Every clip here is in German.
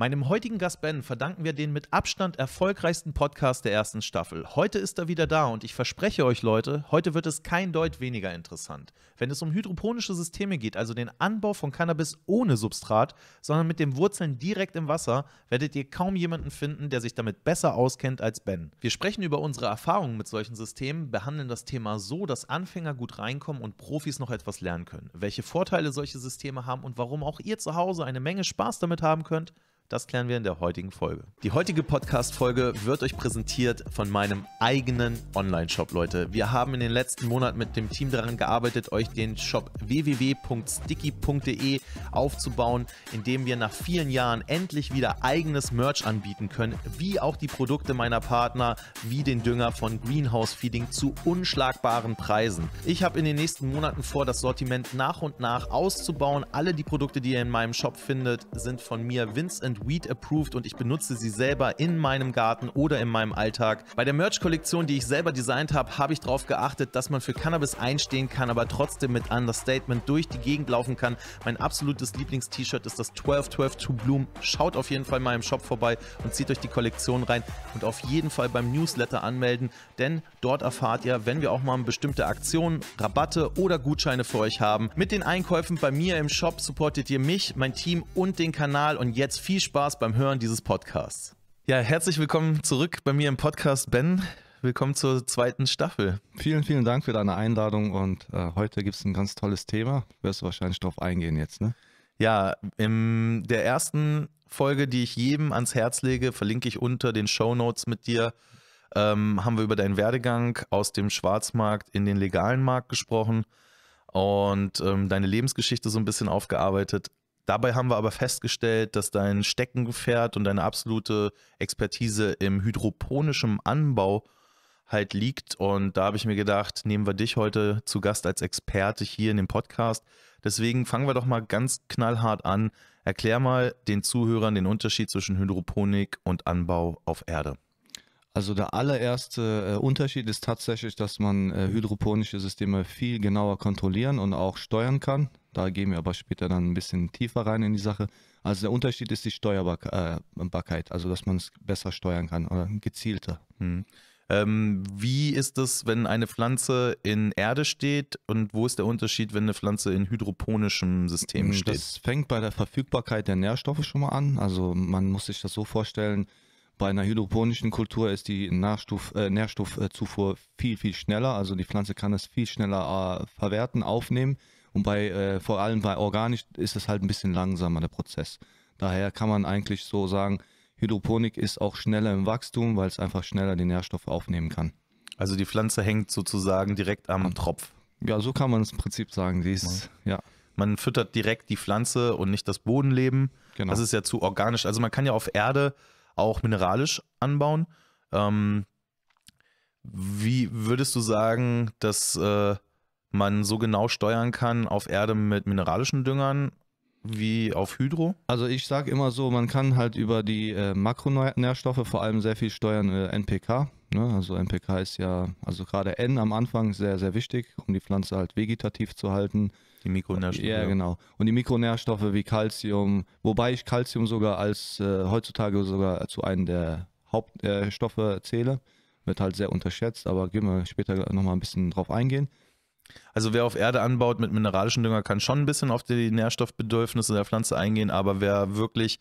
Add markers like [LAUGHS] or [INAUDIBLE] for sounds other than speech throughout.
Meinem heutigen Gast Ben verdanken wir den mit Abstand erfolgreichsten Podcast der ersten Staffel. Heute ist er wieder da und ich verspreche euch Leute, heute wird es kein Deut weniger interessant. Wenn es um hydroponische Systeme geht, also den Anbau von Cannabis ohne Substrat, sondern mit den Wurzeln direkt im Wasser, werdet ihr kaum jemanden finden, der sich damit besser auskennt als Ben. Wir sprechen über unsere Erfahrungen mit solchen Systemen, behandeln das Thema so, dass Anfänger gut reinkommen und Profis noch etwas lernen können. Welche Vorteile solche Systeme haben und warum auch ihr zu Hause eine Menge Spaß damit haben könnt, das klären wir in der heutigen Folge. Die heutige Podcast-Folge wird euch präsentiert von meinem eigenen Online-Shop, Leute. Wir haben in den letzten Monaten mit dem Team daran gearbeitet, euch den Shop www.sticky.de aufzubauen, indem wir nach vielen Jahren endlich wieder eigenes Merch anbieten können, wie auch die Produkte meiner Partner, wie den Dünger von Greenhouse Feeding zu unschlagbaren Preisen. Ich habe in den nächsten Monaten vor, das Sortiment nach und nach auszubauen. Alle die Produkte, die ihr in meinem Shop findet, sind von mir Vincent. and Weed Approved und ich benutze sie selber in meinem Garten oder in meinem Alltag. Bei der Merch-Kollektion, die ich selber designt habe, habe ich darauf geachtet, dass man für Cannabis einstehen kann, aber trotzdem mit Understatement durch die Gegend laufen kann. Mein absolutes Lieblings-T-Shirt ist das 1212 to Bloom. Schaut auf jeden Fall mal im Shop vorbei und zieht euch die Kollektion rein und auf jeden Fall beim Newsletter anmelden, denn dort erfahrt ihr, wenn wir auch mal bestimmte Aktionen, Rabatte oder Gutscheine für euch haben. Mit den Einkäufen bei mir im Shop supportet ihr mich, mein Team und den Kanal und jetzt viel Spaß Spaß beim Hören dieses Podcasts. Ja, herzlich willkommen zurück bei mir im Podcast, Ben. Willkommen zur zweiten Staffel. Vielen, vielen Dank für deine Einladung und äh, heute gibt es ein ganz tolles Thema. Wirst du wahrscheinlich darauf eingehen jetzt, ne? Ja, in der ersten Folge, die ich jedem ans Herz lege, verlinke ich unter den Show Notes mit dir. Ähm, haben wir über deinen Werdegang aus dem Schwarzmarkt in den legalen Markt gesprochen und ähm, deine Lebensgeschichte so ein bisschen aufgearbeitet. Dabei haben wir aber festgestellt, dass dein Steckengefährt und deine absolute Expertise im hydroponischen Anbau halt liegt. Und da habe ich mir gedacht, nehmen wir dich heute zu Gast als Experte hier in dem Podcast. Deswegen fangen wir doch mal ganz knallhart an. Erklär mal den Zuhörern den Unterschied zwischen Hydroponik und Anbau auf Erde. Also der allererste äh, Unterschied ist tatsächlich, dass man äh, hydroponische Systeme viel genauer kontrollieren und auch steuern kann. Da gehen wir aber später dann ein bisschen tiefer rein in die Sache. Also der Unterschied ist die Steuerbarkeit, äh, also dass man es besser steuern kann oder gezielter. Hm. Ähm, wie ist es, wenn eine Pflanze in Erde steht und wo ist der Unterschied, wenn eine Pflanze in hydroponischem System hm, steht? Das fängt bei der Verfügbarkeit der Nährstoffe schon mal an. Also man muss sich das so vorstellen, bei einer hydroponischen Kultur ist die Nährstoff, äh, Nährstoffzufuhr viel, viel schneller. Also die Pflanze kann es viel schneller äh, verwerten, aufnehmen. Und bei, äh, vor allem bei organisch ist es halt ein bisschen langsamer, der Prozess. Daher kann man eigentlich so sagen, Hydroponik ist auch schneller im Wachstum, weil es einfach schneller die Nährstoffe aufnehmen kann. Also die Pflanze hängt sozusagen direkt am Tropf. Ja, so kann man es im Prinzip sagen. Sie ist, ja. Man füttert direkt die Pflanze und nicht das Bodenleben. Genau. Das ist ja zu organisch. Also man kann ja auf Erde auch mineralisch anbauen. Ähm, wie würdest du sagen, dass äh, man so genau steuern kann auf Erde mit mineralischen Düngern wie auf Hydro? Also ich sage immer so, man kann halt über die äh, Makronährstoffe vor allem sehr viel steuern, äh, NPK. Ne? Also NPK ist ja, also gerade N am Anfang sehr, sehr wichtig, um die Pflanze halt vegetativ zu halten. Die Mikronährstoffe. Ja, genau. Und die Mikronährstoffe wie Calcium, wobei ich Calcium sogar als äh, heutzutage sogar zu einem der Hauptstoffe äh, zähle, wird halt sehr unterschätzt, aber gehen wir später nochmal ein bisschen drauf eingehen. Also wer auf Erde anbaut mit mineralischen Dünger, kann schon ein bisschen auf die Nährstoffbedürfnisse der Pflanze eingehen, aber wer wirklich,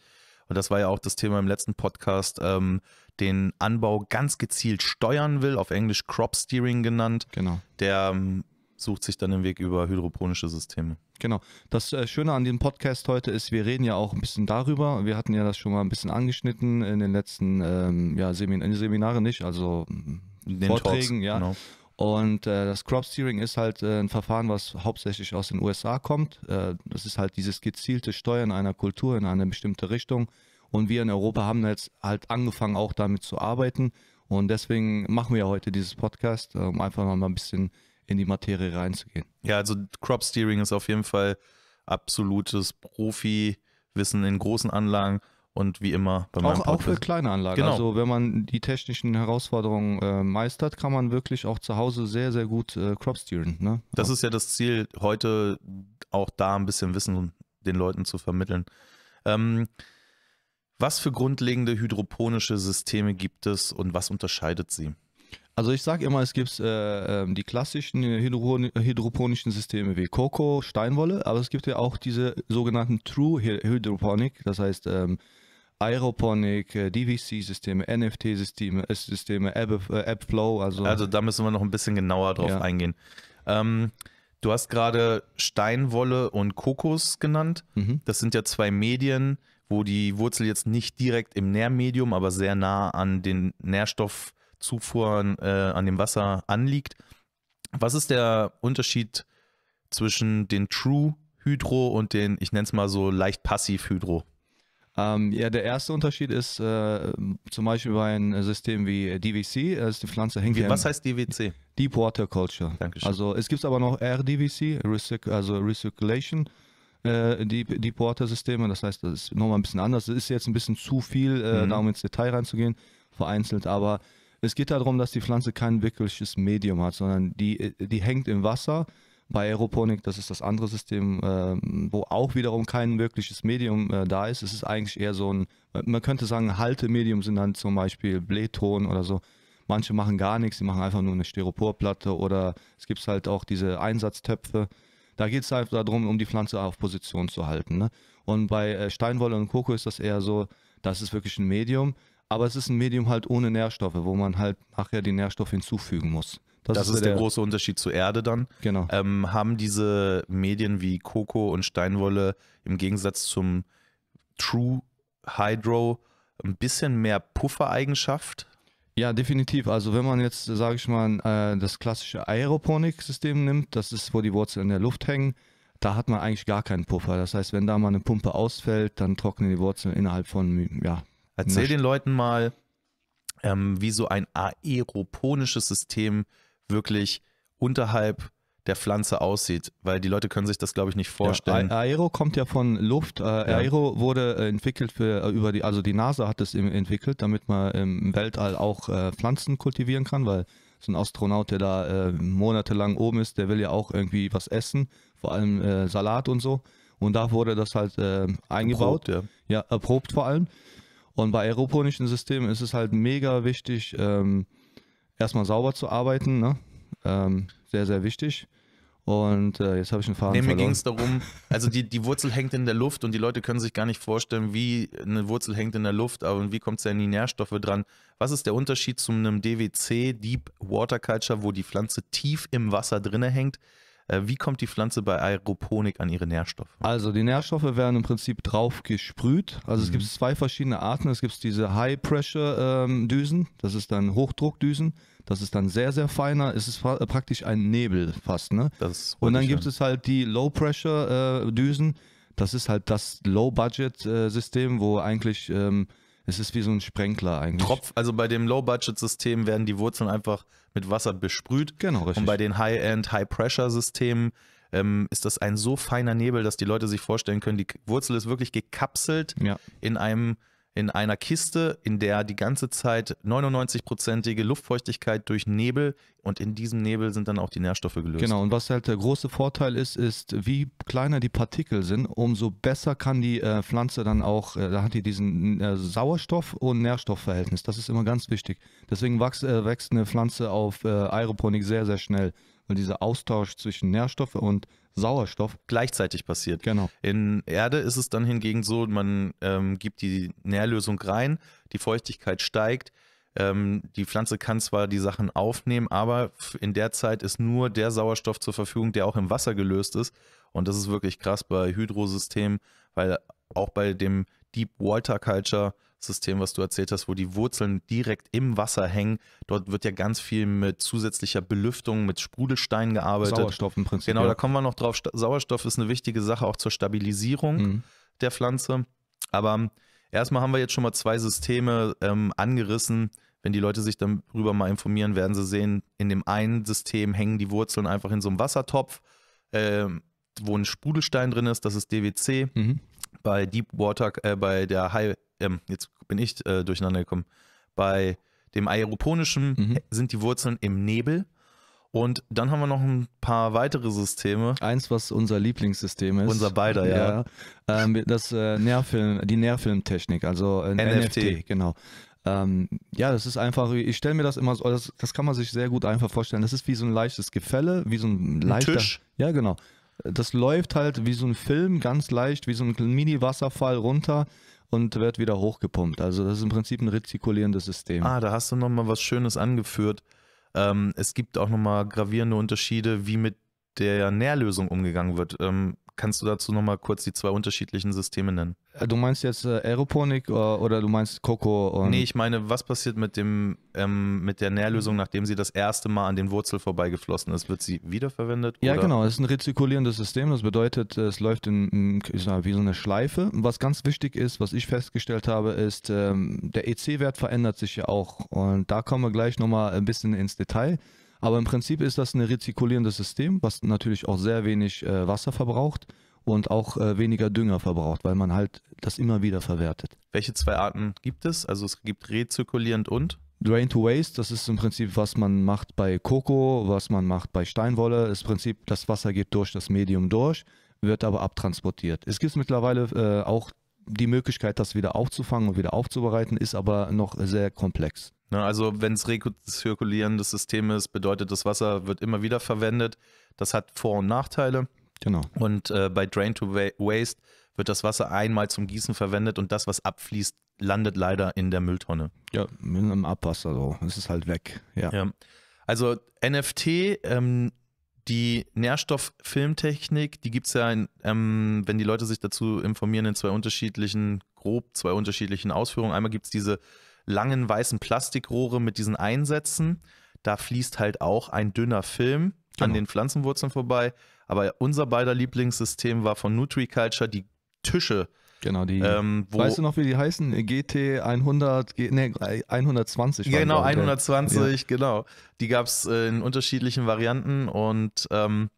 und das war ja auch das Thema im letzten Podcast, ähm, den Anbau ganz gezielt steuern will, auf Englisch Crop Steering genannt, genau. der ähm, sucht sich dann den Weg über hydroponische Systeme. Genau. Das äh, Schöne an dem Podcast heute ist, wir reden ja auch ein bisschen darüber. Wir hatten ja das schon mal ein bisschen angeschnitten in den letzten ähm, ja, Seminaren nicht, also in den Vorträgen, Talks, ja. Genau. Und äh, das Crop Steering ist halt äh, ein Verfahren, was hauptsächlich aus den USA kommt. Äh, das ist halt dieses gezielte Steuern einer Kultur in eine bestimmte Richtung. Und wir in Europa haben jetzt halt angefangen, auch damit zu arbeiten. Und deswegen machen wir ja heute dieses Podcast, äh, um einfach mal ein bisschen in die Materie reinzugehen. Ja, also Crop Steering ist auf jeden Fall absolutes Profi-Wissen in großen Anlagen. Und wie immer bei meinem auch, auch für kleine Anlagen. Genau. Also wenn man die technischen Herausforderungen äh, meistert, kann man wirklich auch zu Hause sehr, sehr gut äh, crop steeren. Ne? Das ja. ist ja das Ziel, heute auch da ein bisschen Wissen den Leuten zu vermitteln. Ähm, was für grundlegende hydroponische Systeme gibt es und was unterscheidet sie? Also ich sage immer, es gibt äh, ähm, die klassischen hydroponischen Systeme wie Koko, Steinwolle, aber es gibt ja auch diese sogenannten True Hydroponic, das heißt ähm, Aeroponik, äh, DVC-Systeme, NFT-Systeme, äh, Systeme, nft systeme systeme AppFlow. also, also da müssen wir noch ein bisschen genauer drauf ja. eingehen. Ähm, du hast gerade Steinwolle und Kokos genannt. Mhm. Das sind ja zwei Medien, wo die Wurzel jetzt nicht direkt im Nährmedium, aber sehr nah an den Nährstoffzufuhren, äh, an dem Wasser anliegt. Was ist der Unterschied zwischen den True Hydro und den, ich nenne es mal so, leicht passiv Hydro? Ähm, ja, der erste Unterschied ist äh, zum Beispiel bei einem System wie DVC, also äh, die Pflanze hängt wie, Was heißt DVC? Deep Water Culture. Dankeschön. Also es gibt aber noch RDVC, also Recirculation. Äh, Deep, Deep Water Systeme, das heißt, das ist nochmal ein bisschen anders. Es ist jetzt ein bisschen zu viel, äh, mhm. da um ins Detail reinzugehen, vereinzelt, aber es geht darum, dass die Pflanze kein wirkliches Medium hat, sondern die, äh, die hängt im Wasser, bei Aeroponik, das ist das andere System, äh, wo auch wiederum kein wirkliches Medium äh, da ist. Es ist eigentlich eher so ein, man könnte sagen, Haltemedium sind dann zum Beispiel Blähton oder so. Manche machen gar nichts, die machen einfach nur eine Styroporplatte oder es gibt halt auch diese Einsatztöpfe. Da geht es halt darum, um die Pflanze auf Position zu halten. Ne? Und bei äh, Steinwolle und Koko ist das eher so, das ist wirklich ein Medium, aber es ist ein Medium halt ohne Nährstoffe, wo man halt nachher die Nährstoffe hinzufügen muss. Das, das ist, ist der, der, große Unterschied zur Erde dann. Genau. Ähm, haben diese Medien wie Coco und Steinwolle im Gegensatz zum True Hydro ein bisschen mehr Puffereigenschaft? Ja, definitiv. Also wenn man jetzt, sage ich mal, äh, das klassische Aeroponik-System nimmt, das ist, wo die Wurzeln in der Luft hängen, da hat man eigentlich gar keinen Puffer. Das heißt, wenn da mal eine Pumpe ausfällt, dann trocknen die Wurzeln innerhalb von, ja. Erzähl den Leuten mal, ähm, wie so ein aeroponisches System wirklich unterhalb der Pflanze aussieht, weil die Leute können sich das, glaube ich, nicht vorstellen. Ja, Aero kommt ja von Luft. Äh, Aero ja. wurde äh, entwickelt für äh, über die, also die NASA hat es entwickelt, damit man im Weltall auch äh, Pflanzen kultivieren kann, weil so ein Astronaut, der da äh, monatelang oben ist, der will ja auch irgendwie was essen, vor allem äh, Salat und so. Und da wurde das halt eingebaut, erprobt, ja. ja. erprobt vor allem. Und bei aeroponischen Systemen ist es halt mega wichtig. Ähm, erstmal sauber zu arbeiten. Ne? Ähm, sehr, sehr wichtig. Und äh, jetzt habe ich einen Faden nee, mir ging es darum, also die, die Wurzel hängt in der Luft und die Leute können sich gar nicht vorstellen, wie eine Wurzel hängt in der Luft, aber wie kommt es denn die Nährstoffe dran? Was ist der Unterschied zu einem DWC, Deep Water Culture, wo die Pflanze tief im Wasser drinne hängt? Äh, wie kommt die Pflanze bei Aeroponik an ihre Nährstoffe? Also die Nährstoffe werden im Prinzip drauf gesprüht. Also mhm. es gibt zwei verschiedene Arten. Es gibt diese High-Pressure-Düsen, ähm, das ist dann Hochdruckdüsen. Das ist dann sehr, sehr feiner. Es ist äh, praktisch ein Nebel fast. Ne? Und dann gibt es halt die Low-Pressure-Düsen. Äh, das ist halt das Low-Budget-System, wo eigentlich ähm, es ist wie so ein Sprenkler eigentlich. Tropf, also bei dem Low-Budget-System werden die Wurzeln einfach mit Wasser besprüht. Genau, richtig. Und bei den High-End, High-Pressure-Systemen ähm, ist das ein so feiner Nebel, dass die Leute sich vorstellen können, die Wurzel ist wirklich gekapselt ja. in einem in einer Kiste, in der die ganze Zeit 99-prozentige Luftfeuchtigkeit durch Nebel und in diesem Nebel sind dann auch die Nährstoffe gelöst. Genau, und was halt der große Vorteil ist, ist, wie kleiner die Partikel sind, umso besser kann die äh, Pflanze dann auch, äh, da hat die diesen äh, Sauerstoff- und Nährstoffverhältnis. Das ist immer ganz wichtig. Deswegen wachs, äh, wächst eine Pflanze auf äh, Aeroponik sehr, sehr schnell. Weil dieser Austausch zwischen Nährstoffe und Sauerstoff gleichzeitig passiert. Genau. In Erde ist es dann hingegen so, man ähm, gibt die Nährlösung rein, die Feuchtigkeit steigt. Ähm, die Pflanze kann zwar die Sachen aufnehmen, aber in der Zeit ist nur der Sauerstoff zur Verfügung, der auch im Wasser gelöst ist. Und das ist wirklich krass bei Hydrosystemen, weil auch bei dem Deep Water Culture System, was du erzählt hast, wo die Wurzeln direkt im Wasser hängen. Dort wird ja ganz viel mit zusätzlicher Belüftung, mit Sprudelsteinen gearbeitet. Sauerstoff im Prinzip. Genau, ja. da kommen wir noch drauf. Sauerstoff ist eine wichtige Sache auch zur Stabilisierung mhm. der Pflanze. Aber ähm, erstmal haben wir jetzt schon mal zwei Systeme ähm, angerissen. Wenn die Leute sich darüber mal informieren, werden sie sehen, in dem einen System hängen die Wurzeln einfach in so einem Wassertopf, äh, wo ein Sprudelstein drin ist, das ist DWC. Mhm. Bei Deepwater, äh, bei der High ähm, jetzt bin ich äh, durcheinander gekommen, bei dem aeroponischen mhm. sind die Wurzeln im Nebel. Und dann haben wir noch ein paar weitere Systeme. Eins, was unser Lieblingssystem ist. Unser beider, ja. ja ähm, das äh, Nährfilm, die Nährfilmtechnik, also äh, NFT. NFT, genau. Ähm, ja, das ist einfach, ich stelle mir das immer so, das, das, kann man sich sehr gut einfach vorstellen. Das ist wie so ein leichtes Gefälle, wie so ein leichter. Ein Tisch. Ja, genau. Das läuft halt wie so ein Film, ganz leicht, wie so ein Mini-Wasserfall runter und wird wieder hochgepumpt. Also das ist im Prinzip ein rezirkulierendes System. Ah, da hast du nochmal was Schönes angeführt. Ähm, es gibt auch nochmal gravierende Unterschiede, wie mit der Nährlösung umgegangen wird. Ähm, kannst du dazu nochmal kurz die zwei unterschiedlichen Systeme nennen? Äh, du meinst jetzt äh, Aeroponik äh, oder, du meinst Coco? nee, ich meine, was passiert mit, dem, ähm, mit der Nährlösung, mhm. nachdem sie das erste Mal an den Wurzel vorbeigeflossen ist? Wird sie wiederverwendet? Ja, oder? genau. Es ist ein rezykulierendes System. Das bedeutet, es läuft in, ich sag, wie so eine Schleife. Was ganz wichtig ist, was ich festgestellt habe, ist, ähm, der EC-Wert verändert sich ja auch. Und da kommen wir gleich nochmal ein bisschen ins Detail. Aber im Prinzip ist das ein rezirkulierendes System, was natürlich auch sehr wenig äh, Wasser verbraucht und auch äh, weniger Dünger verbraucht, weil man halt das immer wieder verwertet. Welche zwei Arten gibt es? Also es gibt rezirkulierend und? Drain to Waste, das ist im Prinzip, was man macht bei Koko, was man macht bei Steinwolle. Ist Prinzip, das Wasser geht durch das Medium durch, wird aber abtransportiert. Es gibt mittlerweile äh, auch die Möglichkeit, das wieder aufzufangen und wieder aufzubereiten, ist aber noch sehr komplex. Ne, also wenn es rezirkulierendes System ist, bedeutet das Wasser wird immer wieder verwendet. Das hat Vor- und Nachteile. Genau. Und äh, bei Drain to Waste wird das Wasser einmal zum Gießen verwendet und das, was abfließt, landet leider in der Mülltonne. Ja, mit einem Abwasser so. Es ist halt weg. Ja. ja. Also NFT, ähm, die Nährstofffilmtechnik, die gibt es ja, in, ähm, wenn die Leute sich dazu informieren, in zwei unterschiedlichen, grob zwei unterschiedlichen Ausführungen. Einmal gibt es diese langen weißen Plastikrohre mit diesen Einsätzen. Da fließt halt auch ein dünner Film genau. an den Pflanzenwurzeln vorbei. Aber unser beider Lieblingssystem war von NutriCulture die Tische. Genau, die. Ähm, weißt du noch, wie die heißen? E GT 100, G, nee, 120. Genau, 120, ja. genau. Die gab es äh, in unterschiedlichen Varianten und ähm,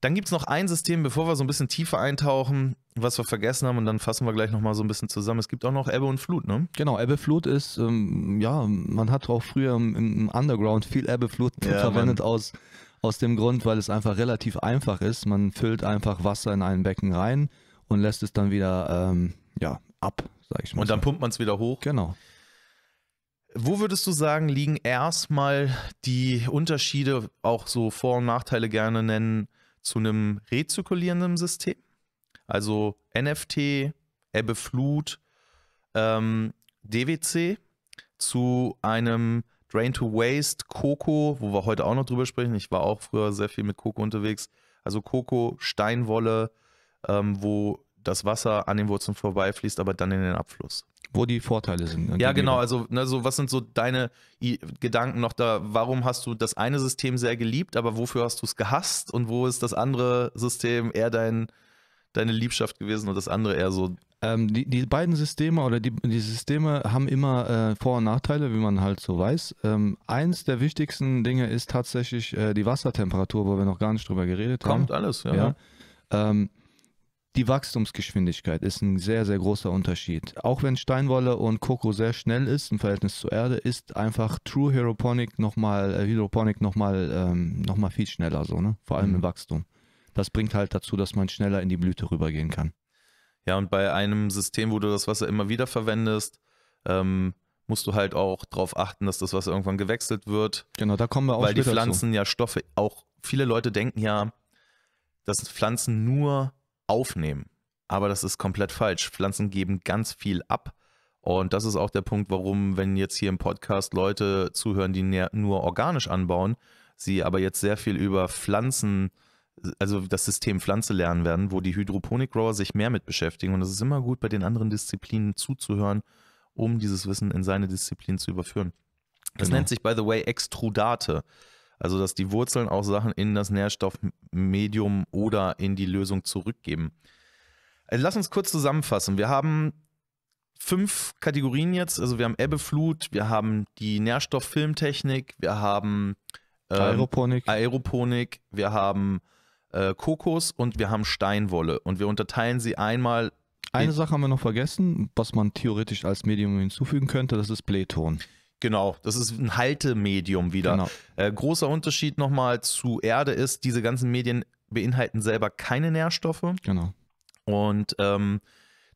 dann gibt es noch ein System, bevor wir so ein bisschen tiefer eintauchen, was wir vergessen haben und dann fassen wir gleich nochmal so ein bisschen zusammen. Es gibt auch noch Ebbe und Flut, ne? Genau, Ebbe Flut ist, ähm, ja, man hat auch früher im, im Underground viel Ebbe Flut ja, verwendet aus, aus dem Grund, weil es einfach relativ einfach ist. Man füllt einfach Wasser in ein Becken rein und lässt es dann wieder ähm, ja, ab, sag ich mal. Und dann pumpt man es wieder hoch. Genau. Wo würdest du sagen, liegen erstmal die Unterschiede, auch so Vor- und Nachteile gerne nennen, zu einem rezirkulierenden System? Also NFT, Ebbe Flut, ähm, DWC zu einem Drain to Waste, Coco, wo wir heute auch noch drüber sprechen. Ich war auch früher sehr viel mit Coco unterwegs. Also Coco, Steinwolle, ähm, wo das Wasser an den Wurzeln vorbeifließt, aber dann in den Abfluss. Wo die Vorteile sind. Ne? Ja, genau. Also, ne, so, was sind so deine I Gedanken noch da? Warum hast du das eine System sehr geliebt, aber wofür hast du es gehasst? Und wo ist das andere System eher dein, deine Liebschaft gewesen und das andere eher so ähm, die, die, beiden Systeme oder die, die Systeme haben immer äh, Vor- und Nachteile, wie man halt so weiß. Ähm, eins der wichtigsten Dinge ist tatsächlich äh, die Wassertemperatur, wo wir noch gar nicht drüber geredet Kommt haben. Kommt alles, ja. ja. Ähm, die Wachstumsgeschwindigkeit ist ein sehr, sehr großer Unterschied. Auch wenn Steinwolle und Koko sehr schnell ist im Verhältnis zur Erde, ist einfach True Hydroponic nochmal, äh, Hydroponic ähm, noch viel schneller, so, ne? Vor allem mhm. im Wachstum. Das bringt halt dazu, dass man schneller in die Blüte rübergehen kann. Ja, und bei einem System, wo du das Wasser immer wieder verwendest, ähm, musst du halt auch darauf achten, dass das Wasser irgendwann gewechselt wird. Genau, da kommen wir auch Weil die Pflanzen zu. ja Stoffe auch, viele Leute denken ja, dass Pflanzen nur aufnehmen. Aber das ist komplett falsch. Pflanzen geben ganz viel ab. Und das ist auch der Punkt, warum, wenn jetzt hier im Podcast Leute zuhören, die nur organisch anbauen, sie aber jetzt sehr viel über Pflanzen also das System Pflanze lernen werden, wo die Hydroponic grower sich mehr mit beschäftigen. Und es ist immer gut, bei den anderen Disziplinen zuzuhören, um dieses Wissen in seine Disziplin zu überführen. Das genau. nennt sich, by the way, Extrudate. Also, dass die Wurzeln auch Sachen in das Nährstoffmedium oder in die Lösung zurückgeben. Äh, lass uns kurz zusammenfassen. Wir haben fünf Kategorien jetzt. Also, wir haben Ebbeflut, wir haben die Nährstofffilmtechnik, wir haben ähm, Aeroponik. Aeroponik, wir haben äh, Kokos und wir haben Steinwolle. Und wir unterteilen sie einmal. Eine Sache haben wir noch vergessen, was man theoretisch als Medium hinzufügen könnte, das ist Blähton. Genau, das ist ein Haltemedium wieder. Genau. Äh, großer Unterschied nochmal zu Erde ist, diese ganzen Medien beinhalten selber keine Nährstoffe. Genau. Und ähm,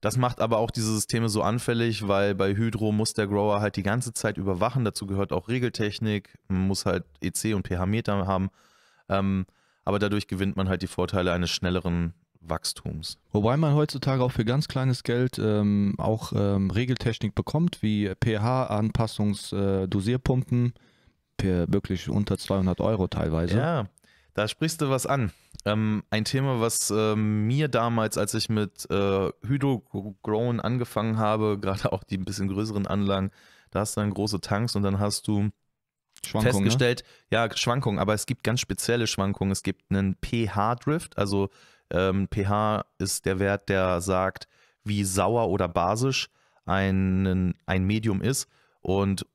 das macht aber auch diese Systeme so anfällig, weil bei Hydro muss der Grower halt die ganze Zeit überwachen. Dazu gehört auch Regeltechnik, man muss halt EC und pH-Meter haben. Ähm, aber dadurch gewinnt man halt die Vorteile eines schnelleren Wachstums. Wobei man heutzutage auch für ganz kleines Geld ähm, auch ähm, Regeltechnik bekommt, wie pH-Anpassungs-Dosierpumpen, äh, wirklich unter 200 Euro teilweise. Ja, da sprichst du was an. Ähm, ein Thema, was ähm, mir damals, als ich mit äh, Hydrogrown angefangen habe, [LAUGHS] gerade auch die ein bisschen größeren Anlagen, da hast du dann große Tanks und dann hast du Ne? festgestellt, ne? ja, Schwankungen, aber es gibt ganz spezielle Schwankungen. Es gibt einen pH-Drift, also ähm, pH ist der Wert, der sagt, wie sauer oder basisch ein, ein Medium ist. Und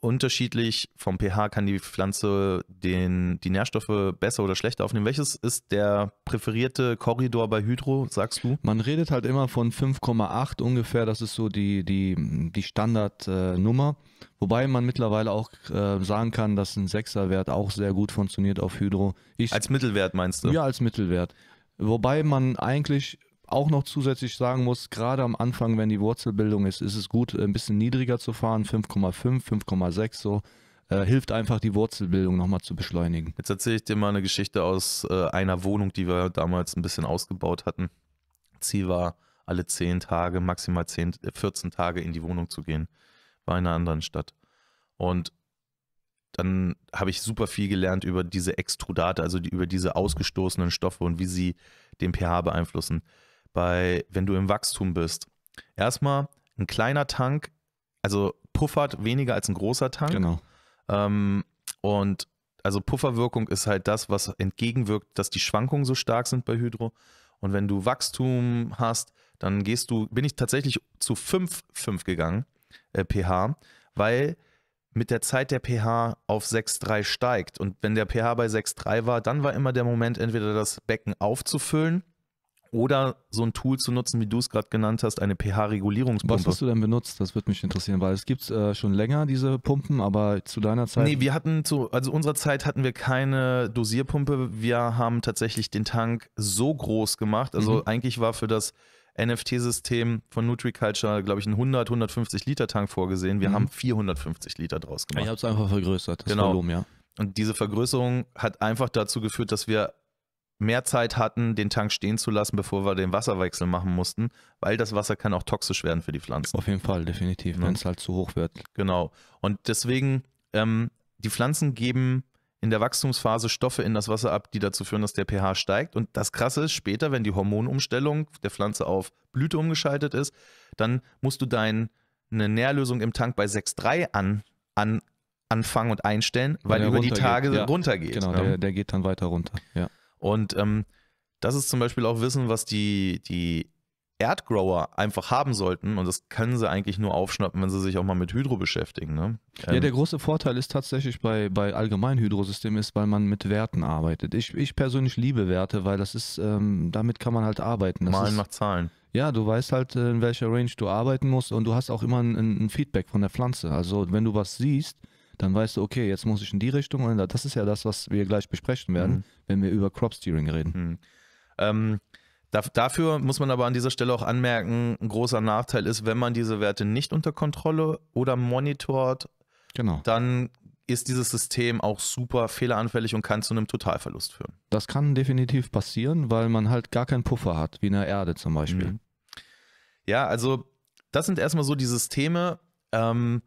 unterschiedlich vom pH kann die Pflanze den, die Nährstoffe besser oder schlechter aufnehmen. Welches ist der präferierte Korridor bei Hydro, sagst du? Man redet halt immer von 5,8 ungefähr, das ist so die, die, die Standardnummer. Wobei man mittlerweile auch äh, sagen kann, dass ein 6er-Wert auch sehr gut funktioniert auf Hydro. Ich, als Mittelwert meinst du? Ja, als Mittelwert. Wobei man eigentlich auch noch zusätzlich sagen muss, gerade am Anfang, wenn die Wurzelbildung ist, ist es gut, ein bisschen niedriger zu fahren, 5,5, 5,6 so. Äh, hilft einfach, die Wurzelbildung nochmal zu beschleunigen. Jetzt erzähle ich dir mal eine Geschichte aus äh, einer Wohnung, die wir damals ein bisschen ausgebaut hatten. Ziel war, alle 10 Tage, maximal 10, 14 äh, Tage in die Wohnung zu gehen. War in einer anderen Stadt. Und dann habe ich super viel gelernt über diese Extrudate, also die, über diese ausgestoßenen Stoffe und wie sie den pH beeinflussen bei, wenn du im Wachstum bist. Erstmal, ein kleiner Tank, also puffert weniger als ein großer Tank. Genau. Ähm, und also Pufferwirkung ist halt das, was entgegenwirkt, dass die Schwankungen so stark sind bei Hydro. Und wenn du Wachstum hast, dann gehst du, bin ich tatsächlich zu 5,5 gegangen, äh, pH, weil mit der Zeit der pH auf 6,3 steigt. Und wenn der pH bei 6,3 war, dann war immer der Moment, entweder das Becken aufzufüllen oder so ein Tool zu nutzen, wie du es gerade genannt hast, eine pH-Regulierungspumpe. Was hast du denn benutzt? Das würde mich interessieren, weil es gibt äh, schon länger diese Pumpen, aber zu deiner Zeit. Nee, wir hatten zu, also unserer Zeit hatten wir keine Dosierpumpe. Wir haben tatsächlich den Tank so groß gemacht. Also mhm. eigentlich war für das NFT-System von NutriCulture, glaube ich, ein 100, 150 Liter Tank vorgesehen. Wir mhm. haben 450 Liter draus ah, gemacht. Ich habe es einfach vergrößert, das genau. Volumen, ja. Und diese Vergrößerung hat einfach dazu geführt, dass wir mehr Zeit hatten, den Tank stehen zu lassen, bevor wir den Wasserwechsel machen mussten, weil das Wasser kann auch toxisch werden für die Pflanzen. Auf jeden Fall, definitiv, ne? wenn es halt zu hoch wird. Genau. Und deswegen, ähm, die Pflanzen geben in der Wachstumsphase Stoffe in das Wasser ab, die dazu führen, dass der pH steigt. Und das Krasse ist, später, wenn die Hormonumstellung der Pflanze auf Blüte umgeschaltet ist, dann musst du deine Nährlösung im Tank bei 6,3 an, an, anfangen und einstellen, weil, weil über die Tage Ja, runtergeht. Genau, ne? der, der geht dann weiter runter, ja. Und ähm, das ist zum Beispiel auch Wissen, was die, die Erdgrower einfach haben sollten. Und das können sie eigentlich nur aufschnappen, wenn sie sich auch mal mit Hydro beschäftigen. Ne? Ähm ja, der große Vorteil ist tatsächlich bei, bei allgemeinen Hydrosystemen, ist, weil man mit Werten arbeitet. Ich, ich persönlich liebe Werte, weil das ist, ähm, damit kann man halt arbeiten. Das Malen nach Zahlen. Ja, du weißt halt, äh, in welcher Range du arbeiten musst und du hast auch immer ein, ein Feedback von der Pflanze. Also wenn du was siehst, dann weißt du, okay, jetzt muss ich in die Richtung. Und das ist ja das, was wir gleich besprechen werden, mhm. wenn wir über Crop Steering reden. Mhm. Ähm, dafür muss man aber an dieser Stelle auch anmerken, ein großer Nachteil ist, wenn man diese Werte nicht unter Kontrolle oder monitort, genau. dann ist dieses System auch super fehleranfällig und kann zu einem Totalverlust führen. Das kann definitiv passieren, weil man halt gar keinen Puffer hat, wie in der Erde zum Beispiel. Mhm. Ja, also das sind erstmal so die Systeme. Ähm,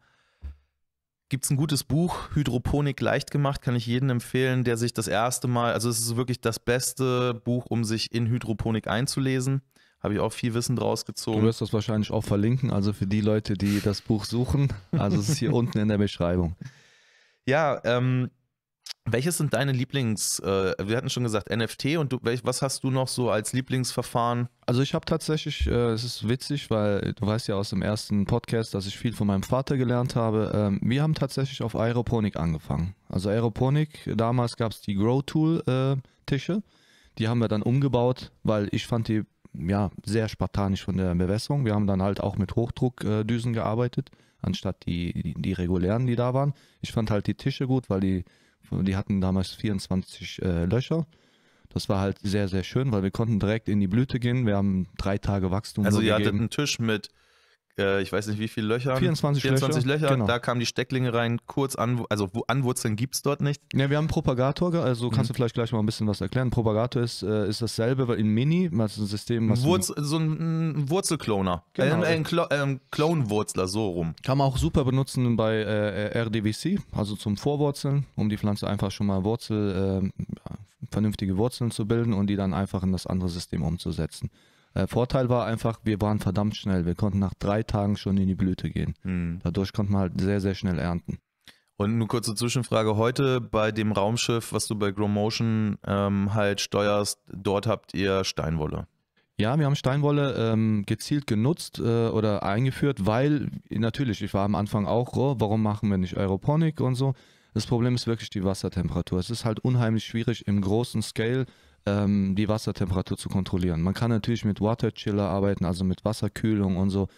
Gibt es ein gutes Buch, Hydroponik leicht gemacht, kann ich jedem empfehlen, der sich das erste Mal, also es ist wirklich das beste Buch, um sich in Hydroponik einzulesen. Habe ich auch viel Wissen draus gezogen. Du wirst das wahrscheinlich auch verlinken, also für die Leute, die das Buch suchen. Also es ist hier [LAUGHS] unten in der Beschreibung. Ja, ähm, welches sind deine Lieblings? Äh, wir hatten schon gesagt NFT und du, welch, was hast du noch so als Lieblingsverfahren? Also ich habe tatsächlich, äh, es ist witzig, weil du weißt ja aus dem ersten Podcast, dass ich viel von meinem Vater gelernt habe. Ähm, wir haben tatsächlich auf Aeroponik angefangen. Also Aeroponik, damals gab es die Grow Tool äh, Tische, die haben wir dann umgebaut, weil ich fand die ja sehr spartanisch von der Bewässerung. Wir haben dann halt auch mit Hochdruckdüsen gearbeitet anstatt die, die, die regulären, die da waren. Ich fand halt die Tische gut, weil die die hatten damals 24 äh, Löcher. Das war halt sehr, sehr schön, weil wir konnten direkt in die Blüte gehen. Wir haben drei Tage Wachstum. Also ihr gegeben. hattet einen Tisch mit äh, ich weiß nicht wie viele Löcher. 24, 24 Löcher. Löcher. Genau. Da kamen die Stecklinge rein, kurz an, also wo Anwurzeln gibt es dort nicht. Ja, wir haben Propagator, also kannst mhm. du vielleicht gleich mal ein bisschen was erklären. Propagator ist, äh, ist dasselbe, weil in Mini, das ist ein System, was. Wurz, so ein Wurzelkloner. Genau. Äh, ein, Klo ein ähm, Klonwurzler, so rum. Kann man auch super benutzen bei äh, RDWC, also zum Vorwurzeln, um die Pflanze einfach schon mal Wurzel, ähm, vernünftige Wurzeln zu bilden und die dann einfach in das andere System umzusetzen. Äh, Vorteil war einfach, wir waren verdammt schnell. Wir konnten nach drei Tagen schon in die Blüte gehen. Mhm. Dadurch konnte man halt sehr, sehr schnell ernten. Und eine kurze Zwischenfrage. Heute bei dem Raumschiff, was du bei Growmotion ähm, halt steuerst, dort habt ihr Steinwolle. Ja, wir haben Steinwolle ähm, gezielt genutzt äh, oder eingeführt, weil natürlich, ich war am Anfang auch, oh, warum machen wir nicht Aeroponik und so. Das Problem ist wirklich die Wassertemperatur. Es ist halt unheimlich schwierig im großen Scale ähm, die Wassertemperatur zu kontrollieren. Man kann natürlich mit Waterchiller arbeiten, also mit Wasserkühlung und so.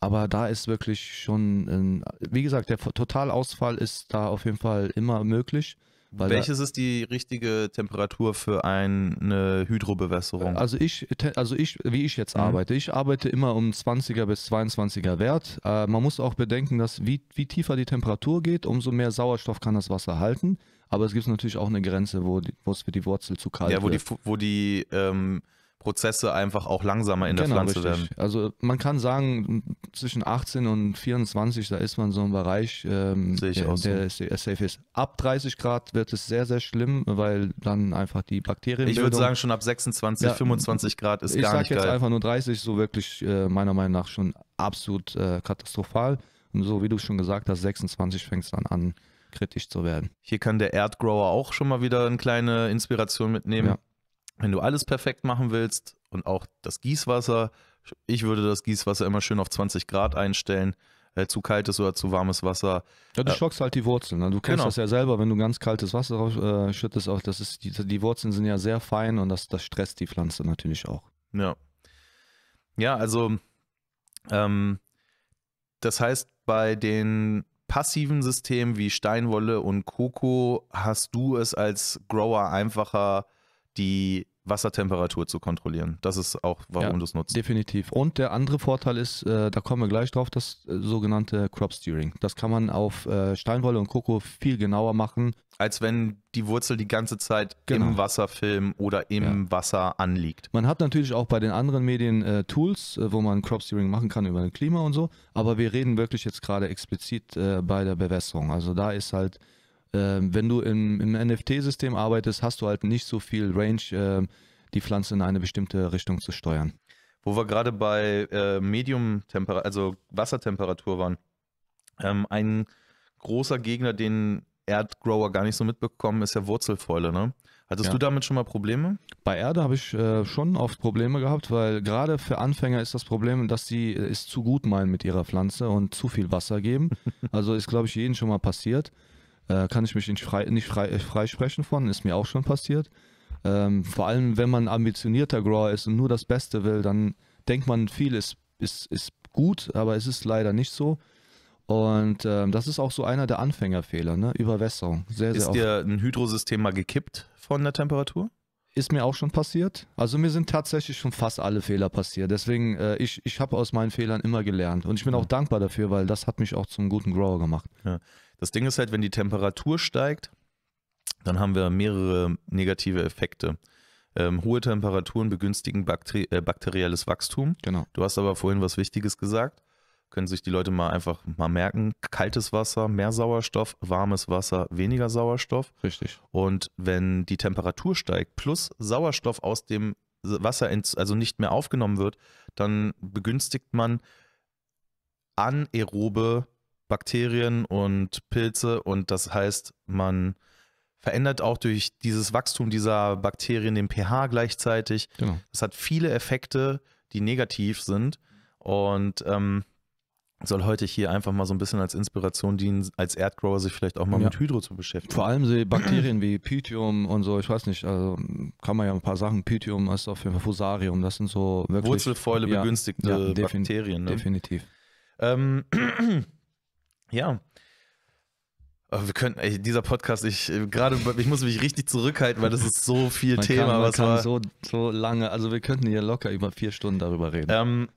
Aber da ist wirklich schon, ein, wie gesagt, der Totalausfall ist da auf jeden Fall immer möglich. Welches da, ist die richtige Temperatur für eine Hydrobewässerung? Also ich, also ich, wie ich jetzt mhm. arbeite, ich arbeite immer um 20er bis 22er Wert. Äh, man muss auch bedenken, dass wie, wie tiefer die Temperatur geht, umso mehr Sauerstoff kann das Wasser halten. Aber es gibt natürlich auch eine Grenze, wo, die, wo es für die Wurzel zu kalt ja, wo wird. Ja, wo die ähm, Prozesse einfach auch langsamer in genau, der Pflanze richtig. werden. Also man kann sagen, zwischen 18 und 24, da ist man so im Bereich, ähm, der, aus, der safe ist. Ab 30 Grad wird es sehr, sehr schlimm, weil dann einfach die Bakterien. Ich würde sagen, schon ab 26, ja, 25 Grad ist gar nicht Ich sage jetzt einfach nur 30, so wirklich äh, meiner Meinung nach schon absolut äh, katastrophal. Und so wie du schon gesagt hast, 26 fängt es dann an kritisch zu werden. Hier kann der Erdgrower auch schon mal wieder eine kleine Inspiration mitnehmen. Ja. Wenn du alles perfekt machen willst und auch das Gießwasser, ich würde das Gießwasser immer schön auf 20 Grad einstellen. Äh, zu kaltes oder zu warmes Wasser. Ja, du äh, schockst halt die Wurzeln. Ne? Du kennst genau. das ja selber, wenn du ganz kaltes Wasser drauf äh, schüttest, auch das ist, die, die, Wurzeln sind ja sehr fein und das, das stresst die Pflanze natürlich auch. Ja. Ja, also ähm, das heißt, bei den passiven System wie Steinwolle und Koko hast du es als Grower einfacher, die Wassertemperatur zu kontrollieren. Das ist auch, warum ja, du es nutzt. Definitiv. Und der andere Vorteil ist, äh, da kommen wir gleich drauf, das äh, sogenannte Crop Steering. Das kann man auf äh, Steinwolle und Koko viel genauer machen. Als wenn die Wurzel die ganze Zeit genau. im Wasserfilm oder im ja. Wasser anliegt. Man hat natürlich auch bei den anderen Medien äh, Tools, äh, wo man Crop Steering machen kann über ein Klima und so. Aber wir reden wirklich jetzt gerade explizit äh, bei der Bewässerung. Also da ist halt ähm, wenn du im, im NFT-System arbeitest, hast du halt nicht so viel Range, ähm, die Pflanze in eine bestimmte Richtung zu steuern. Wo wir gerade bei äh, Medium-Temperatur, also Wassertemperatur waren. Ähm, ein großer Gegner, den Erdgrower gar nicht so mitbekommen, ist ja Wurzelfäule. Ne? Hattest ja. du damit schon mal Probleme? Bei Erde habe ich äh, schon oft Probleme gehabt, weil gerade für Anfänger ist das Problem, dass sie äh, es zu gut meinen mit ihrer Pflanze und zu viel Wasser geben. [LAUGHS] also ist, glaube ich, jedem schon mal passiert. Äh, kann ich mich nicht, frei, nicht frei, äh, frei sprechen von, ist mir auch schon passiert. Ähm, vor allem, wenn man ambitionierter Grower ist und nur das Beste will, dann denkt man, viel ist, ist, ist gut, aber es ist leider nicht so. Und ähm, das ist auch so einer der Anfängerfehler, ne? Überwässerung. Sehr, sehr ist dir ein Hydrosystem mal gekippt von der Temperatur? Ist mir auch schon passiert. Also mir sind tatsächlich schon fast alle Fehler passiert. Deswegen, äh, ich, ich habe aus meinen Fehlern immer gelernt. Und ich bin auch dankbar dafür, weil das hat mich auch zum guten Grower gemacht. Ja. Das Ding ist halt, wenn die Temperatur steigt, dann haben wir mehrere negative Effekte. Ähm, hohe Temperaturen begünstigen Bakteri äh, bakterielles Wachstum. Genau. Du hast aber vorhin was Wichtiges gesagt. Können sich die Leute mal einfach mal merken: kaltes Wasser, mehr Sauerstoff, warmes Wasser, weniger Sauerstoff. Richtig. Und wenn die Temperatur steigt, plus Sauerstoff aus dem Wasser ins, also nicht mehr aufgenommen wird, dann begünstigt man anaerobe Bakterien und Pilze und das heißt, man verändert auch durch dieses Wachstum dieser Bakterien den pH gleichzeitig. Genau. Das hat viele Effekte, die negativ sind und ähm, soll heute hier einfach mal so ein bisschen als Inspiration dienen, als Erdgrower sich vielleicht auch mal ja. mit Hydro zu beschäftigen. Vor allem so Bakterien wie Pythium und so, ich weiß nicht, also kann man ja ein paar Sachen, Pythium ist auf jeden Fall Fusarium, das sind so wirklich... Wurzelfäule begünstigte ja, ja, defin Bakterien. Ne? Definitiv. Ähm, [CLEARS THROAT] Ja. wir können, ey, dieser Podcast, ich äh, gerade, ich muss mich richtig zurückhalten, weil das ist so viel man Thema. Kann, man was kann war. So, so lange, also wir könnten hier locker über vier Stunden darüber reden. Ähm,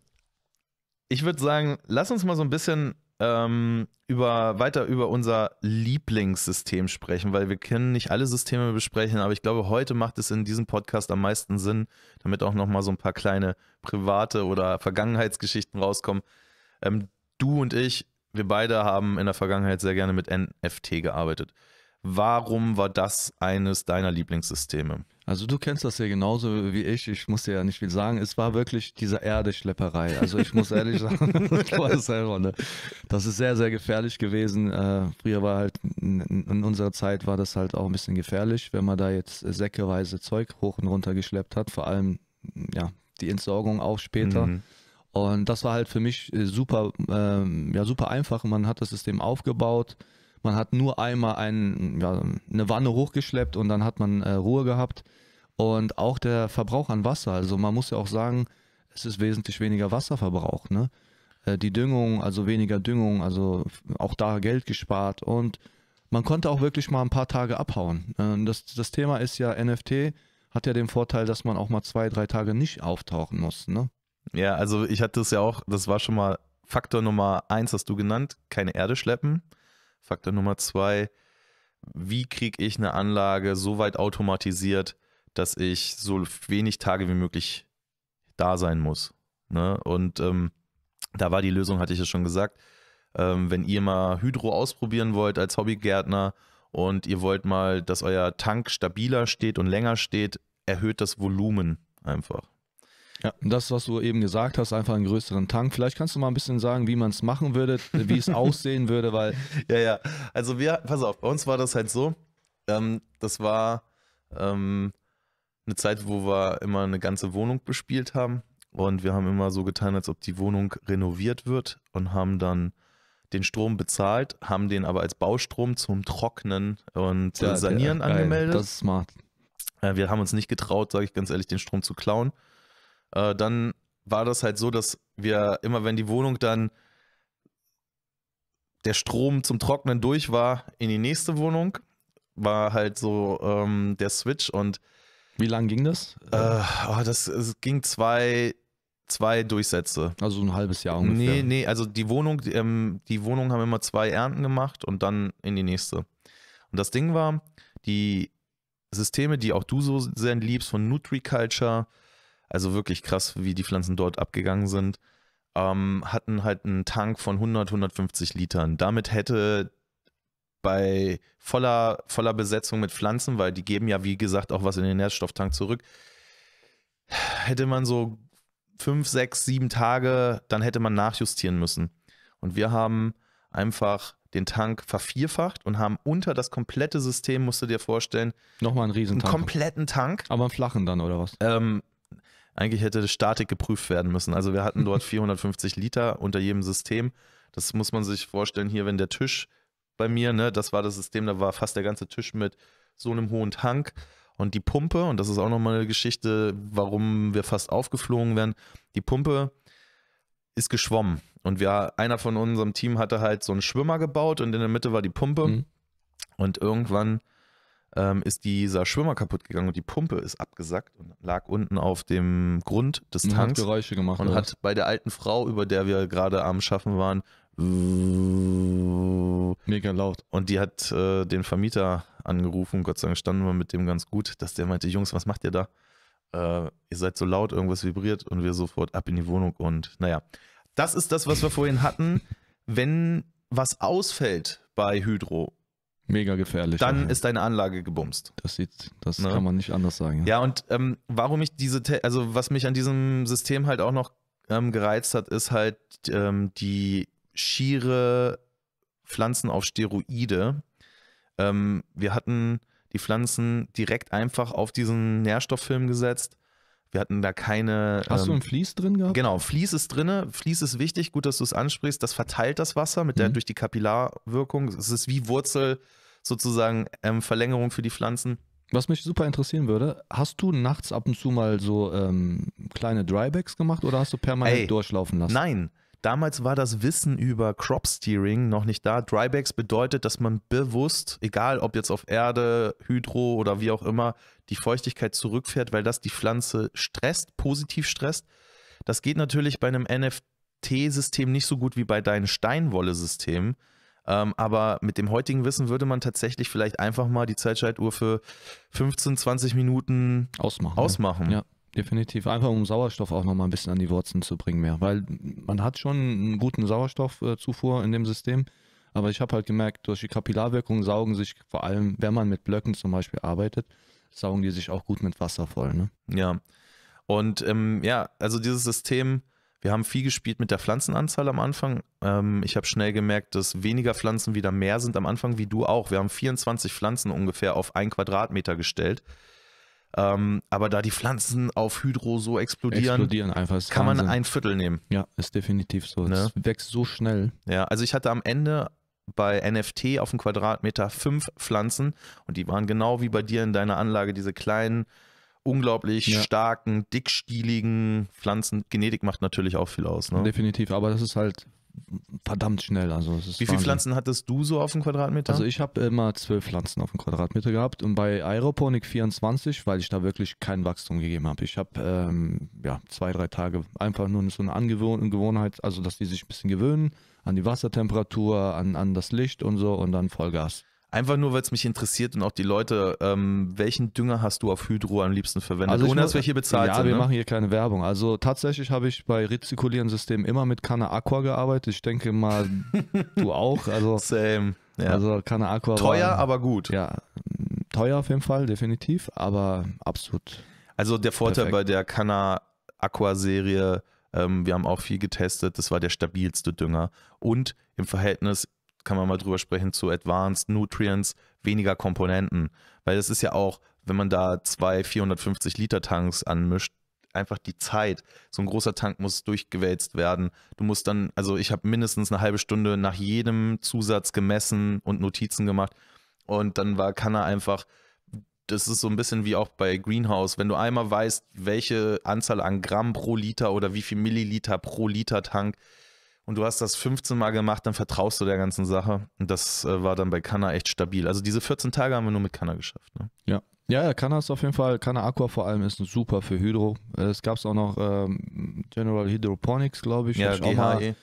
ich würde sagen, lass uns mal so ein bisschen ähm, über, weiter über unser Lieblingssystem sprechen, weil wir können nicht alle Systeme besprechen, aber ich glaube, heute macht es in diesem Podcast am meisten Sinn, damit auch nochmal so ein paar kleine private oder Vergangenheitsgeschichten rauskommen. Ähm, du und ich wir beide haben in der Vergangenheit sehr gerne mit NFT gearbeitet. Warum war das eines deiner Lieblingssysteme? Also du kennst das ja genauso wie ich. Ich muss dir ja nicht viel sagen. Es war wirklich diese Erdeschlepperei. Also ich muss ehrlich sagen, das, [LAUGHS] selber, ne? das ist sehr, sehr gefährlich gewesen. Äh, früher war halt, in unserer Zeit war das halt auch ein bisschen gefährlich, wenn man da jetzt säckeweise Zeug hoch und runter geschleppt hat. Vor allem, ja, die Entsorgung auch später. Mhm. Und das war halt für mich äh, super, ähm, ja, super einfach. Man hat das System aufgebaut. Man hat nur einmal ein, ja, eine Wanne hochgeschleppt und dann hat man äh, Ruhe gehabt. Und auch der Verbrauch an Wasser. Also man muss ja auch sagen, es ist wesentlich weniger Wasserverbrauch. Ne? Äh, die Düngung, also weniger Düngung, also auch da Geld gespart. Und man konnte auch wirklich mal ein paar Tage abhauen. Äh, das, das Thema ist ja, NFT hat ja den Vorteil, dass man auch mal zwei, drei Tage nicht auftauchen muss. Ne? Ja, also ich hatte es ja auch, das war schon mal Faktor Nummer eins, hast du genannt, keine Erde schleppen. Faktor Nummer zwei, wie kriege ich eine Anlage so weit automatisiert, dass ich so wenig Tage wie möglich da sein muss. Ne? Und ähm, da war die Lösung, hatte ich ja schon gesagt, ähm, wenn ihr mal Hydro ausprobieren wollt als Hobbygärtner und ihr wollt mal, dass euer Tank stabiler steht und länger steht, erhöht das Volumen einfach. Ja, das, was du eben gesagt hast, einfach einen größeren Tank. Vielleicht kannst du mal ein bisschen sagen, wie man es machen würde, äh, wie es [LAUGHS] aussehen würde, weil. Ja, ja. Also wir, pass auf, bei uns war das halt so. Ähm, das war ähm, eine Zeit, wo wir immer eine ganze Wohnung bespielt haben. Und wir haben immer so getan, als ob die Wohnung renoviert wird und haben dann den Strom bezahlt, haben den aber als Baustrom zum Trocknen und ja, Sanieren der, angemeldet. Das ist smart. Äh, wir haben uns nicht getraut, sage ich ganz ehrlich, den Strom zu klauen äh, dann war das halt so, dass wir immer, wenn die Wohnung dann der Strom zum Trocknen durch war, in die nächste Wohnung, war halt so ähm, der Switch und wie lang ging das? Äh, oh, das es ging zwei, zwei Durchsätze. Also ein halbes Jahr ungefähr. Nee, nee, also die Wohnung, ähm, die Wohnung haben immer zwei Ernten gemacht und dann in die nächste. Und das Ding war, die Systeme, die auch du so sehr liebst, von Nutriculture, also wirklich krass, wie die Pflanzen dort abgegangen sind. Ähm, hatten halt einen Tank von 100, 150 Litern. Damit hätte bei voller, voller Besetzung mit Pflanzen, weil die geben ja, wie gesagt, auch was in den Nährstofftank zurück, hätte man so fünf, sechs, sieben Tage, dann hätte man nachjustieren müssen. Und wir haben einfach den Tank vervierfacht und haben unter das komplette System, musst du dir vorstellen, nochmal einen riesen Tank. Einen kompletten Tank. Aber einen flachen dann, oder was? Ähm, eigentlich hätte die Statik geprüft werden müssen. Also wir hatten dort 450 [LAUGHS] Liter unter jedem System. Das muss man sich vorstellen hier, wenn der Tisch bei mir, ne, das war das System, da war fast der ganze Tisch mit so einem hohen Tank. Und die Pumpe, und das ist auch nochmal eine Geschichte, warum wir fast aufgeflogen werden, die Pumpe ist geschwommen. Und wir, einer von unserem Team hatte halt so einen Schwimmer gebaut und in der Mitte war die Pumpe. Mhm. Und irgendwann ähm, ist dieser Schwimmer kaputt gegangen und die Pumpe ist abgesackt und lag unten auf dem Grund des Tanks. Und hat Geräusche gemacht. Und hat bei der alten Frau, über der wir gerade am Schaffen waren, Mega laut. Und die hat äh, den Vermieter angerufen. Gott sei Dank standen wir mit dem ganz gut, dass der meinte: Jungs, was macht ihr da? Äh, ihr seid so laut, irgendwas vibriert und wir sofort ab in die Wohnung. Und naja, das ist das, was wir vorhin hatten. Wenn was ausfällt bei Hydro Mega gefährlich. Dann ist deine Anlage gebumst. Das sieht, das ne? kann man nicht anders sagen. Ja, ja und ähm, warum ich diese, also was mich an diesem System halt auch noch ähm, gereizt hat, ist halt ähm, die schiere Pflanzen auf Steroide. Ähm, wir hatten die Pflanzen direkt einfach auf diesen Nährstofffilm gesetzt wir hatten da keine. Hast ähm, du ein Vlies drin gehabt? Genau, Vlies ist drin. Vlies ist wichtig, gut, dass du es ansprichst. Das verteilt das Wasser mit der, mhm. durch die Kapillarwirkung. Es ist wie Wurzel sozusagen ähm, Verlängerung für die Pflanzen. Was mich super interessieren würde, hast du nachts ab und zu mal so ähm, kleine Drybacks gemacht oder hast du permanent Ey, durchlaufen lassen? Nein, Damals war das Wissen über Crop Steering noch nicht da. Drybacks bedeutet, dass man bewusst, egal ob jetzt auf Erde, Hydro oder wie auch immer, die Feuchtigkeit zurückfährt, weil das die Pflanze stresst, positiv stresst. Das geht natürlich bei einem NFT-System nicht so gut wie bei deinen Steinwolle-Systemen. Ähm, aber mit dem heutigen Wissen würde man tatsächlich vielleicht einfach mal die Zeitschaltuhr für 15, 20 Minuten ausmachen. ausmachen. Ja definitiv. Einfach um Sauerstoff auch nochmal ein bisschen an die Wurzeln zu bringen mehr. Weil man hat schon einen guten Sauerstoffzufuhr äh, in dem System. Aber ich habe halt gemerkt, durch die Kapillarwirkung saugen sich vor allem, wenn man mit Blöcken zum Beispiel arbeitet, saugen die sich auch gut mit Wasser voll. Ne? Ja. Und ähm, ja, also dieses System, wir haben viel gespielt mit der Pflanzenanzahl am Anfang. Ähm, ich habe schnell gemerkt, dass weniger Pflanzen wieder mehr sind am Anfang, wie du auch. Wir haben 24 Pflanzen ungefähr auf ein Quadratmeter gestellt. Ähm, aber da die Pflanzen auf Hydro so explodieren, explodieren einfach, kann Wahnsinn. man ein Viertel nehmen. Ja, ist definitiv so. Ne? Es wächst so schnell. Ja, also ich hatte am Ende bei NFT auf dem Quadratmeter fünf Pflanzen und die waren genau wie bei dir in deiner Anlage, diese kleinen, unglaublich ja. starken, dickstieligen Pflanzen. Genetik macht natürlich auch viel aus. Ne? Definitiv, aber das ist halt verdammt schnell. Also Wie viele Pflanzen hattest du so auf dem Quadratmeter? Also ich habe immer zwölf Pflanzen auf dem Quadratmeter gehabt und bei Aeroponik 24, weil ich da wirklich kein Wachstum gegeben habe. Ich habe ähm, ja, zwei, drei Tage einfach nur so eine Angewohnheit, also dass die sich ein bisschen gewöhnen an die Wassertemperatur, an, an das Licht und so und dann Vollgas. Einfach nur, weil es mich interessiert und auch die Leute, ähm, welchen Dünger hast du auf Hydro am liebsten verwendet, also ohne dass wir hier bezahlt ja, sind? Ja, wir ne? machen hier keine Werbung. Also tatsächlich habe ich bei retikulierenden Systemen immer mit Kana Aqua gearbeitet. Ich denke mal, [LAUGHS] du auch. Also, Same. Ja. Also Kana Aqua. Teuer, war, aber gut. Ja, teuer auf jeden Fall, definitiv, aber absolut. Also der Vorteil perfekt. bei der Kana Aqua Serie, ähm, wir haben auch viel getestet, das war der stabilste Dünger. Und im Verhältnis kann man mal drüber sprechen, zu Advanced Nutrients, weniger Komponenten. Weil es ist ja auch, wenn man da zwei 450 Liter Tanks anmischt, einfach die Zeit. So ein großer Tank muss durchgewälzt werden. Du musst dann, also ich habe mindestens eine halbe Stunde nach jedem Zusatz gemessen und Notizen gemacht. Und dann war Kanna einfach, das ist so ein bisschen wie auch bei Greenhouse, wenn du einmal weißt, welche Anzahl an Gramm pro Liter oder wie viel Milliliter pro Liter Tank und du hast das 15 Mal gemacht, dann vertraust du der ganzen Sache. Und das äh, war dann bei Kanna echt stabil. Also diese 14 Tage haben wir nur mit Kanna geschafft. Ne? Ja. Ja, Kanna ist auf jeden Fall, Kanna Aqua vor allem ist super für Hydro. Äh, es gab auch noch ähm, General Hydroponics, glaube ich. Ja, GHE. Äh,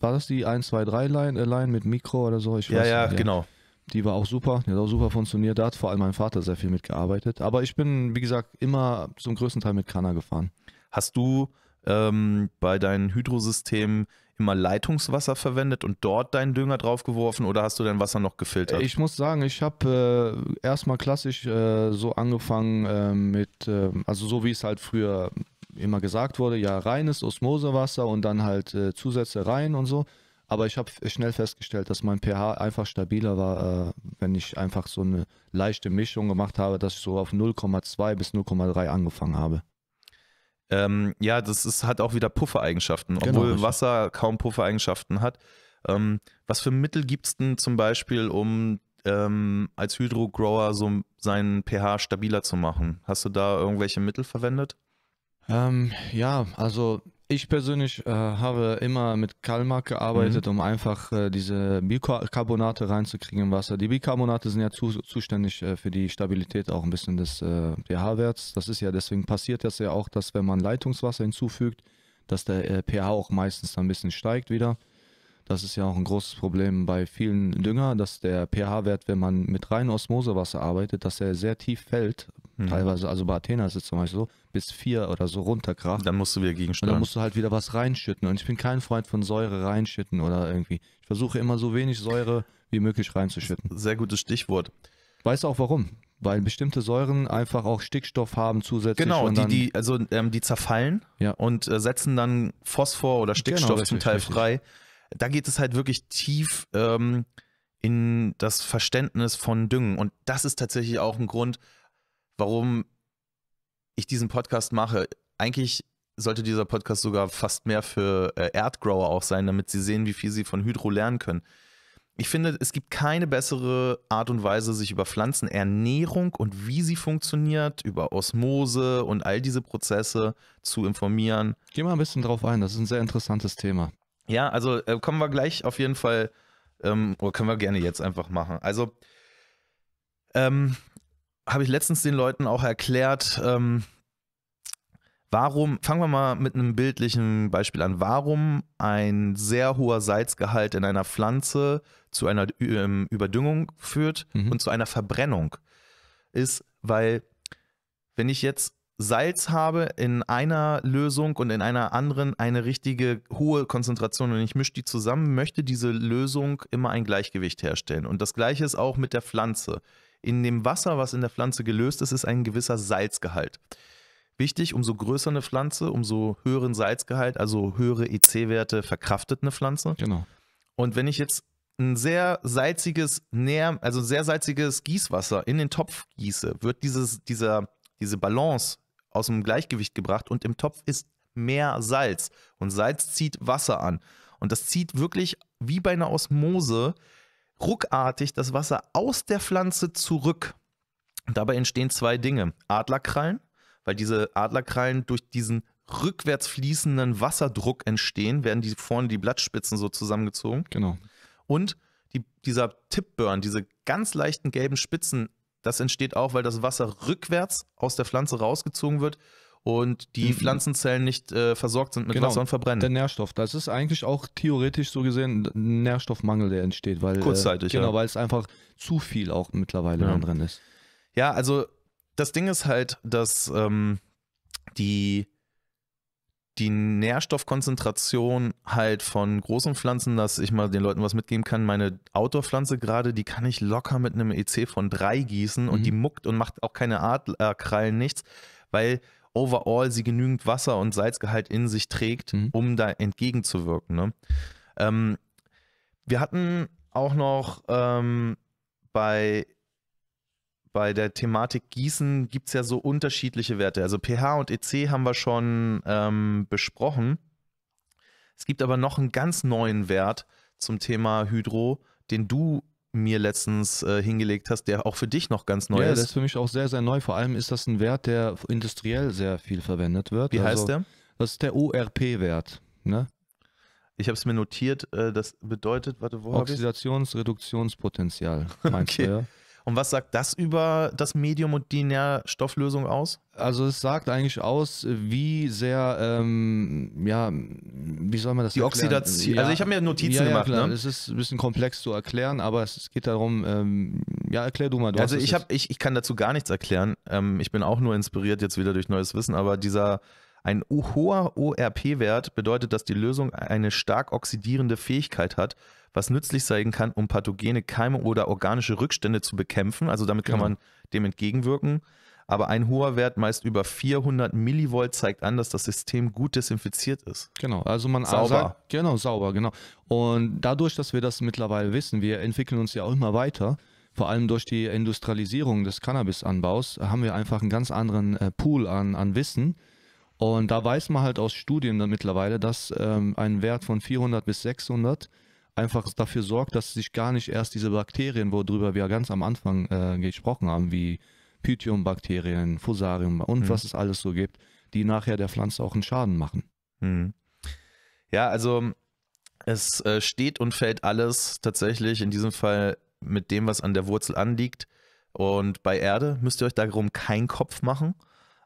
war das die 1, 2, 3 Line, äh, Line mit Mikro oder so? Ich ja, weiß ja, nicht, genau. Die war auch super, die hat auch super funktioniert. Da hat vor allem mein Vater sehr viel mitgearbeitet. Aber ich bin, wie gesagt, immer zum größten Teil mit Kanna gefahren. Hast du ähm, bei deinen Hydrosystemen immer Leitungswasser verwendet und dort deinen Dünger draufgeworfen oder hast du dein Wasser noch gefiltert? Ich muss sagen, ich habe äh, erstmal klassisch äh, so angefangen äh, mit, äh, also so wie es halt früher immer gesagt wurde, ja, reines Osmosewasser und dann halt äh, Zusätze rein und so. Aber ich habe schnell festgestellt, dass mein pH einfach stabiler war, äh, wenn ich einfach so eine leichte Mischung gemacht habe, dass ich so auf 0,2 bis 0,3 angefangen habe. Ähm, ja, das ist, hat auch wieder Puffereigenschaften, genau, obwohl genau, Wasser kaum Puffereigenschaften hat. Ähm, was für Mittel gibt es denn zum Beispiel, um ähm, als Hydrogrower so seinen pH stabiler zu machen? Hast du da irgendwelche Mittel verwendet? Ähm, ja, also ich persönlich äh, habe immer mit Kalmark gearbeitet, mhm. um einfach äh, diese Bicarbonate reinzukriegen im Wasser. Die Bicarbonate sind ja zu, zuständig äh, für die Stabilität auch ein bisschen des pH-Werts. Äh, das ist ja deswegen passiert das ja auch, dass wenn man Leitungswasser hinzufügt, dass der äh, pH auch meistens dann ein bisschen steigt wieder. Das ist ja auch ein großes Problem bei vielen Dünger, dass der pH-Wert, wenn man mit rein Osmosewasser arbeitet, dass er sehr tief fällt, Mhm. Teilweise, also bei Athena ist es zum Beispiel so, bis vier oder so runterkracht. Dann musst du wieder gegensteuern. Und dann musst du halt wieder was reinschütten. Und ich bin kein Freund von Säure reinschütten oder irgendwie. Ich versuche immer so wenig Säure wie möglich reinzuschütten. Sehr gutes Stichwort. Weißt du auch warum? Weil bestimmte Säuren einfach auch Stickstoff haben zusätzlich. Genau, die, die, also ähm, die zerfallen ja. und äh, setzen dann Phosphor oder genau, Stickstoff genau, zum Teil richtig. frei. Da geht es halt wirklich tief ähm, in das Verständnis von Düngen. Und das ist tatsächlich auch ein Grund, warum ich diesen Podcast mache. Eigentlich sollte dieser Podcast sogar fast mehr für äh, Erdgrower auch sein, damit sie sehen, wie viel sie von Hydro lernen können. Ich finde, es gibt keine bessere Art und Weise, sich über Pflanzenernährung und wie sie funktioniert, über Osmose und all diese Prozesse zu informieren. Geh mal ein bisschen drauf ein, das ist ein sehr interessantes Thema. Ja, also äh, kommen wir gleich auf jeden Fall, ähm, oder können wir gerne jetzt einfach machen. Also, ähm, habe ich letztens den Leuten auch erklärt, ähm, warum, fangen wir mal mit einem bildlichen Beispiel an, warum ein sehr hoher Salzgehalt in einer Pflanze zu einer Ü ähm, Überdüngung führt mhm. und zu einer Verbrennung ist, weil wenn ich jetzt Salz habe in einer Lösung und in einer anderen eine richtige hohe Konzentration und ich mische die zusammen, möchte diese Lösung immer ein Gleichgewicht herstellen. Und das gleiche ist auch mit der Pflanze. In dem Wasser, was in der Pflanze gelöst ist, ist ein gewisser Salzgehalt. Wichtig, umso größer eine Pflanze, umso höheren Salzgehalt, also höhere EC-Werte verkraftet eine Pflanze. Genau. Und wenn ich jetzt ein sehr salziges Nähr, also sehr salziges Gießwasser in den Topf gieße, wird dieses, dieser, diese Balance aus dem Gleichgewicht gebracht und im Topf ist mehr Salz. Und Salz zieht Wasser an. Und das zieht wirklich wie bei einer Osmose ruckartig das Wasser aus der Pflanze zurück. Und dabei entstehen zwei Dinge. Adlerkrallen, weil diese Adlerkrallen durch diesen rückwärts fließenden Wasserdruck entstehen, werden die vorne die Blattspitzen so zusammengezogen. Genau. Und die, dieser Tipburn, diese ganz leichten gelben Spitzen, das entsteht auch, weil das Wasser rückwärts aus der Pflanze rausgezogen wird und die mhm. Pflanzenzellen nicht äh, versorgt sind mit genau, Wasser und verbrennen. Der Nährstoff, das ist eigentlich auch theoretisch so gesehen ein Nährstoffmangel, der entsteht, weil äh, kurzzeitig, äh, genau, ja. weil es einfach zu viel auch mittlerweile ja. drin ist. Ja, also das Ding ist halt, dass ähm, die die Nährstoffkonzentration halt von großen Pflanzen, dass ich mal den Leuten was mitgeben kann. Meine Outdoor-Pflanze gerade, die kann ich locker mit einem EC von 3 gießen und mhm. die muckt und macht auch keine Adlerkrallen, nichts, weil overall sie genügend Wasser und Salzgehalt in sich trägt, mhm. um da entgegenzuwirken. Ne? Ähm, wir hatten auch noch ähm, bei, bei der Thematik Gießen gibt es ja so unterschiedliche Werte. Also pH und EC haben wir schon ähm, besprochen. Es gibt aber noch einen ganz neuen Wert zum Thema Hydro, den du mir letztens äh, hingelegt hast, der auch für dich noch ganz neu ja, ist. Ja, das ist für mich auch sehr, sehr neu. Vor allem ist das ein Wert, der industriell sehr viel verwendet wird. Wie also, heißt der? Das ist der ORP-Wert. Ne? Ich habe es mir notiert, äh, das bedeutet, warte, wo Oxidationsreduktionspotenzial, meinst okay. du, ja? Und was sagt das über das Medium und die Nährstofflösung aus? Also es sagt eigentlich aus, wie sehr, ähm, ja, wie soll man das Die erklären? Oxidation, ja, also ich habe mir Notizen ja, ja, gemacht. Klar. Ne? Es ist ein bisschen komplex zu erklären, aber es geht darum, ähm, ja, erklär du mal. Du also ich, hab, ich, ich kann dazu gar nichts erklären. Ähm, ich bin auch nur inspiriert jetzt wieder durch neues Wissen, aber dieser, ein hoher ORP-Wert bedeutet, dass die Lösung eine stark oxidierende Fähigkeit hat was nützlich sein kann, um pathogene Keime oder organische Rückstände zu bekämpfen. Also damit kann genau. man dem entgegenwirken. Aber ein hoher Wert, meist über 400 Millivolt, zeigt an, dass das System gut desinfiziert ist. Genau, also man sauber. Sagt, genau, sauber, genau. Und dadurch, dass wir das mittlerweile wissen, wir entwickeln uns ja auch immer weiter. Vor allem durch die Industrialisierung des Cannabisanbaus haben wir einfach einen ganz anderen äh, Pool an, an Wissen. Und da weiß man halt aus Studien dann mittlerweile, dass ähm, ein Wert von 400 bis 600 einfach dafür sorgt, dass sich gar nicht erst diese Bakterien, worüber wir ganz am Anfang äh, gesprochen haben, wie Pythiumbakterien, Fusarium und mhm. was es alles so gibt, die nachher der Pflanze auch einen Schaden machen. Mhm. Ja, also es äh, steht und fällt alles tatsächlich in diesem Fall mit dem, was an der Wurzel anliegt. Und bei Erde müsst ihr euch darum keinen Kopf machen.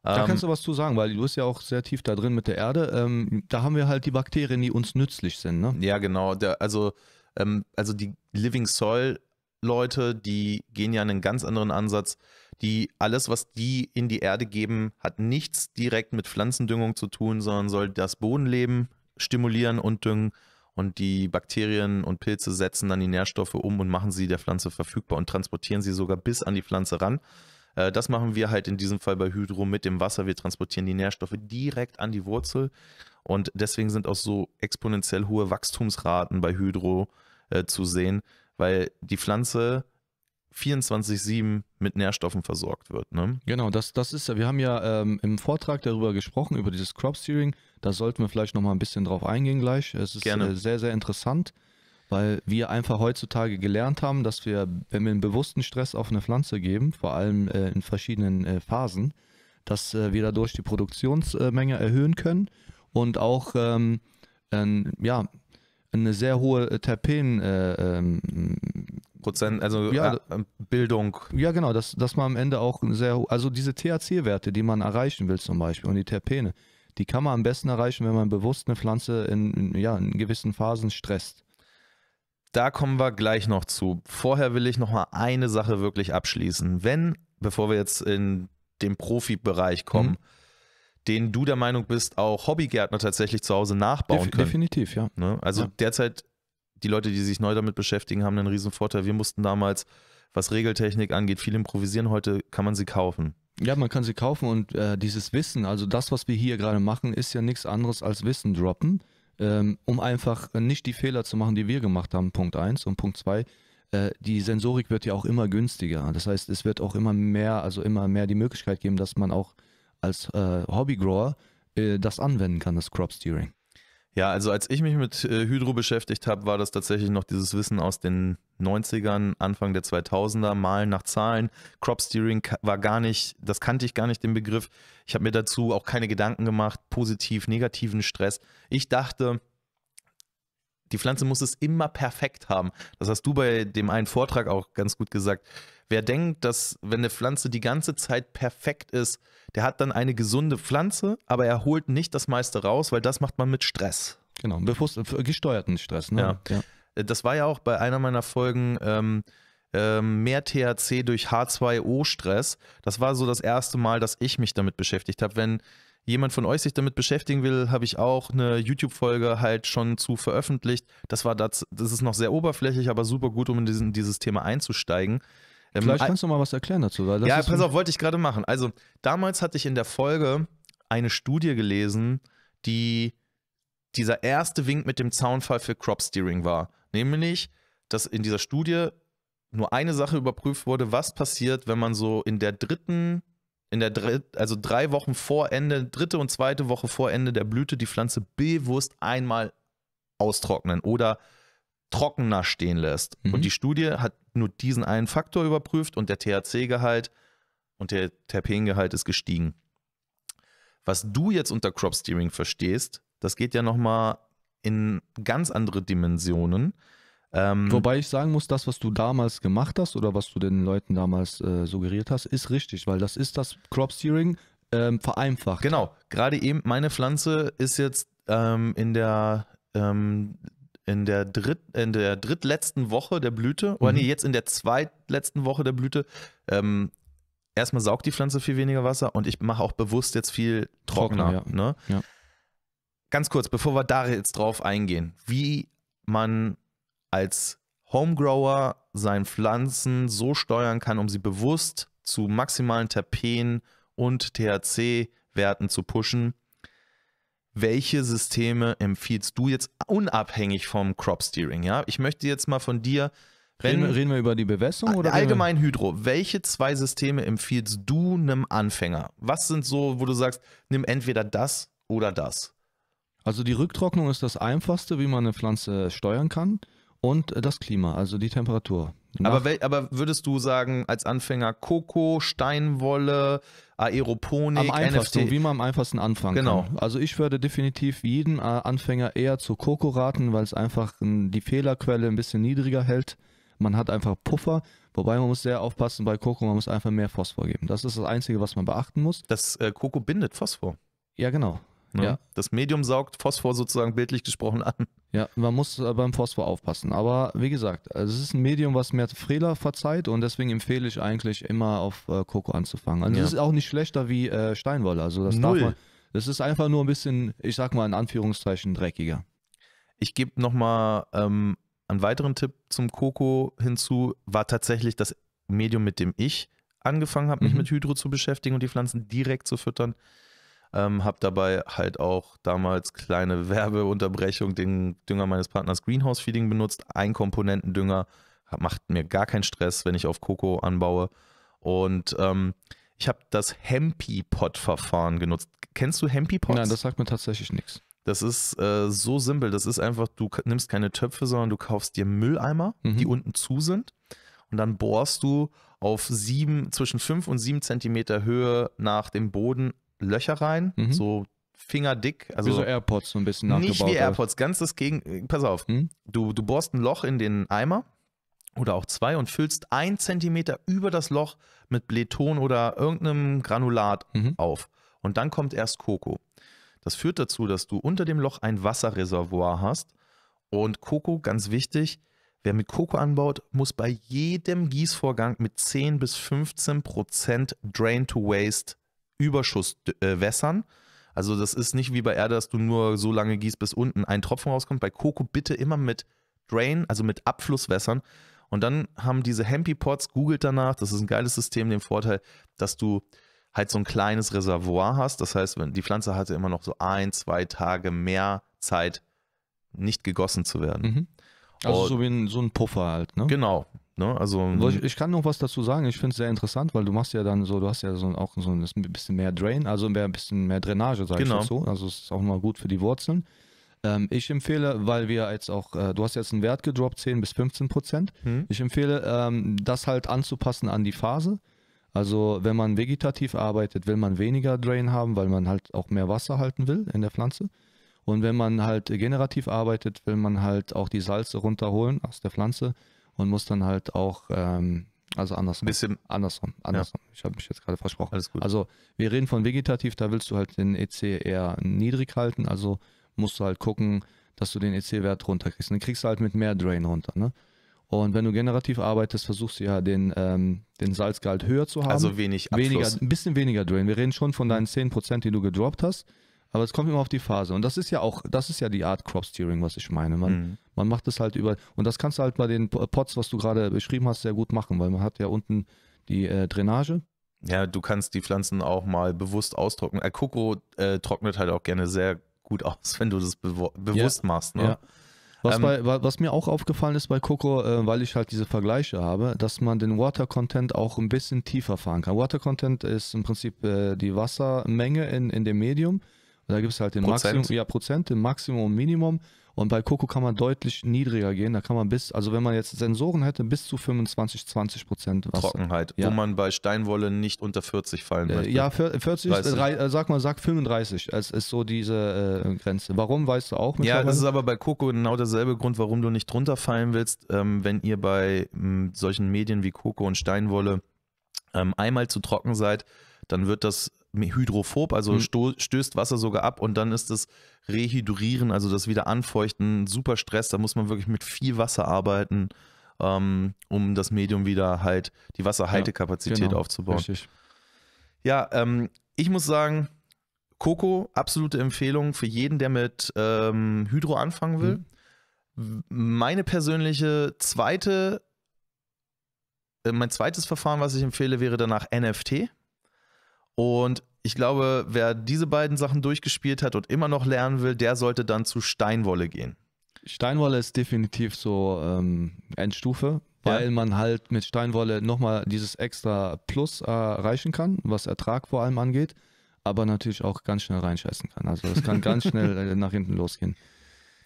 Da kannst ähm, du was zu sagen, weil du bist ja auch sehr tief da drin mit der Erde. Ähm, da haben wir halt die Bakterien, die uns nützlich sind, ne? Ja, genau. Der, also, ähm, also die Living Soil Leute, die gehen ja einen ganz anderen Ansatz. Die alles, was die in die Erde geben, hat nichts direkt mit Pflanzendüngung zu tun, sondern soll das Bodenleben stimulieren und düngen. Und die Bakterien und Pilze setzen dann die Nährstoffe um und machen sie der Pflanze verfügbar und transportieren sie sogar bis an die Pflanze ran. Äh, das machen wir halt in diesem Fall bei Hydro mit dem Wasser. Wir transportieren die Nährstoffe direkt an die Wurzel und deswegen sind auch so exponentiell hohe Wachstumsraten bei Hydro äh, zu sehen, weil die Pflanze 24-7 mit Nährstoffen versorgt wird. Ne? Genau, das, das ist ja, wir haben ja ähm, im Vortrag darüber gesprochen, über dieses Crop Steering. Da sollten wir vielleicht nochmal ein bisschen drauf eingehen gleich. Es ist Gerne. Äh, sehr, sehr interessant weil wir einfach heutzutage gelernt haben, dass wir, wenn wir einen bewussten Stress auf eine Pflanze geben, vor allem äh, in verschiedenen äh, Phasen, dass äh, wir dadurch die Produktionsmenge erhöhen können und auch ähm, ja, eine sehr hohe äh, Terpen äh, ähm, Prozent, also ja, äh, Bildung. Ja, genau, dass, dass man am Ende auch sehr, also diese THC-Werte, die man erreichen will zum Beispiel und die Terpene, die kann man am besten erreichen, wenn man bewusst eine Planze in, ja, in gewissen Phasen stresst. Da kommen wir gleich noch zu. Vorher will ich noch mal eine Sache wirklich abschließen. Wenn, bevor wir jetzt in den Profibereich kommen, mhm. den du der Meinung bist, auch Hobbygärtner tatsächlich zu Hause nachbauen Def können. Definitiv, ja. Ne? Also ja. derzeit, die Leute, die sich neu damit beschäftigen, haben einen riesen Vorteil. Wir mussten damals, was Regeltechnik angeht, viel improvisieren. Heute kann man sie kaufen. Ja, man kann sie kaufen und äh, dieses Wissen, also das, was wir hier gerade machen, ist ja nichts anderes als Wissen droppen ähm, um einfach nicht die Fehler zu machen, die wir gemacht haben, Punkt 1. Und Punkt 2, äh, die Sensorik wird ja auch immer günstiger. Das heißt, es wird auch immer mehr, also immer mehr die Möglichkeit geben, dass man auch als äh, Hobbygrower äh, das anwenden kann, das Crop Steering. Ja, also als ich mich mit äh, Hydro beschäftigt habe, war das tatsächlich noch dieses Wissen aus den 90ern, Anfang der 2000er, Malen nach Zahlen. Crop Steering war gar nicht, das kannte ich gar nicht den Begriff. Ich habe mir dazu auch keine Gedanken gemacht, positiv, negativen Stress. Ich dachte, die Pflanze muss es immer perfekt haben. Das hast du bei dem einen Vortrag auch ganz gut gesagt. Wer denkt, dass wenn eine Pflanze die ganze Zeit perfekt ist, der hat dann eine gesunde Pflanze, aber er holt nicht das meiste raus, weil das macht man mit Stress. Genau, bewusst äh, gesteuerten Stress. Ne? Ja. ja. Äh, das war ja auch bei einer meiner Folgen. Ähm, ähm mehr THC durch H2O-Stress. Das war so das erste Mal, dass ich mich damit beschäftigt habe. Wenn jemand von euch sich damit beschäftigen will, habe ich auch eine YouTube-Folge halt schon zu veröffentlicht. Das war das, das ist noch sehr oberflächlich, aber super gut, um in diesen, dieses Thema einzusteigen. Ähm, Vielleicht kannst du mal was erklären dazu. Weil ja, pass auf, wollte ich gerade machen. Also, damals hatte ich in der Folge eine Studie gelesen, die dieser erste Wink mit dem Zaunfall für Crop Steering war. Nämlich, dass in dieser Studie nur eine Sache überprüft wurde, was passiert, wenn man so in der dritten, in der dritt, also drei Wochen vor Ende, dritte und zweite Woche vor Ende der Blüte die Pflanze bewusst einmal austrocknen oder trockener stehen lässt. Mhm. Und die Studie hat nur diesen einen Faktor überprüft und der THC-Gehalt und der Terpengehalt ist gestiegen. Was du jetzt unter Crop Steering verstehst, das geht ja nochmal in ganz andere Dimensionen. Ähm, Wobei ich sagen muss, das, was du damals gemacht hast oder was du den Leuten damals äh, suggeriert hast, ist richtig, weil das ist das Crop Steering ähm, vereinfacht. Genau, gerade eben meine Pflanze ist jetzt ähm, in der ähm, in der, dritt, in der drittletzten Woche der Blüte, oh, mhm. oder nee, jetzt in der zweitletzten Woche der Blüte, ähm, erstmal saugt die Pflanze viel weniger Wasser und ich mache auch bewusst jetzt viel trockener. trockener ja. Ne? Ja. Ganz kurz, bevor wir da jetzt drauf eingehen, wie man als Homegrower seinen Pflanzen so steuern kann, um sie bewusst zu maximalen Terpen und THC-Werten zu pushen welche Systeme empfiehlst du jetzt unabhängig vom Crop Steering? Ja, ich möchte jetzt mal von dir. reden, reden wir über die Bewässerung oder? Allgemein Hydro. Welche zwei Systeme empfiehlst du einem Anfänger? Was sind so, wo du sagst, nimm entweder das oder das? Also die Rücktrocknung ist das einfachste, wie man eine Pflanze äh, steuern kann und äh, das Klima, also die Temperatur. Ne? Aber, aber, würdest du sagen, als Anfänger Coco, Steinwolle, Aeroponik, am NFT? Wie man am einfachsten anfangen genau. Kann. Also ich würde definitiv jeden äh, Anfänger eher zu Coco raten, weil es einfach ähm, die Fehlerquelle ein bisschen niedriger hält. Man hat einfach Puffer, wobei man muss sehr aufpassen bei Coco, man muss einfach mehr Phosphor geben. Das ist das Einzige, was man beachten muss. Das äh, Coco bindet Phosphor. Ja, genau. Ne? Ja. Das Medium saugt Phosphor sozusagen bildlich gesprochen an. Ja, man muss äh, beim Phosphor aufpassen. Aber wie gesagt, es ist ein Medium, was mehr Fehler verzeiht und deswegen empfehle ich eigentlich immer auf Koko äh, anzufangen. Also ja. es ist auch nicht schlechter wie äh, Steinwolle. Also das Null. Man, das ist einfach nur ein bisschen, ich sag mal in Anführungszeichen, dreckiger. Ich gebe nochmal ähm, einen weiteren Tipp zum Koko hinzu, war tatsächlich das Medium, mit dem ich angefangen habe, mich mhm. mit Hydro zu beschäftigen und die Pflanzen direkt zu füttern. Ähm, habe dabei halt auch damals kleine [LAUGHS] Werbeunterbrechung den Dünger meines Partners Greenhouse Feeding benutzt. Ein Komponentendünger macht mir gar keinen Stress, wenn ich auf Koko anbaue. Und ähm, ich habe das Hempipot-Verfahren genutzt. Kennst du Hempipot? Nein, das sagt mir tatsächlich nichts. Das ist äh, so simpel. Das ist einfach, du nimmst keine Töpfe, sondern du kaufst dir Mülleimer, mhm. die unten zu sind. Und dann bohrst du auf sieben, zwischen fünf und sieben Zentimeter Höhe nach dem Boden Löcher rein, mhm. so fingerdick. Also wie so AirPods so ein bisschen nachgebaut. Nicht wie AirPods, ganz das Gegen... Pass auf, mhm. du, du bohrst ein Loch in den Eimer oder auch zwei und füllst ein Zentimeter über das Loch mit Bleton oder irgendeinem Granulat mhm. auf. Und dann kommt erst Koko. Das führt dazu, dass du unter dem Loch ein Wasserreservoir hast. Und Koko, ganz wichtig, wer mit Koko anbaut, muss bei jedem Gießvorgang mit 10 bis 15 Prozent Drain to Waste Überschusswässern. Äh, also das ist nicht wie bei Erde, dass du nur so lange gießt, bis unten ein Tropfen rauskommt. Bei Coco bitte immer mit Drain, also mit Abflusswässern. Und dann haben diese Hempy Pots, googelt danach, das ist ein geiles System, den Vorteil, dass du halt so ein kleines Reservoir hast. Das heißt, wenn die Pflanze hatte immer noch so ein, zwei Tage mehr Zeit, nicht gegossen zu werden. Mhm. Also und so wie ein, so ein Puffer halt, ne? Genau, Ne? Also, also ähm, ich, ich, kann noch was dazu sagen. Ich finde es sehr interessant, weil du machst ja dann so, du hast ja so auch so ein bisschen mehr Drain, also mehr, ein bisschen mehr Drainage, sag genau. ich so. Also es ist auch mal gut für die Wurzeln. Ähm, ich empfehle, weil wir jetzt auch, äh, du hast jetzt einen Wert gedroppt, 10 bis 15 Prozent. Hm. Ich empfehle, ähm, das halt anzupassen an die Phase. Also wenn man vegetativ arbeitet, will man weniger Drain haben, weil man halt auch mehr Wasser halten will in der Pflanze. Und wenn man halt generativ arbeitet, will man halt auch die Salze runterholen aus der Pflanze und muss dann halt auch, ähm, also andersrum. Bisschen. Andersrum, andersrum. Ja. Ich habe mich jetzt gerade versprochen. Alles gut. Also wir reden von vegetativ, da willst du halt den EC eher niedrig halten, also musst du halt gucken, dass du den EC-Wert runterkriegst. Dann kriegst du halt mit mehr Drain runter, ne? Und wenn du generativ arbeitest, versuchst du ja den, ähm, den Salzgehalt höher zu haben. Also wenig Abfluss. weniger, Ein bisschen weniger Drain. Wir reden schon von deinen 10%, die du gedroppt hast. Aber es kommt immer auf die Phase. Und das ist ja auch, das ist ja die Art Crop Steering, was ich meine. Man, mhm. man macht das halt über, und das kannst du halt bei den Pots, was du gerade beschrieben hast, sehr gut machen, weil man hat ja unten die äh, Drainage. Ja, du kannst die Pflanzen auch mal bewusst austrocknen. Äh, Koko äh, trocknet halt auch gerne sehr gut aus, [LAUGHS] wenn du das bew bewusst ja. machst. Ne? Ja. Was, ähm, bei, was, mir auch aufgefallen ist bei Coco, äh, weil ich halt diese Vergleiche habe, dass man den Water Content auch ein bisschen tiefer fahren kann. Water Content ist im Prinzip äh, die Wassermenge in, in dem Medium. Da gibt es halt den Prozent. Maximum, ja, Prozent, den Maximum und Minimum. Und bei Coco kann man deutlich niedriger gehen. Da kann man bis, also wenn man jetzt Sensoren hätte, bis zu 25, 20 Prozent Wasser. Trockenheit, ja. wo man bei Steinwolle nicht unter 40 fallen äh, möchte. Ja, 40, äh, sag mal, sag 35. Es ist so diese äh, Grenze. Warum, weißt du auch? Ja, das ist aber bei Coco genau derselbe Grund, warum du nicht drunter fallen willst. Ähm, wenn ihr bei hm, solchen Medien wie Coco und Steinwolle ähm, einmal zu trocken seid, dann wird das hydrophob, also mhm. stößt Wasser sogar ab und dann ist das Rehydrieren, also das wieder anfeuchten, super Stress. Da muss man wirklich mit viel Wasser arbeiten, ähm, um das Medium wieder halt, die Wasserhaltekapazität ja, genau, aufzubauen. Richtig. Ja, ähm, ich muss sagen, Coco, absolute Empfehlung für jeden, der mit ähm, Hydro anfangen will. Mhm. Meine persönliche zweite, äh, mein zweites Verfahren, was ich empfehle, wäre danach NFT. Und ich glaube, wer diese beiden Sachen durchgespielt hat und immer noch lernen will, der sollte dann zu Steinwolle gehen. Steinwolle ist definitiv so ähm, Endstufe, weil ja. man halt mit Steinwolle nochmal dieses extra Plus äh, erreichen kann, was Ertrag vor allem angeht, aber natürlich auch ganz schnell reinscheißen kann. Also es kann ganz [LAUGHS] schnell äh, nach hinten losgehen.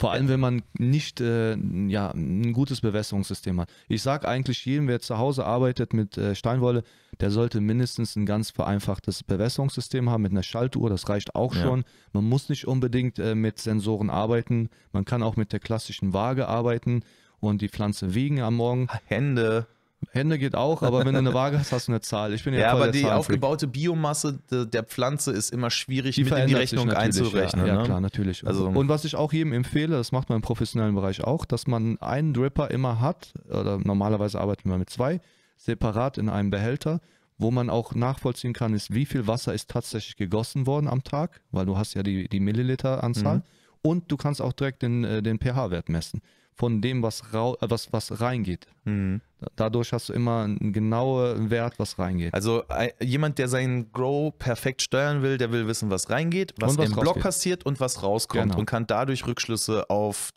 Vor allem, wenn man nicht äh, ja, ein gutes Bewässerungssystem hat. Ich sage eigentlich jedem, wer zu Hause arbeitet mit äh, Steinwolle, der sollte mindestens ein ganz vereinfachtes Bewässerungssystem haben mit einer Schaltuhr. Das reicht auch ja. schon. Man muss nicht unbedingt äh, mit Sensoren arbeiten. Man kann auch mit der klassischen Waage arbeiten und die Pflanze wiegen am Morgen. Hände. Hände geht auch, aber wenn du eine Waage hast, hast du eine Zahl. Ich bin ja, ja aber die aufgebaute Biomasse der Pflanze ist immer schwierig, die mit in die Rechnung einzurechnen. Ja, ja ne? klar, natürlich. Also, also, und was ich auch jedem empfehle, das macht man im professionellen Bereich auch, dass man einen Dripper immer hat, oder normalerweise arbeiten wir mit zwei, separat in einem Behälter, wo man auch nachvollziehen kann, ist, wie viel Wasser ist tatsächlich gegossen worden am Tag, weil du hast ja die, die Milliliteranzahl. Mhm. Und du kannst auch direkt den, äh, den pH-Wert messen von dem, was, rau äh, was, was reingeht. Mhm. Dadurch hast du immer einen genauen Wert, was reingeht. Also äh, jemand, der seinen Grow perfekt steuern will, der will wissen, was reingeht, was, was im rausgeht. Block passiert und was rauskommt genau. und kann dadurch Rückschlüsse auf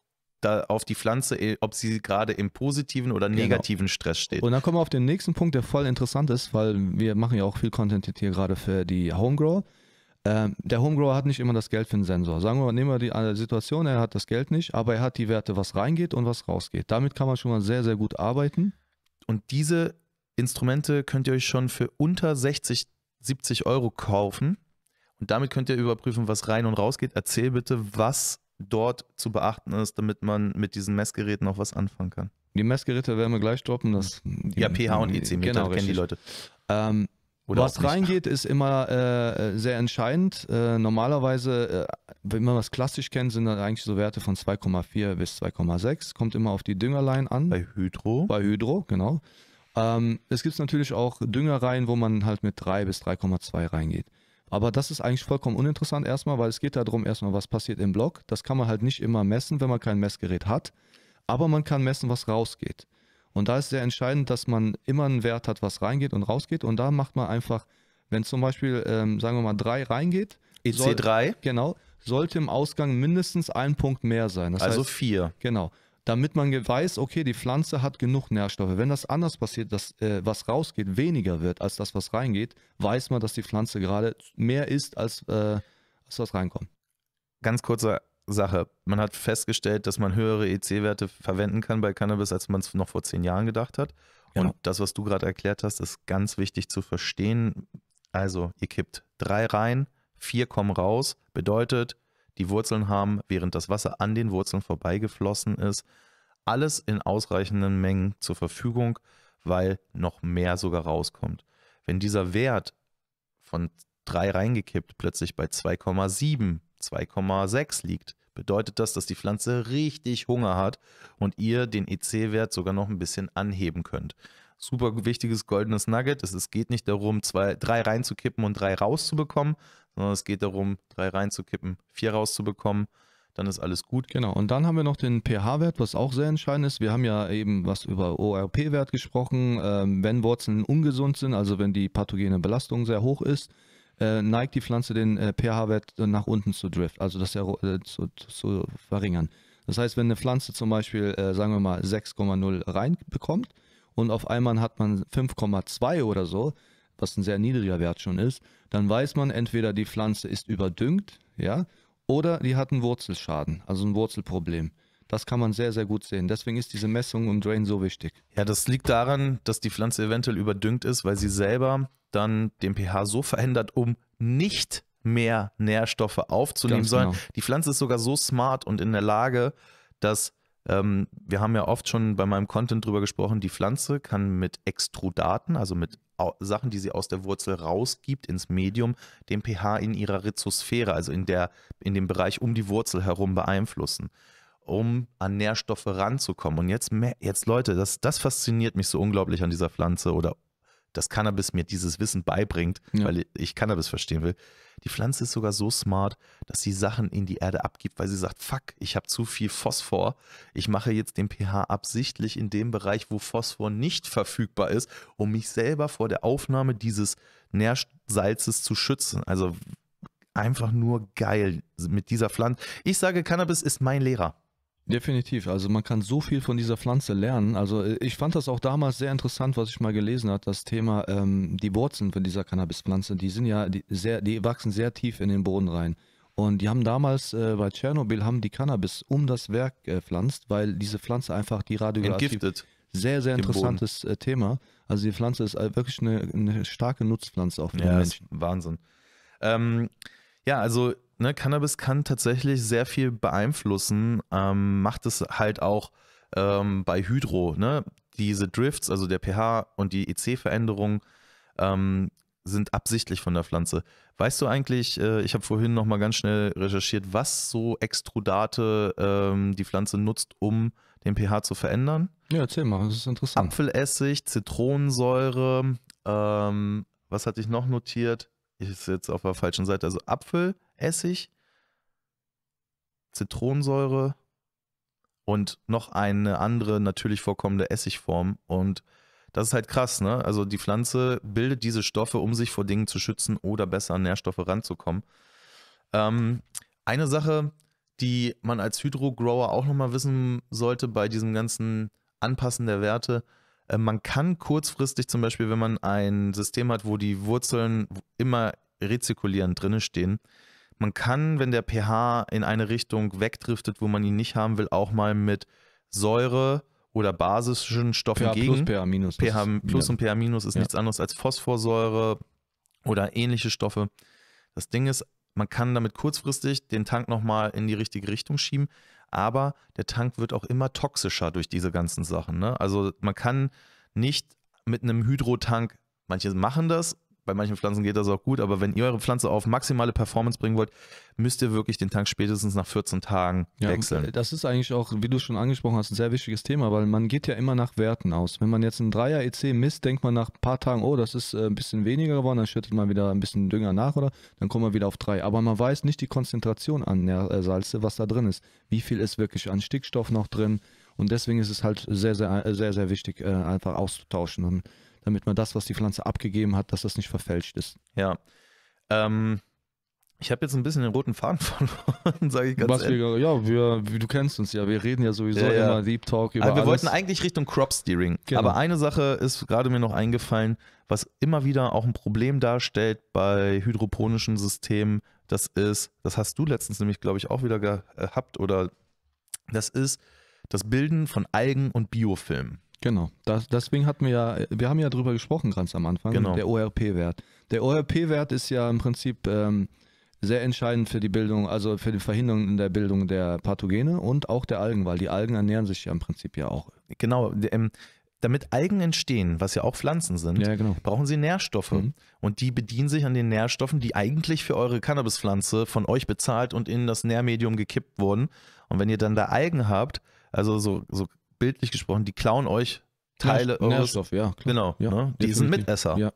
auf die Pflanze, e, ob sie gerade im positiven oder genau. negativen genau. Stress steht. Und dann kommen wir auf den nächsten Punkt, der voll interessant ist, weil wir machen ja auch viel Content hier gerade für die Homegrow. Ähm, der Homegrower hat nicht immer das Geld für den Sensor. Sagen wir mal, nehmen wir die äh, Situation, er hat das Geld nicht, aber er hat die Werte, was reingeht und was rausgeht. Damit kann man schon mal sehr, sehr gut arbeiten. Und diese Instrumente könnt ihr euch schon für unter 60, 70 Euro kaufen. Und damit könnt ihr überprüfen, was rein und rausgeht. Erzähl bitte, was dort zu beachten ist, damit man mit diesen Messgeräten auch was anfangen kann. Die Messgeräte werden wir gleich droppen. Das, ja, pH und EC-Meter genau, kennen die Leute. Ähm, oder was reingeht, ist immer äh, äh, sehr entscheidend. Äh, normalerweise, äh, wenn man was klassisch kennt, sind dann eigentlich so Werte von 2,4 bis 2,6. Kommt immer auf die Düngerlein an. Bei Hydro. Bei Hydro, genau. Ähm, es gibt natürlich auch Düngereien, wo man halt mit 3 bis 3,2 reingeht. Aber das ist eigentlich vollkommen uninteressant erstmal, weil es geht darum erstmal, was passiert im Block. Das kann man halt nicht immer messen, wenn man kein Messgerät hat. Aber man kann messen, was rausgeht. Und da ist sehr entscheidend, dass man immer einen Wert hat, was reingeht und rausgeht. Und da macht man einfach, wenn zum Beispiel, ähm, sagen wir mal, 3 reingeht. EC3? Soll, genau. Sollte im Ausgang mindestens ein Punkt mehr sein. Das also 4. Genau. Damit man weiß, okay, die Pflanze hat genug Nährstoffe. Wenn das anders passiert, dass äh, was rausgeht, weniger wird als das, was reingeht, weiß man, dass die Pflanze gerade mehr ist, als, äh, als was reinkommt. Ganz kurzer Sache. Man hat festgestellt, dass man höhere EC-Werte verwenden kann bei Cannabis, als man es noch vor zehn Jahren gedacht hat. Ja. Und das, was du gerade erklärt hast, ist ganz wichtig zu verstehen. Also, ihr kippt drei rein, vier kommen raus, bedeutet, die Wurzeln haben, während das Wasser an den Wurzeln vorbeigeflossen ist, alles in ausreichenden Mengen zur Verfügung, weil noch mehr sogar rauskommt. Wenn dieser Wert von drei reingekippt plötzlich bei 2,7 2,6 liegt, bedeutet das, dass die Pflanze richtig Hunger hat und ihr den EC-Wert sogar noch ein bisschen anheben könnt. Super wichtiges goldenes Nugget. Es geht nicht darum, zwei, drei reinzukippen und drei rauszubekommen, sondern es geht darum, drei reinzukippen, vier rauszubekommen dann ist alles gut. Genau, und dann haben wir noch den pH-Wert, was auch sehr entscheidend ist. Wir haben ja eben was über ORP-Wert gesprochen. Ähm, wenn Wurzeln ungesund sind, also wenn die pathogene Belastung sehr hoch ist, äh, neigt die Pflanze den äh, pH-Wert äh, nach unten zu driften, also das zu, zu, verringern. Das heißt, wenn eine Pflanze zum Beispiel, sagen wir mal, 6,0 reinbekommt und auf einmal hat man 5,2 oder so, was ein sehr niedriger Wert schon ist, dann weiß man entweder die Pflanze ist überdüngt, ja, oder die hat einen Wurzelschaden, also ein Wurzelproblem. Das kann man sehr, sehr gut sehen. Deswegen ist diese Messung im Drain so wichtig. Ja, das liegt daran, dass die Pflanze eventuell überdüngt ist, weil sie selber dann den pH so verändert, um nicht mehr Nährstoffe aufzunehmen, Ganz sondern genau. die Pflanze ist sogar so smart und in der Lage, dass ähm, wir haben ja oft schon bei meinem Content drüber gesprochen, die Pflanze kann mit Extrudaten, also mit Sachen, die sie aus der Wurzel rausgibt ins Medium, den pH in ihrer Rhizosphäre, also in, der, in dem Bereich um die Wurzel herum beeinflussen um an Nährstoffe ranzukommen. Und jetzt, jetzt Leute, das, das fasziniert mich so unglaublich an dieser Pflanze oder dass Cannabis mir dieses Wissen beibringt, ja. weil ich Cannabis verstehen will. Die Pflanze ist sogar so smart, dass sie Sachen in die Erde abgibt, weil sie sagt, fuck, ich habe zu viel Phosphor. Ich mache jetzt den pH absichtlich in dem Bereich, wo Phosphor nicht verfügbar ist, um mich selber vor der Aufnahme dieses Nährsalzes zu schützen. Also einfach nur geil mit dieser Pflanze. Ich sage, Cannabis ist mein Lehrer. Definitiv. Also man kann so viel von dieser Pflanze lernen. Also äh, ich fand das auch damals sehr interessant, was ich mal gelesen habe, das Thema ähm, die Wurzeln von dieser Cannabispflanze. Die sind ja die sehr, die wachsen sehr tief in den Boden rein. Und die haben damals äh, bei Tschernobyl haben die Cannabis um das Werk gepflanzt, äh, weil diese Pflanze einfach die Radioaktivität entgiftet. Sehr, sehr interessantes äh, Thema. Also die Pflanze ist äh, wirklich eine, eine starke Nutzpflanze auch für ja, den Menschen. Wahnsinn. Ähm, ja, also ne, Cannabis kann tatsächlich sehr viel beeinflussen, ähm, macht es halt auch ähm, bei Hydro, ne? Diese Drifts, also der pH und die EC-Veränderung ähm, sind absichtlich von der Pflanze. Weißt du eigentlich, äh, ich habe vorhin nochmal ganz schnell recherchiert, was so Extrudate ähm, die Pflanze nutzt, um den pH zu verändern? Ja, erzähl mal, das ist interessant. Apfelessig, Zitronensäure, ähm, was hatte ich noch notiert? Ich ist jetzt auf der falschen Seite, also Apfel, Essig, Zitronensäure und noch eine andere natürlich vorkommende Essigform. Und das ist halt krass, ne? Also die Pflanze bildet diese Stoffe, um sich vor Dingen zu schützen oder besser an Nährstoffe ranzukommen. Ähm, eine Sache, die man als Hydro-Grower auch nochmal wissen sollte bei diesem ganzen Anpassen der Werte, äh, man kann kurzfristig zum Beispiel, wenn man ein System hat, wo die Wurzeln immer rezirkulierend drinne stehen, man kann, wenn der pH in eine Richtung wegdriftet, wo man ihn nicht haben will, auch mal mit Säure oder basischen Stoffen pH gegen. Plus, pH minus. pH plus und pH minus ist ja. nichts anderes als Phosphorsäure oder ähnliche Stoffe. Das Ding ist, man kann damit kurzfristig den Tank nochmal in die richtige Richtung schieben, aber der Tank wird auch immer toxischer durch diese ganzen Sachen. Ne? Also man kann nicht mit einem Hydrotank, manche machen das, bei manchen Pflanzen geht das auch gut, aber wenn ihr eure Pflanze auf maximale Performance bringen wollt, müsst ihr wirklich den Tank spätestens nach 14 Tagen ja, wechseln. Äh, das ist eigentlich auch, wie du schon angesprochen hast, ein sehr wichtiges Thema, weil man geht ja immer nach Werten aus. Wenn man jetzt einen Dreier EC misst, denkt man nach ein paar Tagen, oh, das ist äh, ein bisschen weniger geworden, dann schüttet man wieder ein bisschen Dünger nach oder dann kommt man wieder auf drei. Aber man weiß nicht die Konzentration an der äh, Salze, was da drin ist. Wie viel ist wirklich an Stickstoff noch drin? Und deswegen ist es halt sehr, sehr, sehr, sehr wichtig, einfach auszutauschen. Und damit man das, was die Pflanze abgegeben hat, dass das nicht verfälscht ist. Ja. Ähm, ich habe jetzt ein bisschen den roten Faden [LAUGHS] verloren, sage ich ganz was ehrlich. Wir, ja, wir, du kennst uns ja, wir reden ja sowieso ja, ja. immer Deep Talk über also Wir alles. wollten eigentlich Richtung Crop Steering, genau. aber eine Sache ist gerade mir noch eingefallen, was immer wieder auch ein Problem darstellt bei hydroponischen Systemen, das ist, das hast du letztens nämlich, glaube ich, auch wieder gehabt oder das ist das Bilden von Algen und Biofilmen. Genau, das, deswegen hatten wir ja, wir haben ja drüber gesprochen ganz am Anfang, genau. der ORP-Wert. Der ORP-Wert ist ja im Prinzip ähm, sehr entscheidend für die Bildung, also für die Verhinderung in der Bildung der Pathogene und auch der Algen, weil die Algen ernähren sich ja im Prinzip ja auch. Genau, ähm, damit Algen entstehen, was ja auch Pflanzen sind, ja, genau. brauchen sie Nährstoffe. Mhm. Und die bedienen sich an den Nährstoffen, die eigentlich für eure Cannabispflanze von euch bezahlt und in das Nährmedium gekippt wurden. Und wenn ihr dann da Algen habt, also so, so bildlich gesprochen, die klauen euch Teile ja, Nährstoff, ja. Klar. Genau, ja, ne? die sind Mitesser. Ja.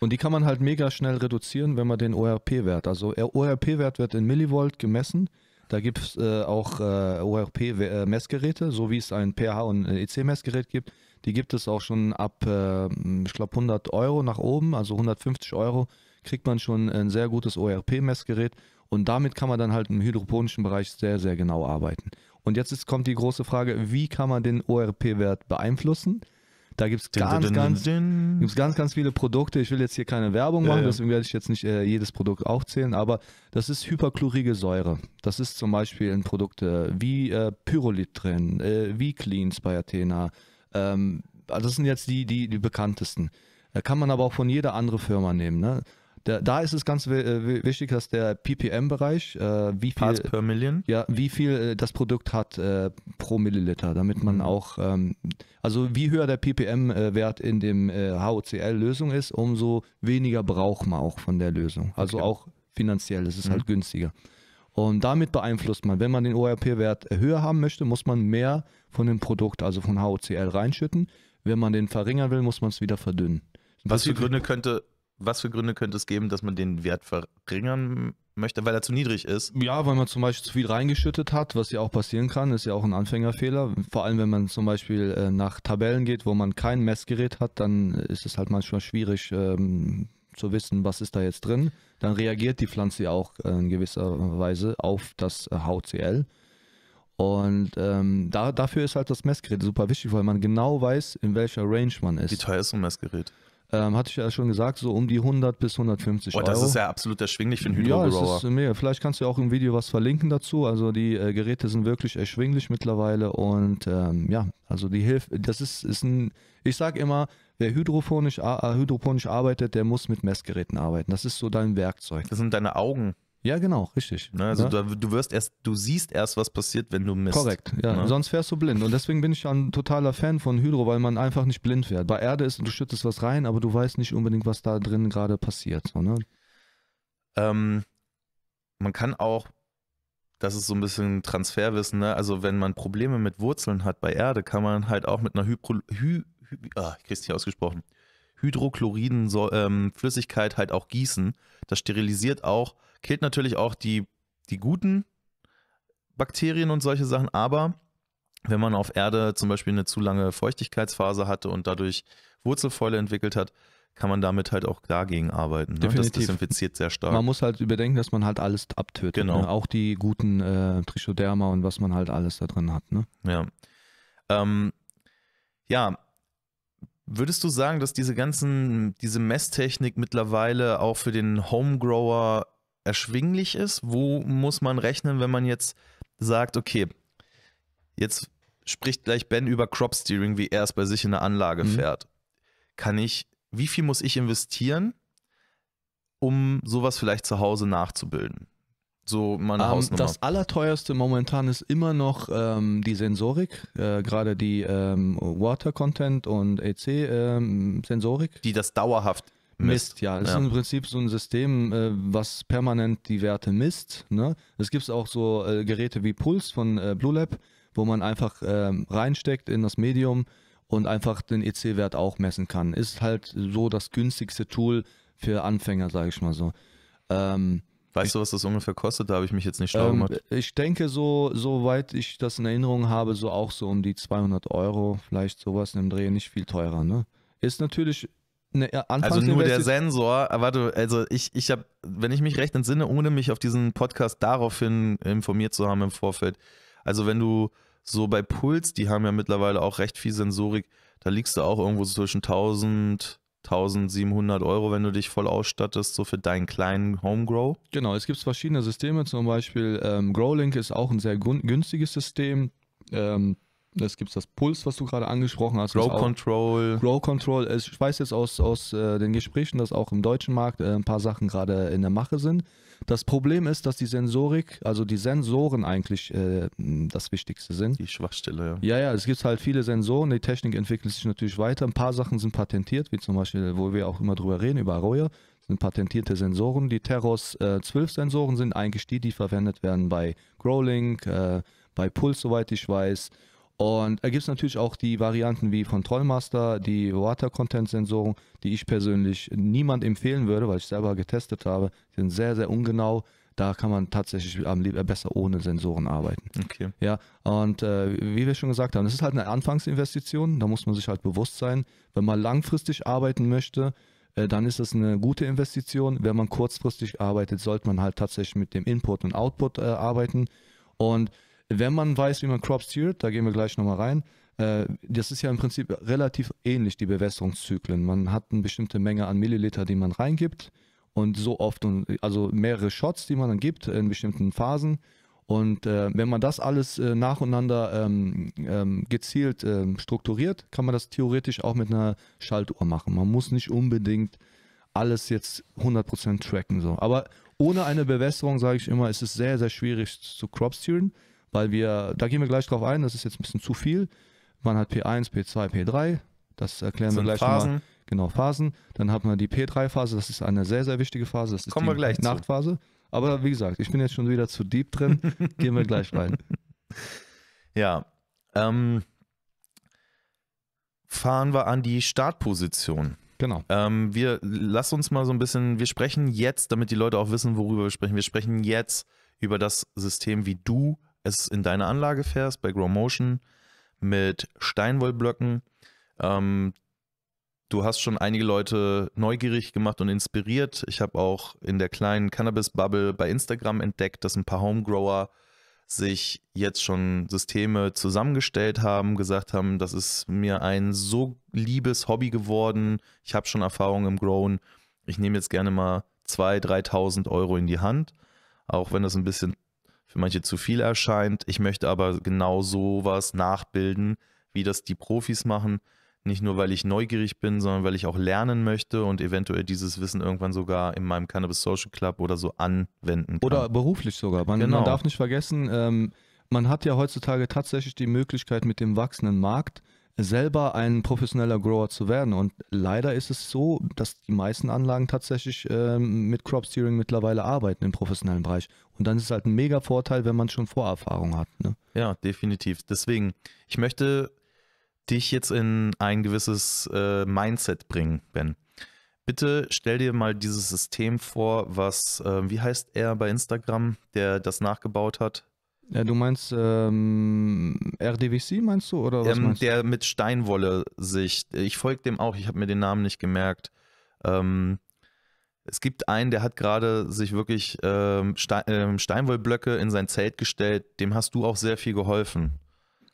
Und die kann man halt mega schnell reduzieren, wenn man den ORP-Wert, also ORP-Wert wird in Millivolt gemessen. Da gibt es äh, auch äh, ORP-Messgeräte, äh, so wie es ein pH- und EC-Messgerät e gibt. Die gibt es auch schon ab, äh, ich glaube, 100 Euro nach oben, also 150 Euro, kriegt man schon ein sehr gutes ORP-Messgerät. Und damit kann man dann halt im hydroponischen Bereich sehr, sehr genau arbeiten. Und jetzt ist, kommt die große Frage, wie kann man den ORP-Wert beeinflussen? Da gibt es ganz, ganz, gibt's ganz, ganz viele Produkte. Ich will jetzt hier keine Werbung machen, ja, ja. deswegen werde ich jetzt nicht äh, jedes Produkt aufzählen, aber das ist hyperchlorige Säure. Das ist zum Beispiel in Produkte äh, wie äh, Pyrolit drin, äh, wie Cleans bei Athena. Ähm, also das sind jetzt die, die, die bekanntesten. Äh, kann man aber auch von jeder anderen Firma nehmen. Ne? Da, da ist es ganz äh, wichtig, dass der PPM-Bereich, äh, wie viel Parts per Million, ja, wie viel äh, das Produkt hat äh, pro Milliliter, damit man mhm. auch, ähm, also wie höher der PPM-Wert in dem äh, HOCl-Lösung ist, umso weniger braucht man auch von der Lösung. Also okay. auch finanziell ist halt mhm. halt günstiger. Und damit beeinflusst man, wenn man den ORP-Wert äh, höher haben möchte, muss man mehr von dem Produkt, also von HOCl, reinschütten. Wenn man den verringern will, muss man es wieder verdünnen. Was für Gründe könnte was für Gründe könnte es geben, dass man den Wert verringern möchte, weil er zu niedrig ist? Ja, weil man zum Beispiel zu viel reingeschüttet hat, was ja auch passieren kann, ist ja auch ein Anfängerfehler. Vor allem, wenn man zum Beispiel äh, nach Tabellen geht, wo man kein Messgerät hat, dann ist es halt manchmal schwierig ähm, zu wissen, was ist da jetzt drin. Dann reagiert die Pflanze ja auch äh, in gewisser Weise auf das HCl. Äh, Und ähm, da, dafür ist halt das Messgerät super wichtig, weil man genau weiß, in welcher Range man ist. Wie teuer ist so ein Messgerät? Ähm, hatte ich ja schon gesagt, so um die 100 bis 150 Boah, Euro. Das ist ja absolut erschwinglich für einen Hydro Hydrogrower. Ja, Grower. es ist mega. Äh, vielleicht kannst du ja auch im Video was verlinken dazu. Also die äh, Geräte sind wirklich erschwinglich mittlerweile und ähm, ja, also die Hilfe, das ist, ist ein, ich sage immer, wer hydroponisch, hydroponisch arbeitet, der muss mit Messgeräten arbeiten. Das ist so dein Werkzeug. Das sind deine Augen. Ja, genau, richtig. Na, ne, also ja? du wirst erst, du siehst erst, was passiert, wenn du misst. Korrekt, ja. Na? Ne? Sonst fährst du blind. Und deswegen bin ich ein totaler Fan von Hydro, weil man einfach nicht blind fährt. Bei Erde ist, du schüttest was rein, aber du weißt nicht unbedingt, was da drin gerade passiert. So, ne? ähm, man kann auch, das ist so ein bisschen Transferwissen, ne? also wenn man Probleme mit Wurzeln hat bei Erde, kann man halt auch mit einer Hypro, Hy, Hy, ah, ich krieg's nicht ausgesprochen, Hydrochloriden so, ähm, Flüssigkeit halt auch gießen. Das sterilisiert auch killt natürlich auch die, die guten Bakterien und solche Sachen, aber wenn man auf Erde zum Beispiel eine zu lange Feuchtigkeitsphase hatte und dadurch Wurzelfäule entwickelt hat, kann man damit halt auch dagegen arbeiten. Ne? Definitiv. Das desinfiziert sehr stark. Man muss halt überdenken, dass man halt alles abtötet. Genau. Ne? Auch die guten äh, Trichoderma und was man halt alles da drin hat. Ne? Ja. Ähm, ja. Würdest du sagen, dass diese ganzen, diese Messtechnik mittlerweile auch für den Homegrower erschwinglich ist? Wo muss man rechnen, wenn man jetzt sagt, okay, jetzt spricht gleich Ben über Crop Steering, wie er es bei sich in der Anlage mhm. fährt. Kann ich, wie viel muss ich investieren, um sowas vielleicht zu Hause nachzubilden? So meine ähm, Hausnummer. Das allerteuerste momentan ist immer noch ähm, die Sensorik, äh, gerade die ähm, Water Content und EC ähm, Sensorik. Die das dauerhaft Mist. misst. Ja, es ja. ist im Prinzip so ein System, äh, was permanent die Werte misst. Ne? Es gibt auch so äh, Geräte wie Puls von äh, Blue Lab, wo man einfach ähm, reinsteckt in das Medium und einfach den EC-Wert auch messen kann. Ist halt so das günstigste Tool für Anfänger, sage ich mal so. Ähm, Weißt du, was das ungefähr kostet? Da habe ich mich jetzt nicht schlau ähm, gemacht. Ähm, ich denke, so soweit ich das in Erinnerung habe, so auch so um die 200 Euro, vielleicht sowas in dem Dreh, nicht viel teurer. Ne? Ist natürlich eine Anfangs Also nur der Sensor, ah, warte, also ich, ich habe, wenn ich mich recht entsinne, ohne mich auf diesen Podcast daraufhin informiert zu haben im Vorfeld. Also wenn du so bei Puls, die haben ja mittlerweile auch recht viel Sensorik, da liegst du auch irgendwo zwischen 1000 1700 Euro, wenn du dich voll ausstattest, so für deinen kleinen Homegrow? Genau, es gibt verschiedene Systeme, zum Beispiel ähm, Growlink ist auch ein sehr günstiges System. Ähm, es gibt das Puls, was du gerade angesprochen hast. Grow Control. Grow Control. Ich weiß jetzt aus, aus äh, den Gesprächen, dass auch im deutschen Markt äh, ein paar Sachen gerade in der Mache sind. Das Problem ist, dass die Sensorik, also die Sensoren eigentlich äh, das Wichtigste sind. Die Schwachstelle, ja. Ja, ja, es gibt halt viele Sensoren, die Technik entwickelt sich natürlich weiter. Ein paar Sachen sind patentiert, wie zum Beispiel, wo wir auch immer drüber reden, über Arroyo, sind patentierte Sensoren. Die Terros äh, 12 Sensoren sind eigentlich die, die verwendet werden bei Growlink, äh, bei Puls, soweit ich weiß. Und da gibt es natürlich auch die Varianten wie von die Water-Content-Sensoren, die ich persönlich niemand empfehlen würde, weil ich selber getestet habe. Die sind sehr, sehr ungenau. Da kann man tatsächlich am lieber besser ohne Sensoren arbeiten. Okay. Ja, und äh, wie wir schon gesagt haben, das ist halt eine Anfangsinvestition. Da muss man sich halt bewusst sein. Wenn man langfristig arbeiten möchte, äh, dann ist das eine gute Investition. Wenn man kurzfristig arbeitet, sollte man halt tatsächlich mit dem Input und Output äh, arbeiten. Und wenn man weiß, wie man crop steert, da gehen wir gleich nochmal rein, äh, das ist ja im Prinzip relativ ähnlich, die Bewässerungszyklen. Man hat eine bestimmte Menge an Milliliter, die man reingibt und so oft, und, also mehrere Shots, die man dann gibt in bestimmten Phasen. Und äh, wenn man das alles äh, nacheinander ähm, ähm, gezielt ähm, strukturiert, kann man das theoretisch auch mit einer Schaltuhr machen. Man muss nicht unbedingt alles jetzt 100% tracken. So. Aber ohne eine Bewässerung, sage ich immer, ist es sehr, sehr schwierig zu crop steeren weil wir, da gehen wir gleich drauf ein, das ist jetzt ein bisschen zu viel. Man hat P1, P2, P3, das erklären das wir gleich Phasen. nochmal. Genau, Phasen. Dann hat man die P3-Phase, das ist eine sehr, sehr wichtige Phase, das ist Kommen die gleich Nachtphase. Zu. Aber wie gesagt, ich bin jetzt schon wieder zu deep drin, [LAUGHS] gehen wir gleich rein. Ja, ähm, fahren wir an die Startposition. Genau. Ähm, wir lassen uns mal so ein bisschen, wir sprechen jetzt, damit die Leute auch wissen, worüber wir sprechen, wir sprechen jetzt über das System, wie du es in deine Anlage fährst bei Grow Motion mit Steinwollblöcken. Ähm, du hast schon einige Leute neugierig gemacht und inspiriert. Ich habe auch in der kleinen Cannabis-Bubble bei Instagram entdeckt, dass ein paar Homegrower sich jetzt schon Systeme zusammengestellt haben, gesagt haben, das ist mir ein so liebes Hobby geworden. Ich habe schon Erfahrung im Grown. Ich nehme jetzt gerne mal 2.000, 3.000 Euro in die Hand, auch wenn das ein bisschen für manche zu viel erscheint. Ich möchte aber genau sowas nachbilden, wie das die Profis machen. Nicht nur, weil ich neugierig bin, sondern weil ich auch lernen möchte und eventuell dieses Wissen irgendwann sogar in meinem Cannabis Social Club oder so anwenden kann. Oder beruflich sogar. Man, genau. man darf nicht vergessen, ähm, man hat ja heutzutage tatsächlich die Möglichkeit mit dem wachsenden Markt, selber ein professioneller Grower zu werden. Und leider ist es so, dass die meisten Anlagen tatsächlich ähm, mit Crop Steering mittlerweile arbeiten im professionellen Bereich. Und dann ist es halt ein mega Vorteil, wenn man schon Vorerfahrung hat. Ne? Ja, definitiv. Deswegen, ich möchte dich jetzt in ein gewisses äh, Mindset bringen, Ben. Bitte stell dir mal dieses System vor, was, äh, wie heißt er bei Instagram, der das nachgebaut hat? Ja, du meinst ähm, RDWC, meinst du? Oder was ähm, meinst der mit Steinwolle sich. Ich folge dem auch, ich habe mir den Namen nicht gemerkt. Ähm, es gibt einen, der hat gerade sich wirklich ähm, Stein, ähm, Steinwollblöcke in sein Zelt gestellt. Dem hast du auch sehr viel geholfen.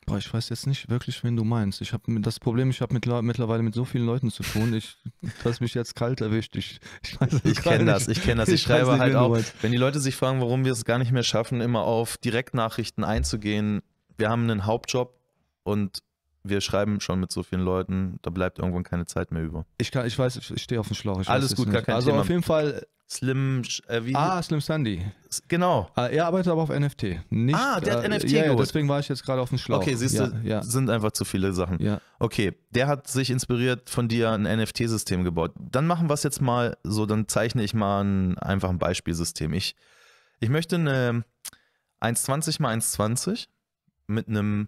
Boah, ich weiß jetzt nicht wirklich, wen du meinst. Ich habe das Problem, ich habe mittlerweile mit so vielen Leuten zu tun, ich, dass mich jetzt kalt erwischt. Ich, ich, ich kenne das, ich kenne das. Ich, ich schreibe nicht, halt auch, wenn die Leute sich fragen, warum wir es gar nicht mehr schaffen, immer auf Direktnachrichten einzugehen. Wir haben einen Hauptjob und wir schreiben schon mit so vielen Leuten, da bleibt irgendwann keine Zeit mehr über. Ich, kann, ich weiß, ich stehe auf dem Schlauch. Alles gut, gar kein also Thema. Also auf jeden Fall Slim, äh, wie? Ah, Slim Sandy. Genau. Ah, er arbeitet aber auf NFT. Nicht, ah, der hat äh, NFT ja, ja, deswegen war ich jetzt gerade auf dem Schlauch. Okay, siehst ja, du, ja. sind einfach zu viele Sachen. Ja. Okay, der hat sich inspiriert von dir ein NFT-System gebaut. Dann machen wir es jetzt mal so, dann zeichne ich mal ein, einfach ein Beispielsystem. Ich, ich möchte eine 1,20 x 1,20 mit einem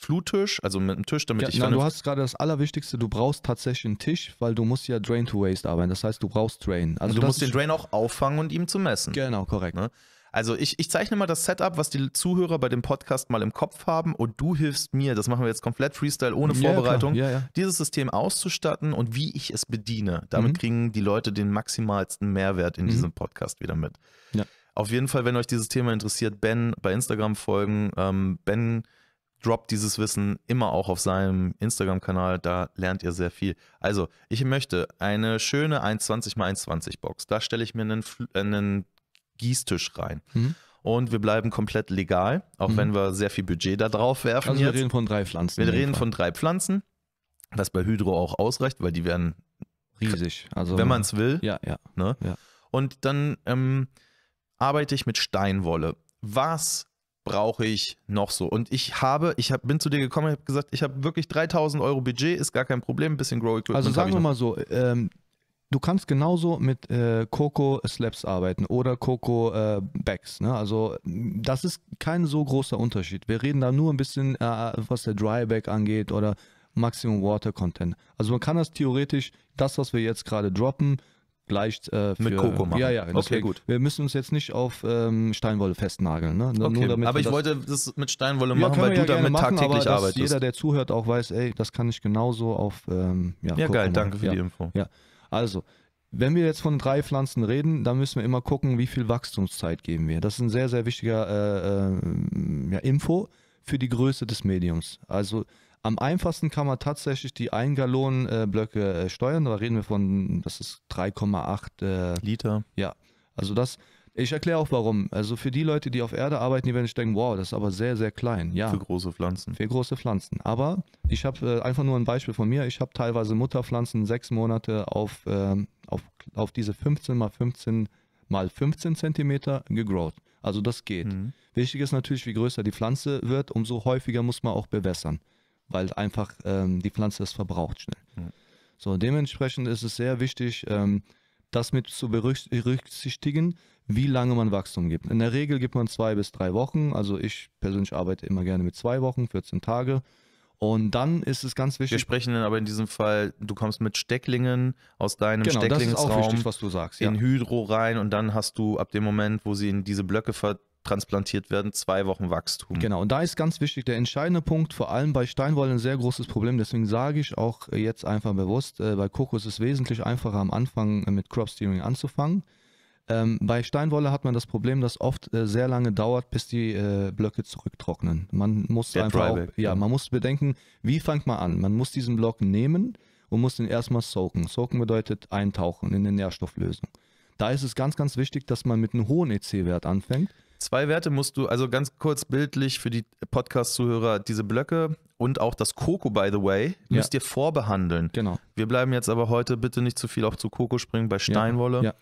Fluttisch, also mit einem Tisch, damit ja, ich. Nein, du hast gerade das Allerwichtigste, du brauchst tatsächlich einen Tisch, weil du musst ja Drain to Waste arbeiten. Das heißt, du brauchst Drain. Also und also du musst den Drain auch auffangen und ihm zu messen. Genau, korrekt. Ne? Also ich, ich zeichne mal das Setup, was die Zuhörer bei dem Podcast mal im Kopf haben und du hilfst mir, das machen wir jetzt komplett Freestyle ohne Vorbereitung, ja, ja. dieses System auszustatten und wie ich es bediene. Damit mhm. kriegen die Leute den maximalsten Mehrwert in mhm. diesem Podcast wieder mit. Auf jeden Fall, wenn euch dieses Thema interessiert, Ben bei Instagram folgen. Ähm, ben droppt dieses Wissen immer auch auf seinem Instagram-Kanal, da lernt ihr sehr viel. Also, ich möchte eine schöne 120x120-Box. Da stelle ich mir einen, äh, einen Gießtisch rein. Mhm. Und wir bleiben komplett legal, auch mhm. wenn wir sehr viel Budget da drauf werfen. Also wir jetzt. reden von drei Pflanzen. Wir reden Fall. von drei Pflanzen, was bei Hydro auch ausreicht, weil die werden riesig. Also wenn man es will. Ja, ja, ne? ja. Und dann ähm, arbeite ich mit Steinwolle. Was brauche ich noch so? Und ich habe, ich hab, bin zu dir gekommen, ich habe gesagt, ich habe wirklich 3000 Euro Budget, ist gar kein Problem, ein bisschen Grow Equipment. Also sagen wir mal so, ähm, du kannst genauso mit äh, Coco Slaps arbeiten oder Coco äh, Backs. Ne? Also das ist kein so großer Unterschied. Wir reden da nur ein bisschen, äh, was der Dryback angeht oder Maximum Water Content. Also man kann das theoretisch, das, was wir jetzt gerade droppen, gleich äh, für, mit Kurkuma. Ja, ja, okay, gut. Wir müssen uns jetzt nicht auf ähm, Steinwolle festnageln. Ne? Nur, okay. Nur aber ich das wollte das mit Steinwolle ja, machen, weil ja du damit machen, tagtäglich aber arbeitest. Jeder, der zuhört, auch weiß, ey, das kann ich genauso auf. Ähm, ja, ja geil, danke für die Info. Ja, also. Wenn wir jetzt von drei Pflanzen reden, dann müssen wir immer gucken, wie viel Wachstumszeit geben wir. Das ist ein sehr, sehr wichtiger äh, äh, Info für die Größe des Mediums. Also am einfachsten kann man tatsächlich die 1 Gallon äh, Blöcke äh, steuern. Da reden wir von, das ist 3,8 äh, Liter. Ja, also das. Ich erkläre auch warum. Also für die Leute, die auf Erde arbeiten, die werden sich denken, wow, das ist aber sehr, sehr klein. Ja. Für große Pflanzen. Für große Pflanzen. Aber ich habe äh, einfach nur ein Beispiel von mir. Ich habe teilweise Mutterpflanzen sechs Monate auf, ähm, auf, auf diese 15 mal 15 mal 15 Zentimeter gegrowt. Also das geht. Mhm. Wichtig ist natürlich, wie größer die Pflanze wird, umso häufiger muss man auch bewässern weil einfach ähm, die Pflanze es verbraucht schnell. Ja. So, dementsprechend ist es sehr wichtig, ähm, das mit zu berücksichtigen, wie lange man Wachstum gibt. In der Regel gibt man zwei bis drei Wochen. Also ich persönlich arbeite immer gerne mit zwei Wochen, 14 Tage. Und dann ist es ganz wichtig. Wir sprechen dann aber in diesem Fall, du kommst mit Stecklingen aus deinem genau, Stecklingsraum das ist auch wichtig, was du sagst, in Hydro rein und dann hast du ab dem Moment, wo sie in diese Blöcke ver transplantiert werden, zwei Wochen Wachstum. Genau, und da ist ganz wichtig der entscheidende Punkt, vor allem bei Steinwolle ein sehr großes Problem, deswegen sage ich auch jetzt einfach bewusst, äh, bei Kokos ist es wesentlich einfacher am Anfang äh, mit Crop Steering anzufangen. Ähm, bei Steinwolle hat man das Problem, dass oft äh, sehr lange dauert, bis die äh, Blöcke zurücktrocknen. Man muss der einfach, auch, ja, man muss bedenken, wie fängt man an? Man muss diesen Block nehmen und muss den erstmal soaken. Soaken bedeutet eintauchen in eine Nährstofflösung. Da ist es ganz, ganz wichtig, dass man mit einem hohen EC-Wert anfängt. Zwei Werte musst du, also ganz kurz bildlich für die Podcast-Zuhörer, diese Blöcke und auch das Koko, by the way, müsst ihr vorbehandeln. Genau. Wir bleiben jetzt aber heute bitte nicht zu viel auch zu Koko springen bei Steinwolle. Ja.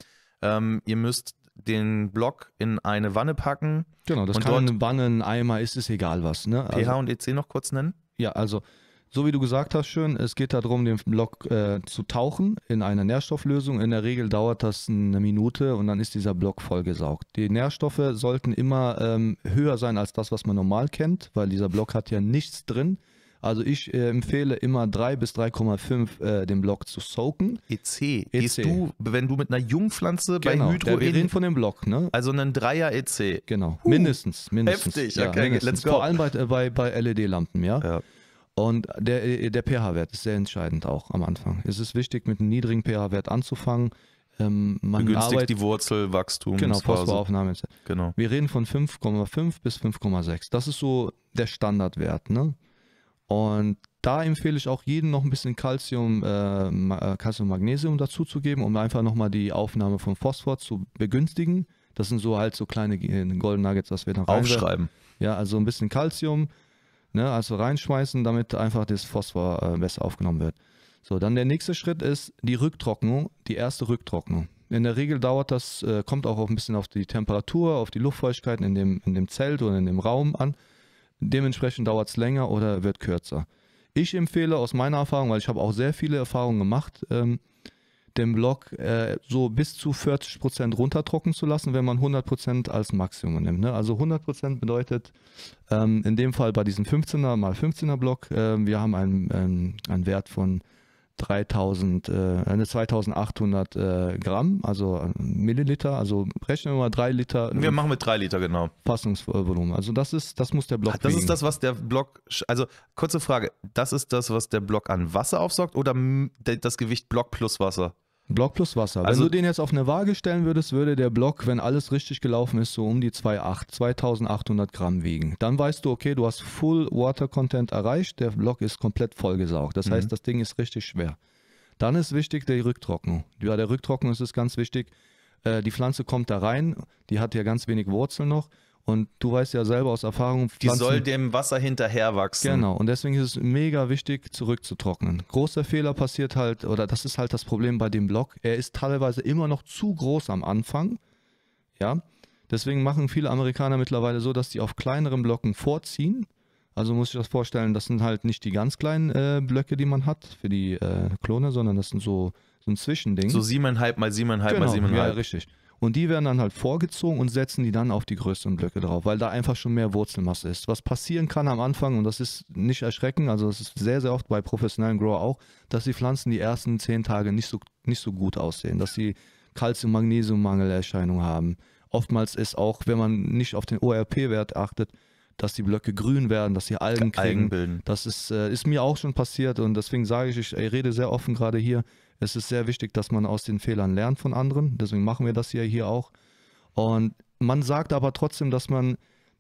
ja. Ähm, ihr müsst den Block in eine Wanne packen. Genau, das und kann dort eine Wanne, ein Eimer, ist es egal was. Ne? Also, pH und EC noch kurz nennen? Ja, also so wie du gesagt hast, schön, es geht darum, den Block äh, zu tauchen in einer Nährstofflösung. In der Regel dauert das eine Minute und dann ist dieser Block vollgesaugt. Die Nährstoffe sollten immer ähm, höher sein als das, was man normal kennt, weil dieser Block hat ja nichts drin. Also ich äh, empfehle immer 3 bis 3,5 äh, den Block zu soaken. EC, EC. Gehst du, wenn du mit einer Jungpflanze genau, bei Hydro... Wir reden von dem Block, ne? Also einen Dreier EC. Genau, huh. mindestens, mindestens. Heftig, ja, okay, mindestens. let's go. Vor allem bei, äh, bei, bei LED-Lampen, ja? ja. Und der, äh, der pH-Wert ist sehr entscheidend auch am Anfang. Es ist wichtig, mit einem niedrigen pH-Wert anzufangen. Ähm, man Begünstigt arbeitet, die Wurzelwachstum. Genau, Phosphoraufnahme. Genau. Wir reden von 5,5 bis 5,6. Das ist so der Standardwert. Ne? Und da empfehle ich auch jedem noch ein bisschen Calcium, äh, äh, Calcium Magnesium dazuzugeben, um einfach nochmal die Aufnahme von Phosphor zu begünstigen. Das sind so halt so kleine äh, Golden Nuggets, was wir da Aufschreiben. Ja, also ein bisschen Calcium, Ne? Also reinschmeißen, damit einfach das Phosphor äh, besser aufgenommen wird. So, dann der nächste Schritt ist die Rücktrocknung, die erste Rücktrocknung. In der Regel dauert das, äh, kommt auch ein bisschen auf die Temperatur, auf die Luftfeuchtigkeit in dem, in dem Zelt oder in dem Raum an. Dementsprechend dauert es länger oder wird kürzer. Ich empfehle aus meiner Erfahrung, weil ich habe auch sehr viele Erfahrungen gemacht, ähm, den Block äh, so bis zu 40% Prozent runtertrocknen zu lassen, wenn man 100% als Maximum nimmt. Ne? Also 100% bedeutet ähm, in dem Fall bei diesem 15er mal 15er Block, äh, wir haben einen, einen, ähm, einen Wert von 3000, äh, eine 2800 äh, Gramm, also äh, Milliliter, also rechnen wir mal 3 Liter. Äh, wir machen mit 3 Liter, genau. Fassungsvolumen. Also das ist, das muss der Block. das biegen. ist das, was der Block, also kurze Frage, das ist das, was der Block an Wasser aufsaugt oder das Gewicht Block plus Wasser? Block plus Wasser. Also, wenn du den jetzt auf eine Waage stellen würdest, würde der Block, wenn alles richtig gelaufen ist, so um die 2800 Gramm wiegen. Dann weißt du, okay, du hast Full Water Content erreicht, der Block ist komplett vollgesaugt. Das mhm. heißt, das Ding ist richtig schwer. Dann ist wichtig die Rücktrocknung. ja, der Rücktrocknung ist es ganz wichtig, äh, die Pflanze kommt da rein, die hat ja ganz wenig Wurzeln noch und du weißt ja selber aus Erfahrung, Pflanzen, die soll dem Wasser hinterherwachsen. Genau, und deswegen ist es mega wichtig, zurückzutrocknen. Großer Fehler passiert halt, oder das ist halt das Problem bei dem Block, er ist teilweise immer noch zu groß am Anfang. Ja, deswegen machen viele Amerikaner mittlerweile so, dass die auf kleineren Blocken vorziehen. Also muss ich das vorstellen, das sind halt nicht die ganz kleinen äh, Blöcke, die man hat für die äh, Klone, sondern das sind so, so ein Zwischending. So siebeneinhalb mal siebeneinhalb genau, mal siebeneinhalb. Ja, richtig. Und die werden dann halt vorgezogen und setzen die dann auf die größeren Blöcke drauf, weil da einfach schon mehr Wurzelmasse ist. Was passieren kann am Anfang, und das ist nicht erschreckend, also das ist sehr, sehr oft bei professionellen Grower auch, dass die Pflanzen die ersten zehn Tage nicht so, nicht so gut aussehen, dass sie Calcium-Magnesium-Mangelerscheinungen haben. Oftmals ist auch, wenn man nicht auf den ORP-Wert achtet, dass die Blöcke grün werden, dass sie Algen kriegen. Algen bilden. Das ist, äh, ist mir auch schon passiert und deswegen sage ich, ich rede sehr offen gerade hier. Es ist sehr wichtig, dass man aus den Fehlern lernt von anderen. Deswegen machen wir das ja hier auch. Und man sagt aber trotzdem, dass man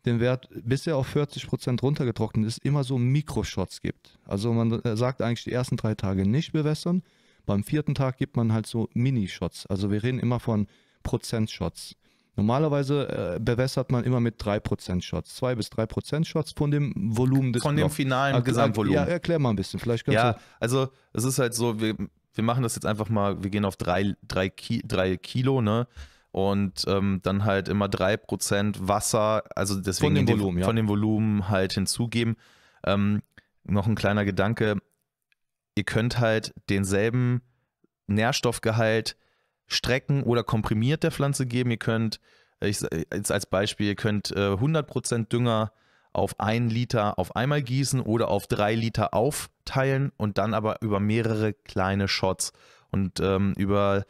den Wert bisher auf 40 Prozent runtergetrocknet ist, immer so Mikroshots gibt. Also man äh, sagt eigentlich die ersten drei Tage nicht bewässern. Beim vierten Tag gibt man halt so Mini-Shots. Also wir reden immer von Prozent-Shots. Normalerweise äh, bewässert man immer mit 3% Shots, 2 bis 3% Shots von dem Volumen des Von dem Block. finalen Erkl Gesamtvolumen. Ja, erklär mal ein bisschen. Vielleicht ja, also es ist halt so, wir, wir machen das jetzt einfach mal, wir gehen auf 3 drei, drei, drei Kilo, ne? Und ähm, dann halt immer 3% Wasser, also deswegen von dem, Volumen, ja. von dem Volumen halt hinzugeben. Ähm, noch ein kleiner Gedanke, ihr könnt halt denselben Nährstoffgehalt strecken oder komprimiert der Pflanze geben. Ihr könnt, äh, ich, jetzt als Beispiel, ihr könnt 100% äh, Dünger auf einen Liter auf einmal gießen oder auf drei Liter aufteilen und dann aber über mehrere kleine Shots. Und ähm, über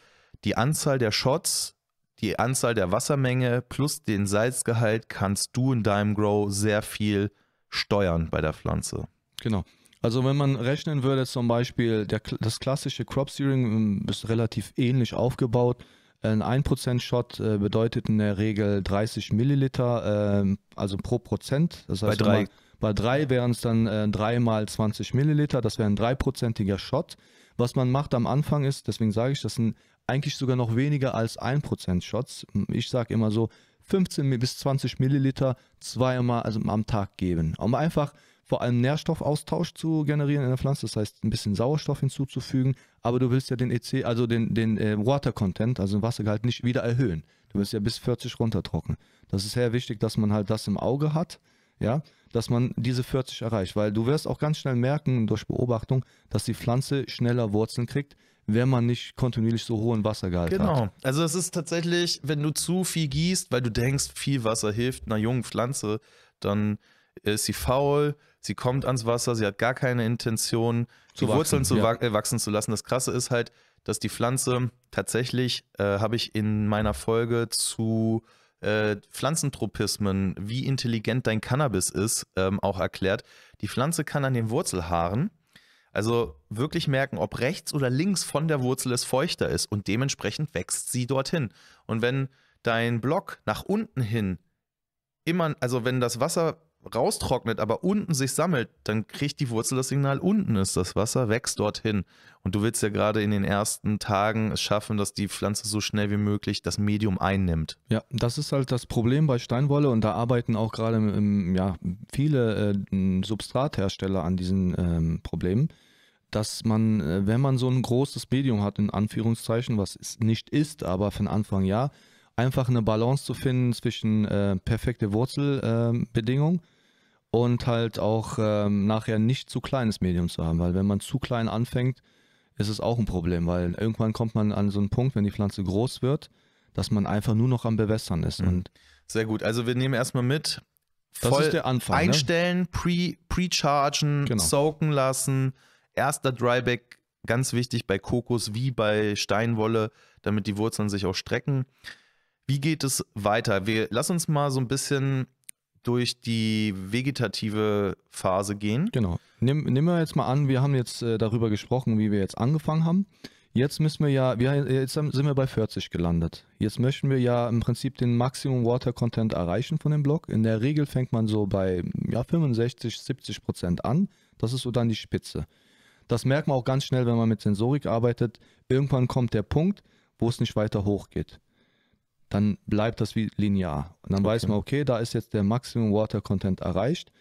die Anzahl der Shots, die Anzahl der Wassermenge plus den Salzgehalt kannst du in deinem Grow sehr viel steuern bei der Pflanze. Genau. Also wenn man rechnen würde, zum Beispiel der, das klassische Crop Steering ähm, ist relativ ähnlich aufgebaut. Ein 1%-Shot äh, bedeutet in der Regel 30 Milliliter, ähm, also pro Prozent. Das heißt, bei drei, bei drei wären es dann 3 äh, mal 20 Milliliter, das wäre ein 3%iger Shot. Was man macht am Anfang ist, deswegen sage ich, das sind eigentlich sogar noch weniger als 1% Shots. Ich sage immer so 15 bis 20 Milliliter zweimal also am Tag geben. Um einfach vor allem Nährstoffaustausch zu generieren in der Pflanze, das heißt ein bisschen Sauerstoff hinzuzufügen, aber du willst ja den EC, also den, den äh, Water Content, also den Wassergehalt nicht wieder erhöhen. Du willst ja bis 40 runtertrocknen. Das ist sehr wichtig, dass man halt das im Auge hat, ja, dass man diese 40 erreicht, weil du wirst auch ganz schnell merken durch Beobachtung, dass die Pflanze schneller Wurzeln kriegt, wenn man nicht kontinuierlich so hohen Wassergehalt genau. hat. Genau. Also es ist tatsächlich, wenn du zu viel gießt, weil du denkst, viel Wasser hilft einer jungen Pflanze, dann ist sie faul, Sie kommt ans Wasser, sie hat gar keine Intention, zu die wachsen, Wurzeln zu ja. Äh, wachsen zu lassen. Das Krasse ist halt, dass die Pflanze tatsächlich, äh, habe ich in meiner Folge zu äh, Pflanzentropismen, wie intelligent dein Cannabis ist, ähm, auch erklärt. Die Pflanze kann an den Wurzelhaaren, also wirklich merken, ob rechts oder links von der Wurzel es feuchter ist und dementsprechend wächst sie dorthin. Und wenn dein Block nach unten hin immer, also wenn das Wasser raustrocknet, aber unten sich sammelt, dann kriegt die Wurzel das Signal, unten ist das Wasser, wächst dorthin. Und du willst ja gerade in den ersten Tagen es schaffen, dass die Pflanze so schnell wie möglich das Medium einnimmt. Ja, das ist halt das Problem bei Steinwolle und da arbeiten auch gerade ähm, ja, viele äh, Substrathersteller an diesen ähm, Problemen dass man, äh, wenn man so ein großes Medium hat, in Anführungszeichen, was es nicht ist, aber von Anfang ja, einfach eine Balance zu finden zwischen äh, perfekte Wurzelbedingungen äh, und halt auch ähm, nachher nicht zu kleines Medium zu haben, weil wenn man zu klein anfängt, ist es auch ein Problem, weil irgendwann kommt man an so einen Punkt, wenn die Pflanze groß wird, dass man einfach nur noch am Bewässern ist. Mhm. Und Sehr gut, also wir nehmen erstmal mit, voll ist der Anfang, ne? einstellen, ne? pre, pre-chargen, genau. soaken lassen, erster Dryback, ganz wichtig bei Kokos wie bei Steinwolle, damit die Wurzeln sich auch strecken. Wie geht es weiter? Wir, lass uns mal so ein bisschen durch die vegetative Phase gehen. Genau. Nimm, nehmen wir jetzt mal an, wir haben jetzt äh, darüber gesprochen, wie wir jetzt angefangen haben. Jetzt müssen wir ja, wir, jetzt sind wir bei 40 gelandet. Jetzt möchten wir ja im Prinzip den Maximum Water Content erreichen von dem Block. In der Regel fängt man so bei ja, 65, 70 Prozent an. Das ist so dann die Spitze. Das merkt man auch ganz schnell, wenn man mit Sensorik arbeitet. Irgendwann kommt der Punkt, wo es nicht weiter hochgeht dann bleibt das wie linear. Und dann okay. weiß man, okay, da ist jetzt der Maximum Water Content erreicht.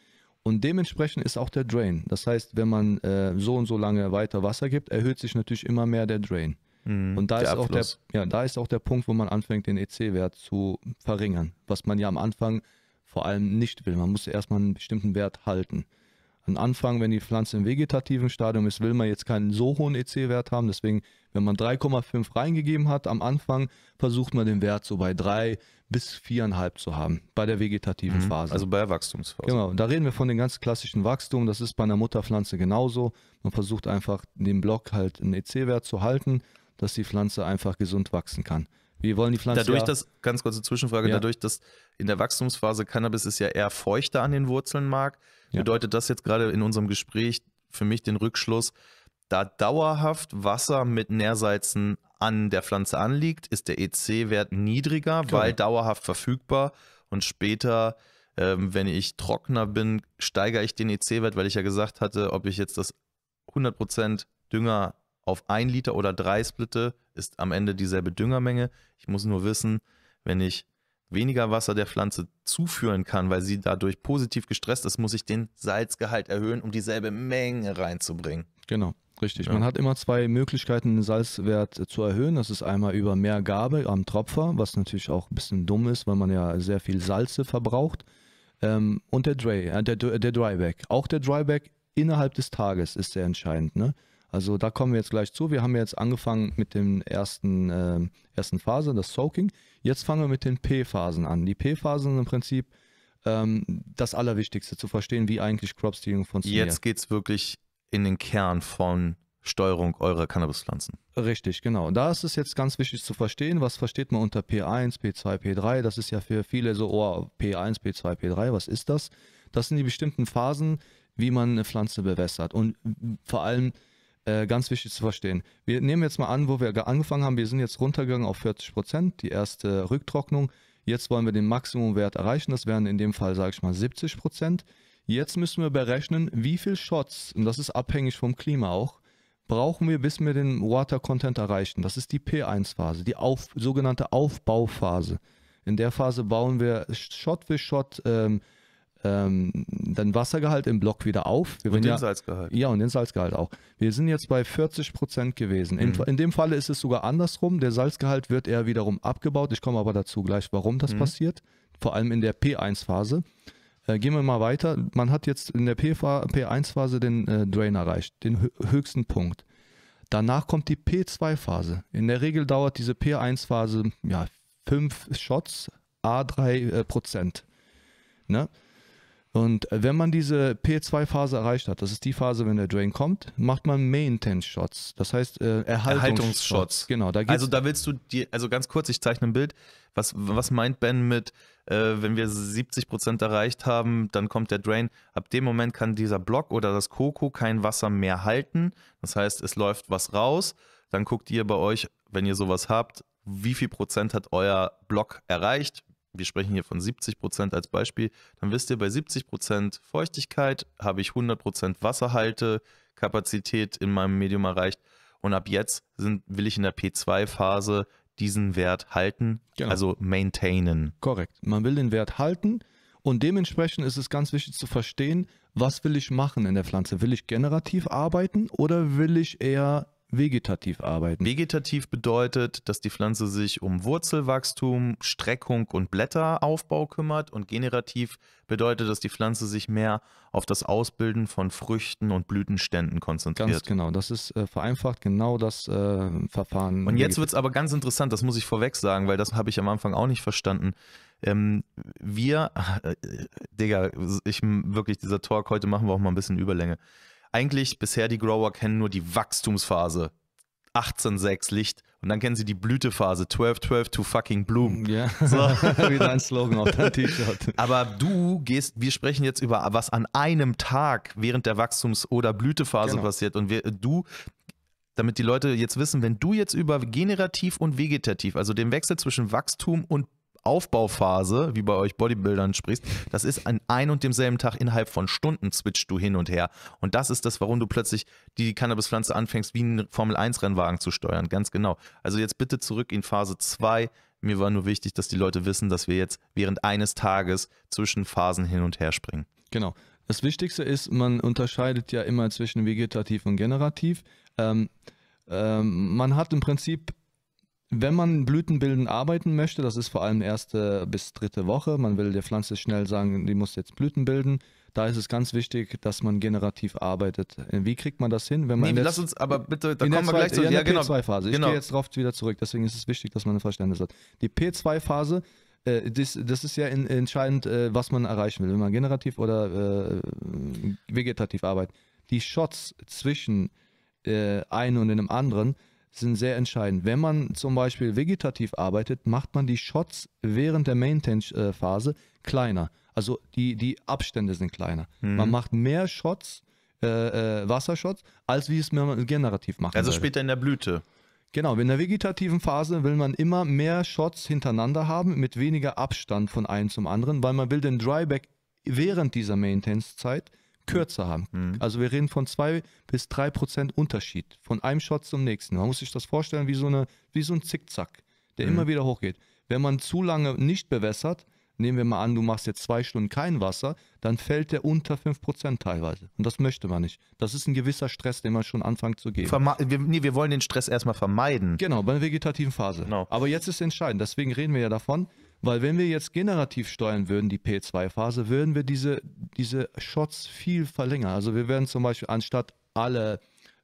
Und dementsprechend ist auch der Drain. Das heißt, wenn man äh, so und so lange weiter Wasser gibt, erhöht sich natürlich immer mehr der Drain. Mhm, und da ist, auch der, ja, da ist auch der Punkt, wo man anfängt, den EC-Wert zu verringern. Was man ja am Anfang vor allem nicht will. Man muss erstmal einen bestimmten Wert halten. Am Anfang, wenn die Pflanze im vegetativen Stadium ist, will man jetzt keinen so hohen EC-Wert haben. Deswegen, wenn man 3,5 reingegeben hat, am Anfang versucht man den Wert so bei 3 bis 4,5 zu haben, bei der vegetativen mhm, Phase. Also bei der Wachstumsphase. Genau, da reden wir von dem ganz klassischen Wachstum. Das ist bei einer Mutterpflanze genauso. Man versucht einfach, in dem Block halt einen EC-Wert zu halten, dass die Pflanze einfach gesund wachsen kann. Wie wollen die Pflanze. Dadurch, ja. dass, ganz kurze Zwischenfrage, ja. dadurch, dass in der Wachstumsphase Cannabis ist ja eher feuchter an den Wurzeln mag, ja. bedeutet das jetzt gerade in unserem Gespräch für mich den Rückschluss, da dauerhaft Wasser mit Nährsalzen an der Pflanze anliegt, ist der EC-Wert niedriger, Klar. weil dauerhaft verfügbar und später, ähm, wenn ich trockener bin, steigere ich den EC-Wert, weil ich ja gesagt hatte, ob ich jetzt das 100% Dünger auf 1 Liter oder 3 splitte, ist am Ende dieselbe Düngermenge. Ich muss nur wissen, wenn ich weniger Wasser der Pflanze zuführen kann, weil sie dadurch positiv gestresst ist, muss ich den Salzgehalt erhöhen, um dieselbe Menge reinzubringen. Genau. Richtig. Ja. Man hat immer zwei Möglichkeiten, den Salzwert zu erhöhen. Das ist einmal über mehr Gabe am Tropfer, was natürlich auch ein bisschen dumm ist, weil man ja sehr viel Salze verbraucht. Ähm, und der, Dry, äh, der, der Dryback. Auch der Dryback innerhalb des Tages ist sehr entscheidend. Ne? Also da kommen wir jetzt gleich zu. Wir haben jetzt angefangen mit dem ersten, äh, ersten Phase, das Soaking. Jetzt fangen wir mit den P-Phasen an. Die P-Phasen sind im Prinzip ähm, das Allerwichtigste, zu verstehen, wie eigentlich Crop Stealing funktioniert. Jetzt geht es wirklich in den Kern von Steuerung eurer Cannabispflanzen. Richtig, genau. Da ist es jetzt ganz wichtig zu verstehen, was versteht man unter P1, P2, P3. Das ist ja für viele so, oh, P1, P2, P3, was ist das? Das sind die bestimmten Phasen, wie man eine Pflanze bewässert. Und äh, vor allem, äh, ganz wichtig zu verstehen. Wir nehmen jetzt mal an, wo wir angefangen haben. Wir sind jetzt runtergegangen auf 40 Prozent, die erste Rücktrocknung. Jetzt wollen wir den Maximumwert erreichen. Das wären in dem Fall, sage ich mal, 70 Prozent. Jetzt müssen wir berechnen, wie viel Shots, und das ist abhängig vom Klima auch, brauchen wir, bis wir den Water Content erreichen. Das ist die P1-Phase, die auf, sogenannte Aufbauphase. In der Phase bauen wir Shot für Shot ähm, ähm, den Wassergehalt im Block wieder auf. Wir und den ja, Salzgehalt. Ja, und den Salzgehalt auch. Wir sind jetzt bei 40 Prozent gewesen. In, mhm. in dem Falle ist es sogar andersrum. Der Salzgehalt wird eher wiederum abgebaut. Ich komme aber dazu gleich, warum das mhm. passiert. Vor allem in der P1-Phase. Äh, gehen wir mal weiter. Man hat jetzt in der P1-Phase den äh, Drain erreicht, den höchsten Punkt. Danach kommt die P2-Phase. In der Regel dauert diese P1-Phase ja, fünf Shots, A3 äh, Prozent. Ne? Und äh, wenn man diese P2-Phase erreicht hat, das ist die Phase, wenn der Drain kommt, macht man maintenance shots Das heißt äh, Erhaltungs Erhaltungsshots. Genau, da Also da willst du dir, also ganz kurz, ich zeichne ein Bild. Was, was meint Ben mit, äh, wenn wir 70% erreicht haben, dann kommt der Drain. Ab dem Moment kann dieser Block oder das Koko kein Wasser mehr halten. Das heißt, es läuft was raus. Dann guckt ihr bei euch, wenn ihr sowas habt, wie viel Prozent hat euer Block erreicht? wir sprechen hier von 70 Prozent als Beispiel, dann wisst ihr, bei 70 Prozent Feuchtigkeit habe ich 100 Prozent Wasserhaltekapazität in meinem Medium erreicht. Und ab jetzt sind, will ich in der P2-Phase diesen Wert halten, genau. also maintainen. Korrekt. Man will den Wert halten und dementsprechend ist es ganz wichtig zu verstehen, was will ich machen in der Pflanze? Will ich generativ arbeiten oder will ich eher vegetativ arbeiten. Vegetativ bedeutet, dass die Pflanze sich um Wurzelwachstum, Streckung und Blätteraufbau kümmert und generativ bedeutet, dass die Pflanze sich mehr auf das Ausbilden von Früchten und Blütenständen konzentriert. Ganz genau, das ist äh, vereinfacht genau das äh, Verfahren. Und jetzt wird es aber ganz interessant, das muss ich vorweg sagen, weil das habe ich am Anfang auch nicht verstanden. Ähm, wir, ah, äh, Digga, ich, wirklich, dieser Talk, heute machen wir auch mal ein bisschen Überlänge eigentlich bisher die Grower kennen nur die Wachstumsphase. 18,6 Licht und dann kennen sie die Blütephase 12,12 to fucking bloom. Mm, ja, so. [LAUGHS] wieder ein Slogan auf deinem T-Shirt. Aber du gehst, wir sprechen jetzt über was an einem Tag während der Wachstums- oder Blütephase genau. passiert und wir, du damit die Leute jetzt wissen, wenn du jetzt über generativ und vegetativ, also den Wechsel zwischen Wachstum und Aufbauphase, wie bei euch Bodybuildern sprichst, das ist an ein und demselben Tag innerhalb von Stunden switcht du hin und her. Und das ist das, warum du plötzlich die Cannabispflanze anfängst, wie einen Formel-1-Rennwagen zu steuern. Ganz genau. Also jetzt bitte zurück in Phase 2. Mir war nur wichtig, dass die Leute wissen, dass wir jetzt während eines Tages zwischen Phasen hin und her springen. Genau. Das Wichtigste ist, man unterscheidet ja immer zwischen vegetativ und generativ. Ähm, ähm, man hat im Prinzip wenn man blütenbildend arbeiten möchte, das ist vor allem erste bis dritte Woche, man will der Pflanze schnell sagen, die muss jetzt Blüten bilden, da ist es ganz wichtig, dass man generativ arbeitet. Wie kriegt man das hin? Wenn man nee, lass uns aber bitte, da kommen wir gleich zu ja, genau. P2-Phase. Ich genau. gehe jetzt drauf wieder zurück, deswegen ist es wichtig, dass man ein Verständnis hat. Die P2-Phase, äh, das, das, ist ja in, entscheidend, äh, was man erreichen will, wenn man generativ oder äh, vegetativ arbeitet. Die Shots zwischen äh, einem und einem anderen, sind sehr entscheidend. Wenn man zum Beispiel vegetativ arbeitet, macht man die Shots während der maintenance phase kleiner. Also die, die Abstände sind kleiner. Mhm. Man macht mehr Shots, äh, äh, Wassershots, als wie es man generativ macht. Also würde. später in der Blüte. Genau, in der vegetativen Phase will man immer mehr Shots hintereinander haben, mit weniger Abstand von einem zum anderen, weil man will den Dryback während dieser Maintenance-Zeit äh, kürzer haben. Mhm. Also wir reden von zwei bis drei Prozent Unterschied von einem Shot zum nächsten. Man muss sich das vorstellen wie so, eine, wie so ein Zickzack, der mhm. immer wieder hochgeht. Wenn man zu lange nicht bewässert, nehmen wir mal an, du machst jetzt zwei Stunden kein Wasser, dann fällt der unter fünf Prozent teilweise. Und das möchte man nicht. Das ist ein gewisser Stress, den man schon anfängt zu geben. Verma wir, nee, wir wollen den Stress erstmal vermeiden. Genau, bei der vegetativen Phase. Genau. Aber jetzt ist entscheidend, deswegen reden wir ja davon, weil wenn wir jetzt generativ steuern würden, die P2-Phase, würden wir diese, diese Shots viel verlängern. Also wir werden zum Beispiel anstatt alle,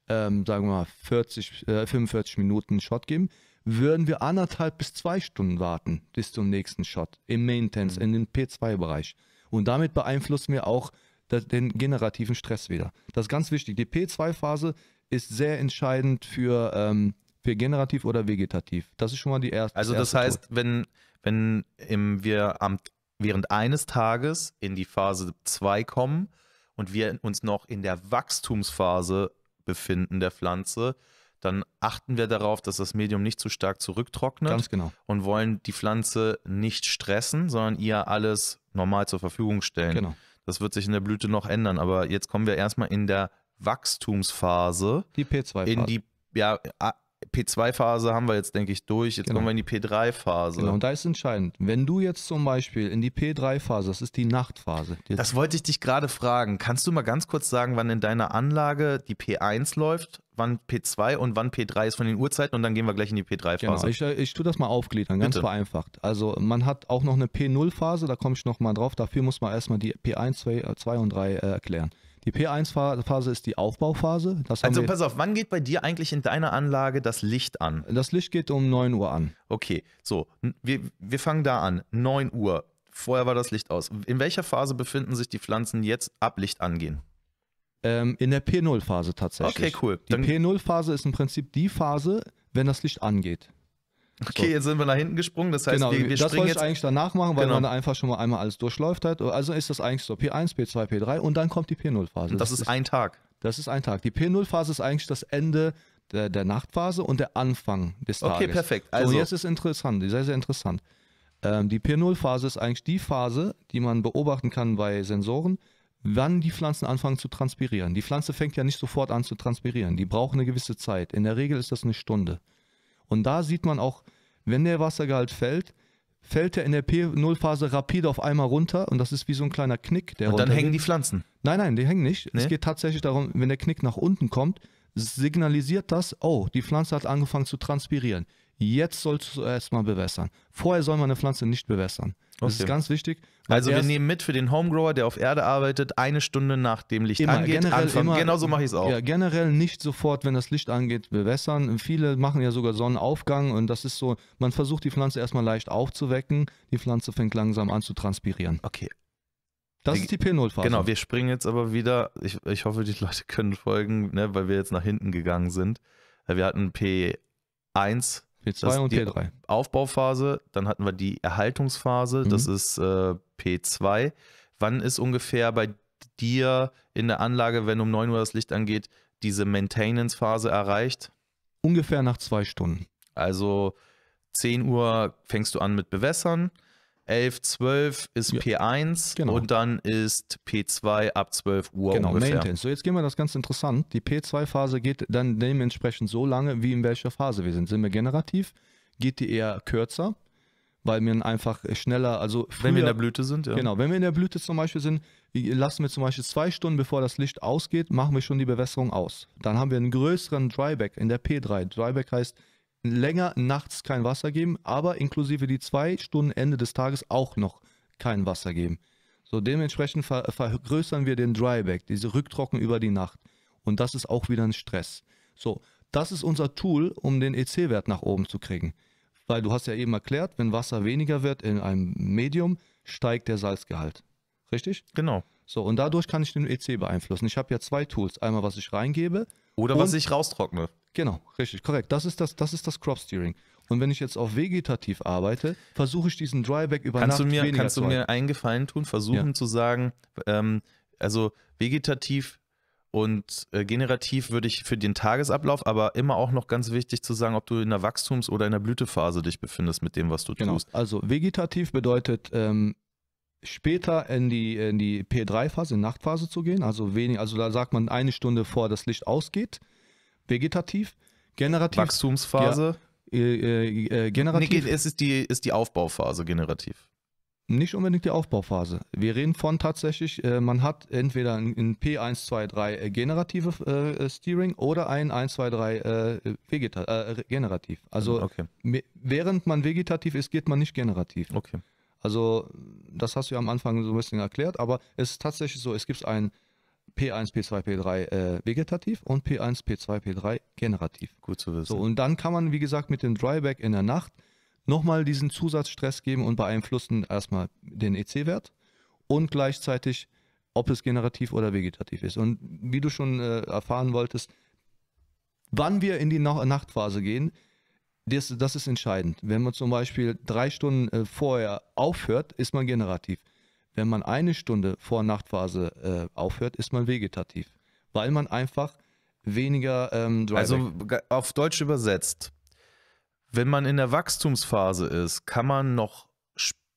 ähm, sagen wir mal, 40, äh, 45 Minuten einen Shot geben, würden wir anderthalb bis zwei Stunden warten bis zum nächsten Shot im Maintenance, mhm. in den P2-Bereich. Und damit beeinflussen wir auch das, den generativen Stress wieder. Das ist ganz wichtig. Die P2-Phase ist sehr entscheidend für ähm, Generativ oder vegetativ. Das ist schon mal die erste. Also das erste heißt, Tod. wenn, wenn im, wir am, während eines Tages in die Phase 2 kommen und wir uns noch in der Wachstumsphase befinden der Pflanze, dann achten wir darauf, dass das Medium nicht zu stark zurücktrocknet. Ganz genau. Und wollen die Pflanze nicht stressen, sondern ihr alles normal zur Verfügung stellen. Genau. Das wird sich in der Blüte noch ändern. Aber jetzt kommen wir erstmal in der Wachstumsphase. Die P2-Phase. In die, ja, P2-Phase haben wir jetzt, denke ich, durch. Jetzt genau. kommen wir in die P3-Phase. Genau, und da ist entscheidend. Wenn du jetzt zum Beispiel in die P3-Phase, das ist die Nachtphase. Die das wollte ich dich gerade fragen. Kannst du mal ganz kurz sagen, wann in deiner Anlage die P1 läuft, wann P2 und wann P3 ist von den Uhrzeiten und dann gehen wir gleich in die P3-Phase. Genau, ich, ich tue das mal aufgliedern, ganz Bitte. vereinfacht. Also man hat auch noch eine P0-Phase, da komme ich nochmal drauf. Dafür muss man erstmal die P1, 2, 2 und 3 äh, erklären. Die P1-Phase ist die Aufbauphase. also pass auf, wann geht bei dir eigentlich in deiner Anlage das Licht an? Das Licht geht um 9 Uhr an. Okay, so, wir, wir fangen da an. 9 Uhr. Vorher war das Licht aus. In welcher Phase befinden sich die Pflanzen jetzt ab Licht angehen? Ähm, in der P0-Phase tatsächlich. Okay, cool. Die P0-Phase ist im Prinzip die Phase, wenn das Licht angeht. Okay, so. jetzt sind wir nach hinten gesprungen. Das heißt, genau, wir, wir das springen wollte ich eigentlich danach machen, weil genau. man einfach schon mal einmal alles durchläuft hat. Also ist das eigentlich so P1, P2, P3 und dann kommt die P0-Phase. Das, das, ist ein Tag. Das ist ein Tag. Die P0-Phase ist eigentlich das Ende der, der, Nachtphase und der Anfang des Tages. Okay, perfekt. Also und jetzt ist interessant, sehr, sehr interessant. Ähm, die P0-Phase ist eigentlich die Phase, die man beobachten kann bei Sensoren, wann die Pflanzen anfangen zu transpirieren. Die Pflanze fängt ja nicht sofort an zu transpirieren. Die braucht eine gewisse Zeit. In der Regel ist das eine Stunde. Und da sieht man auch, wenn der Wassergehalt fällt, fällt der in der P0-Phase rapide auf einmal runter und das ist wie so ein kleiner Knick. Der und dann hängen die Pflanzen? Nein, nein, die hängen nicht. Nee? Es geht tatsächlich darum, wenn der Knick nach unten kommt, signalisiert das, oh, die Pflanze hat angefangen zu transpirieren jetzt sollst du erstmal bewässern. Vorher soll man eine Pflanze nicht bewässern. Das okay. ist ganz wichtig. Also wir nehmen mit für den Homegrower, der auf Erde arbeitet, eine Stunde nach dem Licht immer, angeht, generell anfangen. Immer, Genauso mache ich es auch. Ja, generell nicht sofort, wenn das Licht angeht, bewässern. Viele machen ja sogar Sonnenaufgang und das ist so, man versucht die Pflanze erstmal leicht aufzuwecken, die Pflanze fängt langsam an zu transpirieren. Okay. Das ist die P0-Phase. Genau, wir springen jetzt aber wieder, ich, ich hoffe, die Leute können folgen, ne, weil wir jetzt nach hinten gegangen sind. Wir hatten P1, P2 das und P3. Aufbauphase, dann hatten wir die Erhaltungsphase, mhm. das ist äh, P2. Wann ist ungefähr bei dir in der Anlage, wenn um 9 Uhr das Licht angeht, diese Maintenance-Phase erreicht? Ungefähr nach zwei Stunden. Also 10 Uhr fängst du an mit Bewässern, 11, 12 ist ja, P1 genau. und dann ist P2 ab 12 Uhr genau, ungefähr. Maintenance. So, jetzt gehen wir das ganz interessant. Die P2-Phase geht dann dementsprechend so lange, wie in welcher Phase wir sind. Sind wir generativ, geht die eher kürzer, weil wir einfach schneller, also früher, Wenn wir in der Blüte sind, ja. Genau, wenn wir in der Blüte zum Beispiel sind, lassen wir zum Beispiel zwei Stunden, bevor das Licht ausgeht, machen wir schon die Bewässerung aus. Dann haben wir einen größeren Dryback in der P3. Dryback heißt länger nachts kein Wasser geben, aber inklusive die zwei Stunden Ende des Tages auch noch kein Wasser geben. So dementsprechend ver vergrößern wir den Dryback, diese Rücktrocken über die Nacht. Und das ist auch wieder ein Stress. So, das ist unser Tool, um den EC-Wert nach oben zu kriegen. Weil du hast ja eben erklärt, wenn Wasser weniger wird in einem Medium, steigt der Salzgehalt. Richtig? Genau. So, und dadurch kann ich den EC beeinflussen. Ich habe ja zwei Tools. Einmal, was ich reingebe. Oder was ich raustrockne. Genau, richtig, korrekt. Das ist das, das ist das Crop Steering. Und wenn ich jetzt auf vegetativ arbeite, versuche ich diesen Dryback über kannst Nacht du mir, weniger Kannst du mir einen Gefallen tun, versuchen ja. zu sagen, ähm, also vegetativ und äh, generativ würde ich für den Tagesablauf, aber immer auch noch ganz wichtig zu sagen, ob du in der Wachstums- oder in der Blütephase dich befindest mit dem, was du genau. tust. Also vegetativ bedeutet ähm, später in die, in die P3-Phase, in Nachtphase zu gehen. Also wenig, also da sagt man eine Stunde vor das Licht ausgeht vegetativ, generativ. Wachstumsphase. Ja, äh, äh, äh generativ. Nee, es ist die, ist die Aufbauphase generativ. Nicht unbedingt die Aufbauphase. Wir reden von tatsächlich, äh, man hat entweder ein, P123 äh, generative äh, Steering oder ein 123 äh, äh, generativ. Also hm, okay. während man vegetativ ist, geht man nicht generativ. Okay. Also das hast du ja am Anfang so ein bisschen erklärt, aber es ist tatsächlich so, es gibt ein P1, P2, P3 äh, vegetativ und P1, P2, P3 generativ. Gut zu wissen. So, und dann kann man, wie gesagt, mit dem Dryback in der Nacht nochmal diesen Zusatzstress geben und beeinflussen erstmal den EC-Wert und gleichzeitig, ob es generativ oder vegetativ ist. Und wie du schon äh, erfahren wolltest, wann wir in die no Nachtphase gehen, das, das, ist entscheidend. Wenn man zum Beispiel drei Stunden äh, vorher aufhört, ist man generativ wenn man eine Stunde vor Nachtphase äh, aufhört, ist man vegetativ, weil man einfach weniger ähm, Also auf Deutsch übersetzt, wenn man in der Wachstumsphase ist, kann man noch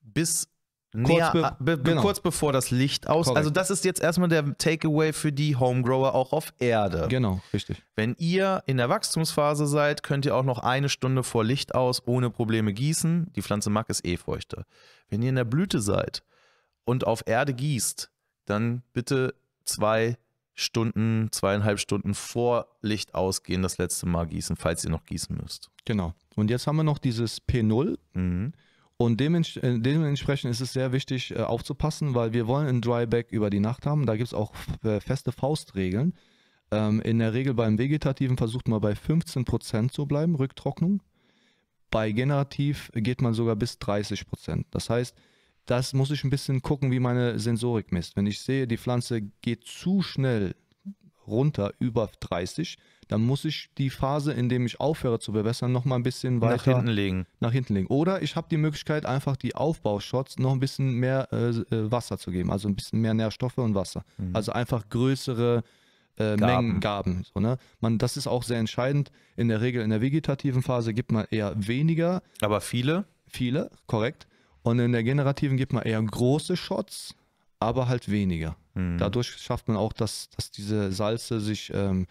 bis kurz, näher, be be genau. kurz bevor das Licht aus. Correct. Also das ist jetzt erstmal der Takeaway für die Homegrower auch auf Erde. Genau, richtig. Wenn ihr in der Wachstumsphase seid, könnt ihr auch noch eine Stunde vor Licht aus ohne Probleme gießen. Die Pflanze mag es eh feuchte. Wenn ihr in der Blüte seid, und auf Erde gießt, dann bitte zwei Stunden, zweieinhalb Stunden vor Licht ausgehen, das letzte Mal gießen, falls ihr noch gießen müsst. Genau. Und jetzt haben wir noch dieses P0. Mhm. Und äh, dementsprechend ist es sehr wichtig äh, aufzupassen, weil wir wollen ein Dryback über die Nacht haben. Da gibt es auch äh, feste Faustregeln. Ähm, in der Regel beim Vegetativen versucht man bei 15% zu bleiben, Rücktrocknung. Bei Generativ geht man sogar bis 30%. Das heißt, das muss ich ein bisschen gucken, wie meine Sensorik misst. Wenn ich sehe, die Pflanze geht zu schnell runter über 30, dann muss ich die Phase, in der ich aufhöre zu bewässern, noch mal ein bisschen weiter nach hinten legen. Nach hinten legen. Oder ich habe die Möglichkeit, einfach die Aufbaushots noch ein bisschen mehr äh, äh Wasser zu geben, also ein bisschen mehr Nährstoffe und Wasser. Mhm. Also einfach größere äh, Gaben. Mengen, So, ne? man, das ist auch sehr entscheidend. In der Regel in der vegetativen Phase gibt man eher weniger. Aber viele? Viele, korrekt. Und in der generativen gibt man eher große Shots, aber halt weniger. Mhm. Dadurch schafft man auch, dass, dass diese Salze sich ähm,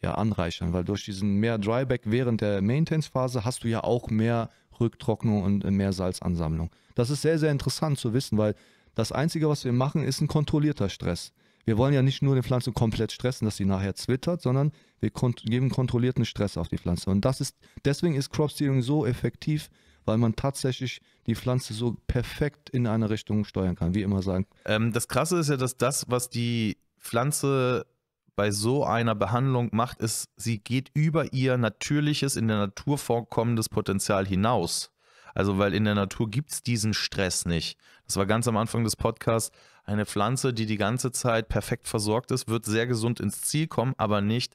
ja, anreichern, weil durch diesen mehr Dryback während der Maintenance-Phase hast du ja auch mehr Rücktrocknung und äh, mehr Salzansammlung. Das ist sehr, sehr interessant zu wissen, weil das Einzige, was wir machen, ist ein kontrollierter Stress. Wir wollen ja nicht nur die Pflanze komplett stressen, dass sie nachher zwittert, sondern wir kont geben kontrollierten Stress auf die Pflanze. Und das ist, deswegen ist Crop Steering so effektiv, weil man tatsächlich die Pflanze so perfekt in eine Richtung steuern kann, wie immer sagen. Ähm, das Krasse ist ja, dass das, was die Pflanze bei so einer Behandlung macht, ist, sie geht über ihr natürliches, in der Natur vorkommendes Potenzial hinaus. Also, weil in der Natur gibt es diesen Stress nicht. Das war ganz am Anfang des Podcasts. Eine Pflanze, die die ganze Zeit perfekt versorgt ist, wird sehr gesund ins Ziel kommen, aber nicht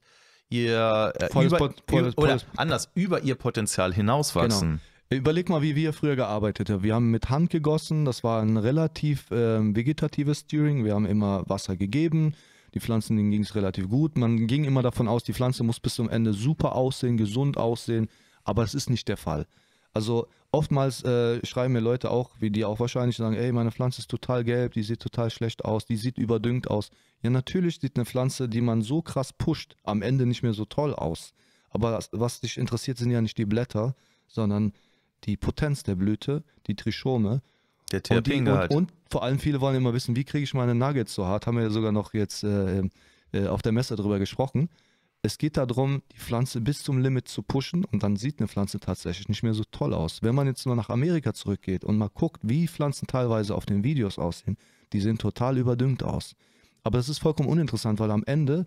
ihr äh, über, Pot, Pot, Pot, oder anders über ihr Potenzial hinauswachsen. Genau. Überleg mal, wie wir früher gearbeitet haben. Wir haben mit Hand gegossen, das war ein relativ äh, vegetatives Steering. Wir haben immer Wasser gegeben, die Pflanzen denen ging es relativ gut. Man ging immer davon aus, die Pflanze muss bis zum Ende super aussehen, gesund aussehen, aber es ist nicht der Fall. Also oftmals äh, schreiben mir Leute auch, wie die auch wahrscheinlich sagen, ey, meine Pflanze ist total gelb, die sieht total schlecht aus, die sieht überdüngt aus. Ja, natürlich sieht eine Pflanze, die man so krass pusht, am Ende nicht mehr so toll aus. Aber was dich interessiert, sind ja nicht die Blätter, sondern die Potenz der Blüte, die Trichome. Der Terpengehalt. Und, und, halt. und, vor allem viele wollen immer wissen, wie kriege ich meine Nuggets so hart? Haben wir ja sogar noch jetzt äh, äh, auf der Messe darüber gesprochen. Es geht darum, die Pflanze bis zum Limit zu pushen und dann sieht eine Pflanze tatsächlich nicht mehr so toll aus. Wenn man jetzt mal nach Amerika zurückgeht und mal guckt, wie Pflanzen teilweise auf den Videos aussehen, die sehen total überdüngt aus. Aber das ist vollkommen uninteressant, weil am Ende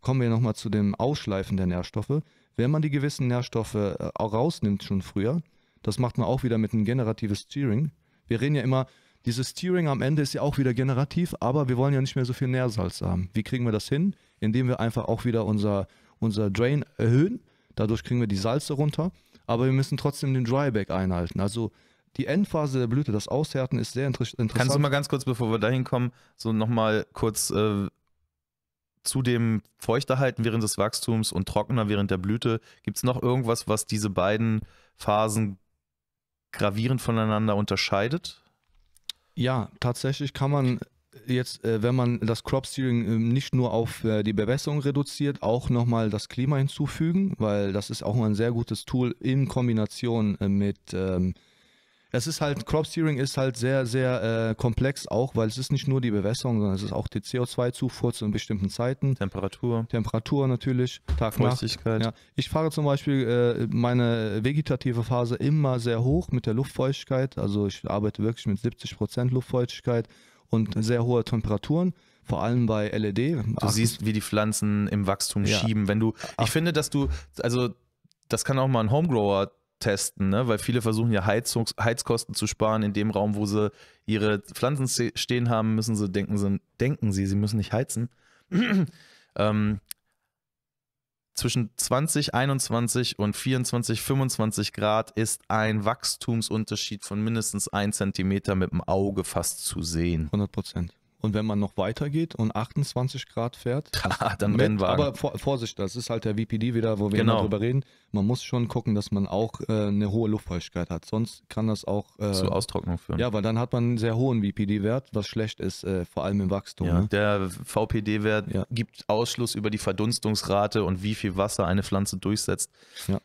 kommen wir nochmal zu dem Ausschleifen der Nährstoffe. Wenn man die gewissen Nährstoffe äh, rausnimmt schon früher, das macht man auch wieder mit einem generatives Steering. Wir reden ja immer, dieses Steering am Ende ist ja auch wieder generativ, aber wir wollen ja nicht mehr so viel Nährsalz haben. Wie kriegen wir das hin? Indem wir einfach auch wieder unser, unser Drain erhöhen. Dadurch kriegen wir die Salze runter. Aber wir müssen trotzdem den Dryback einhalten. Also die Endphase der Blüte, das Aushärten ist sehr inter interessant. Kannst du mal ganz kurz, bevor wir dahin kommen, so nochmal kurz äh, zu dem Feuchterhalten während des Wachstums und Trockener während der Blüte, gibt es noch irgendwas, was diese beiden Phasen gravierend voneinander unterscheidet? Ja, tatsächlich kann man jetzt, äh, wenn man das Crop Steering äh, nicht nur auf äh, die Bewässerung reduziert, auch nochmal das Klima hinzufügen, weil das ist auch ein sehr gutes Tool in Kombination mit ähm, es ist halt, Crop Steering ist halt sehr, sehr äh, komplex auch, weil es ist nicht nur die Bewässerung, sondern es ist auch die CO2-Zufuhr zu bestimmten Zeiten. Temperatur. Temperatur natürlich, Tag, Feuchtigkeit. Nacht. Ja. Ich fahre zum Beispiel äh, meine vegetative Phase immer sehr hoch mit der Luftfeuchtigkeit. Also ich arbeite wirklich mit 70% Prozent Luftfeuchtigkeit und sehr hohe Temperaturen vor allem bei LED. Du siehst, wie die Pflanzen im Wachstum ja. schieben. Wenn du, ich Ach. finde, dass du, also das kann auch mal ein Homegrower testen, ne? weil viele versuchen ja Heizungs Heizkosten zu sparen in dem Raum, wo sie ihre Pflanzen stehen haben, müssen sie denken, sie, denken sie, sie müssen nicht heizen. [CLEARS THROAT] ähm, zwischen 20, 21 und 24, 25 Grad ist ein Wachstumsunterschied von mindestens 1 Zentimeter mit dem Auge fast zu sehen. 100 Prozent. Und wenn man noch weiter geht und 28 Grad fährt, [LAUGHS] dann mit, Rennwagen. Aber vor, Vorsicht, das ist halt der VPD wieder, wo wir genau. drüber reden. Man muss schon gucken, dass man auch äh, eine hohe Luftfeuchtigkeit hat. Sonst kann das auch äh, zu Austrocknung führen. Ja, weil dann hat man einen sehr hohen VPD-Wert, was schlecht ist, äh, vor allem im Wachstum. Ja, ne? Der VPD-Wert ja. gibt Ausschluss über die Verdunstungsrate und wie viel Wasser eine Pflanze durchsetzt. Ja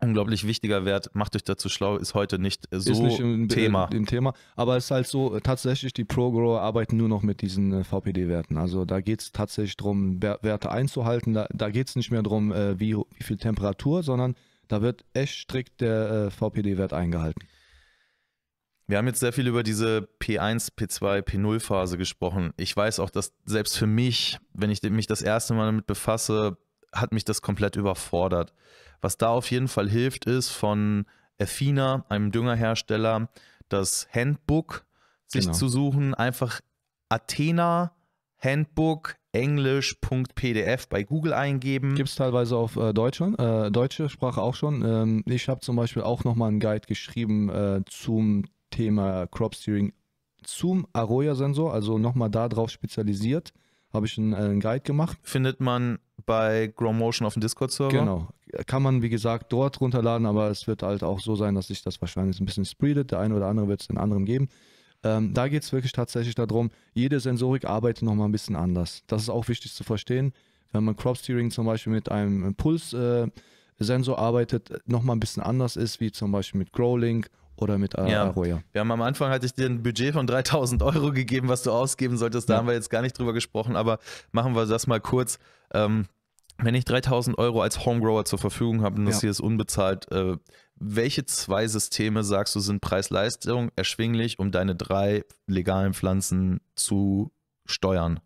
unglaublich wichtiger Wert, macht euch dazu schlau, ist heute nicht äh, so ist nicht im, äh, Thema. Im Thema. Aber es ist halt so, äh, tatsächlich, die Pro-Grower arbeiten nur noch mit diesen VPD-Werten. Also da geht es tatsächlich darum, Werte einzuhalten. Da, da geht es nicht mehr darum, wie, wie viel Temperatur, sondern da wird echt strikt der VPD-Wert eingehalten. Wir haben jetzt sehr viel über diese P1, P2, P0-Phase gesprochen. Ich weiß auch, dass selbst für mich, wenn ich mich das erste Mal damit befasse, hat mich das komplett überfordert. Was da auf jeden Fall hilft, ist von Athena, einem Düngerhersteller, das Handbook sich genau. zu suchen. Einfach Athena Handbook englisch.pdf bei Google eingeben. Gibt es teilweise auf äh, Deutschland, äh, deutsche Sprache auch schon. Ähm, ich habe zum Beispiel auch nochmal einen Guide geschrieben äh, zum Thema Crop Steering zum Arroya-Sensor, also nochmal darauf spezialisiert, habe ich einen, äh, einen, Guide gemacht. Findet man bei Grow Motion auf dem Discord-Server. Genau, kann man, wie gesagt, dort runterladen, aber es wird halt auch so sein, dass sich das wahrscheinlich ein bisschen spreadet. Der eine oder andere wird es den anderen geben. Ähm, da geht es wirklich tatsächlich darum, jede Sensorik arbeitet nochmal ein bisschen anders. Das ist auch wichtig zu verstehen. Wenn man Crop Steering zum Beispiel mit einem Pulssensor äh, arbeitet, nochmal ein bisschen anders ist, wie zum Beispiel mit Growlink oder mit Ar äh, ja. Arroyo. Wir haben am Anfang hatte ich dir ein Budget von 3000 Euro gegeben, was du ausgeben solltest. Da ja. haben wir jetzt gar nicht drüber gesprochen, aber machen wir das mal kurz. Ähm, wenn ich 3000 Euro als Homegrower zur Verfügung habe und das ja. hier ist unbezahlt, äh, welche zwei Systeme sagst du sind Preis-Leistung erschwinglich, um deine drei legalen Pflanzen zu steuern?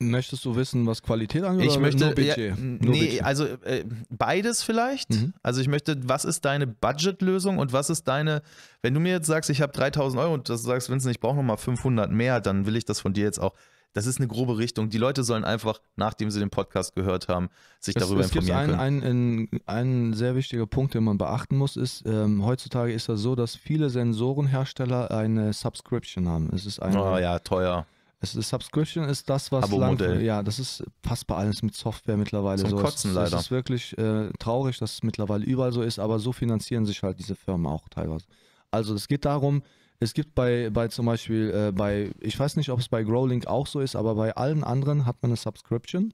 Möchtest du wissen, was Qualität angeht? Ich möchte, nur Budget? Ja, nur nee, Budget. also äh, beides vielleicht. Mhm. Also ich möchte, was ist deine Budgetlösung und was ist deine, wenn du mir jetzt sagst, ich habe 3000 Euro und du sagst, Vincent, ich brauche nochmal 500 mehr, dann will ich das von dir jetzt auch das ist eine grobe Richtung. Die Leute sollen einfach, nachdem sie den Podcast gehört haben, sich es, darüber es informieren gibt einen, können. Ein, ein, ein sehr wichtiger Punkt, den man beachten muss, ist, ähm, heutzutage ist das so, dass viele Sensorenhersteller eine Subscription haben. Es ist eine, oh ja, teuer. Es ist, Subscription ist das, was lang, ja, das ist passt bei allem mit Software mittlerweile Zum so. Kotzen es, leider. Es ist wirklich äh, traurig, dass es mittlerweile überall so ist, aber so finanzieren sich halt diese Firmen auch teilweise. Also es geht darum, es gibt bei, bei zum Beispiel, äh, bei, ich weiß nicht, ob es bei Growlink auch so ist, aber bei allen anderen hat man eine Subscription.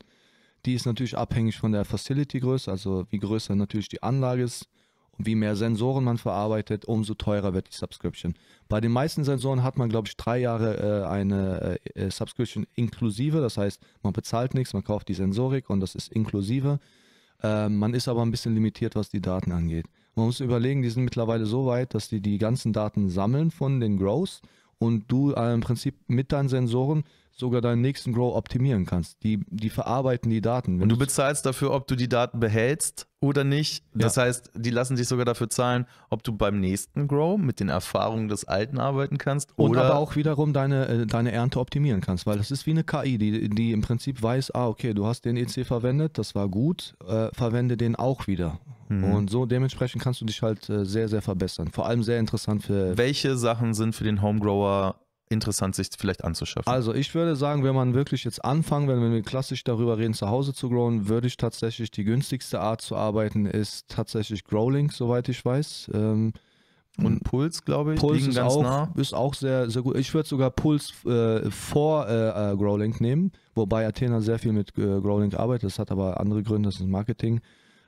Die ist natürlich abhängig von der Facility-Größe, also wie größer natürlich die Anlage ist und wie mehr Sensoren man verarbeitet, umso teurer wird die Subscription. Bei den meisten Sensoren hat man, glaube ich, drei Jahre äh, eine äh, äh, Subscription inklusive, das heißt, man bezahlt nichts, man kauft die Sensorik und das ist inklusive. Ähm, man ist aber ein bisschen limitiert, was die Daten angeht. Man muss überlegen, die sind mittlerweile so weit, dass die die ganzen Daten sammeln von den Grows und du äh, im Prinzip mit deinen Sensoren sogar deinen nächsten Grow optimieren kannst. Die, die verarbeiten die Daten. Und du bezahlst dafür, ob du die Daten behältst oder nicht. Das ja. heißt, die lassen sich sogar dafür zahlen, ob du beim nächsten Grow mit den Erfahrungen des alten arbeiten kannst. Oder Und aber auch wiederum deine, äh, deine Ernte optimieren kannst, weil das ist wie eine KI, die, die im Prinzip weiß, ah, okay, du hast den EC verwendet, das war gut, äh, verwende den auch wieder. Mhm. Und so dementsprechend kannst du dich halt äh, sehr, sehr verbessern. Vor allem sehr interessant für. Welche Sachen sind für den Homegrower interessant, sich vielleicht anzuschaffen? Also ich würde sagen, wenn man wirklich jetzt anfangen wenn wir klassisch darüber reden, zu Hause zu growen, würde ich tatsächlich die günstigste Art zu arbeiten, ist tatsächlich Growlink, soweit ich weiß. Ähm, und Puls, glaube ich, Puls ist ganz auch, nah. Ist auch sehr, sehr gut. Ich würde sogar Puls äh, vor äh, äh, Growlink nehmen, wobei Athena sehr viel mit äh, Growlink arbeitet. Das hat aber andere Gründe, das ist Marketing.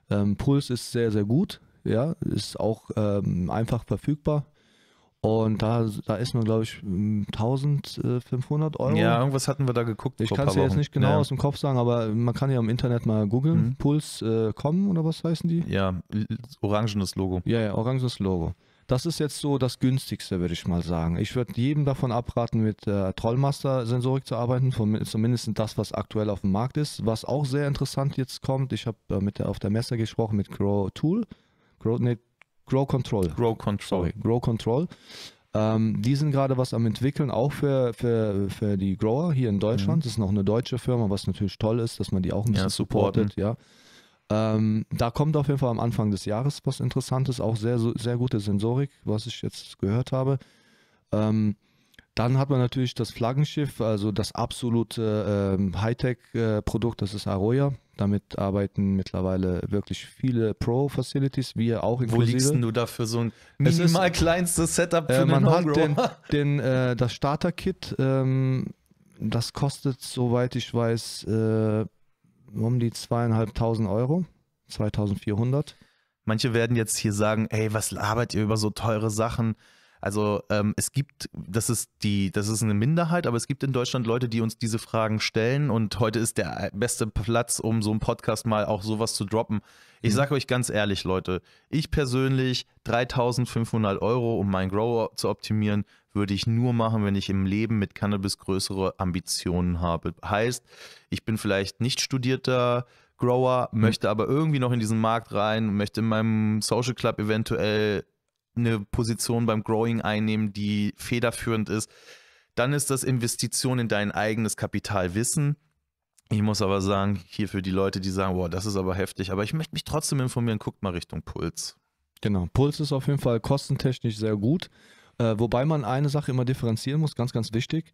Ähm, Puls ist sehr, sehr gut. Ja, ist auch ähm, einfach verfügbar. Und da, da ist nur, glaube ich, 1500 äh, Euro. Ja, irgendwas hatten wir da geguckt. Ich kann es dir jetzt nicht genau ja. aus dem Kopf sagen, aber man kann ja im Internet mal googeln. Mhm. Puls.com äh, oder was heißen die? Ja, orangenes Logo. Ja, ja, orangenes Logo. Das ist jetzt so das günstigste, würde ich mal sagen. Ich würde jedem davon abraten, mit äh, Trollmaster-Sensorik zu arbeiten, von, zumindest das, was aktuell auf dem Markt ist. Was auch sehr interessant jetzt kommt, ich habe äh, mit der, auf der Messe gesprochen mit Grow Tool. Grow, nee, Grow Control. Grow Control. Sorry, Grow Control. Ähm, die sind gerade was am entwickeln, auch für, für, für die Grower hier in Deutschland. Mhm. Das ist noch eine deutsche Firma, was natürlich toll ist, dass man die auch ein bisschen ja, supportet, ja. Ähm, da kommt auf jeden Fall am Anfang des Jahres was Interessantes, auch sehr, sehr gute Sensorik, was ich jetzt gehört habe. Ähm, dann hat man natürlich das Flaggenschiff, also das absolute ähm, Hightech-Produkt, das ist Aroya. Damit arbeiten mittlerweile wirklich viele Pro-Facilities, wir auch inklusive. Wo liegst du da für so ein minimal kleinstes Setup äh, für äh, man hat den, [LAUGHS] den äh, das Starter-Kit, ähm, das kostet, soweit ich weiß, äh, um die zweieinhalbtausend Euro, 2400. Manche werden jetzt hier sagen, ey, was arbeitet ihr über so teure Sachen? Also ähm, es gibt, das ist die, das ist eine Minderheit, aber es gibt in Deutschland Leute, die uns diese Fragen stellen und heute ist der beste Platz, um so einen Podcast mal auch sowas zu droppen. Ich mhm. sage euch ganz ehrlich, Leute, ich persönlich 3.500 Euro, um meinen Grower zu optimieren, würde ich nur machen, wenn ich im Leben mit Cannabis größere Ambitionen habe. Heißt, ich bin vielleicht nicht studierter Grower, mhm. möchte aber irgendwie noch in diesen Markt rein, möchte in meinem Social Club eventuell eine Position beim Growing einnehmen, die federführend ist. Dann ist das Investition in dein eigenes Kapitalwissen. Ich muss aber sagen, hier für die Leute, die sagen, boah, das ist aber heftig, aber ich möchte mich trotzdem informieren, guckt mal Richtung Puls. Genau, Puls ist auf jeden Fall kostentechnisch sehr gut, äh, wobei man eine Sache immer differenzieren muss, ganz, ganz wichtig.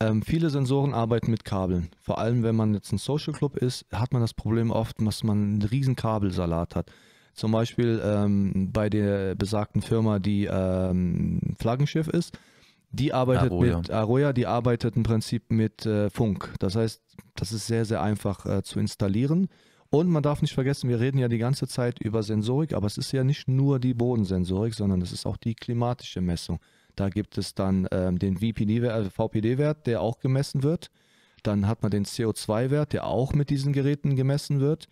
Ähm, viele Sensoren arbeiten mit Kabeln. Vor allem, wenn man jetzt ein Social Club ist, hat man das Problem oft, dass man einen riesen Kabelsalat hat. Zum Beispiel ähm, bei der besagten Firma, die ähm, Flaggenschiff ist. Die arbeitet Aroja. mit Aroya, die arbeitet im Prinzip mit äh, Funk. Das heißt, das ist sehr, sehr einfach äh, zu installieren. Und man darf nicht vergessen, wir reden ja die ganze Zeit über Sensorik, aber es ist ja nicht nur die Bodensensorik, sondern es ist auch die klimatische Messung. Da gibt es dann ähm, den VPD-Wert, äh, der auch gemessen wird. Dann hat man den CO2-Wert, der auch mit diesen Geräten gemessen wird.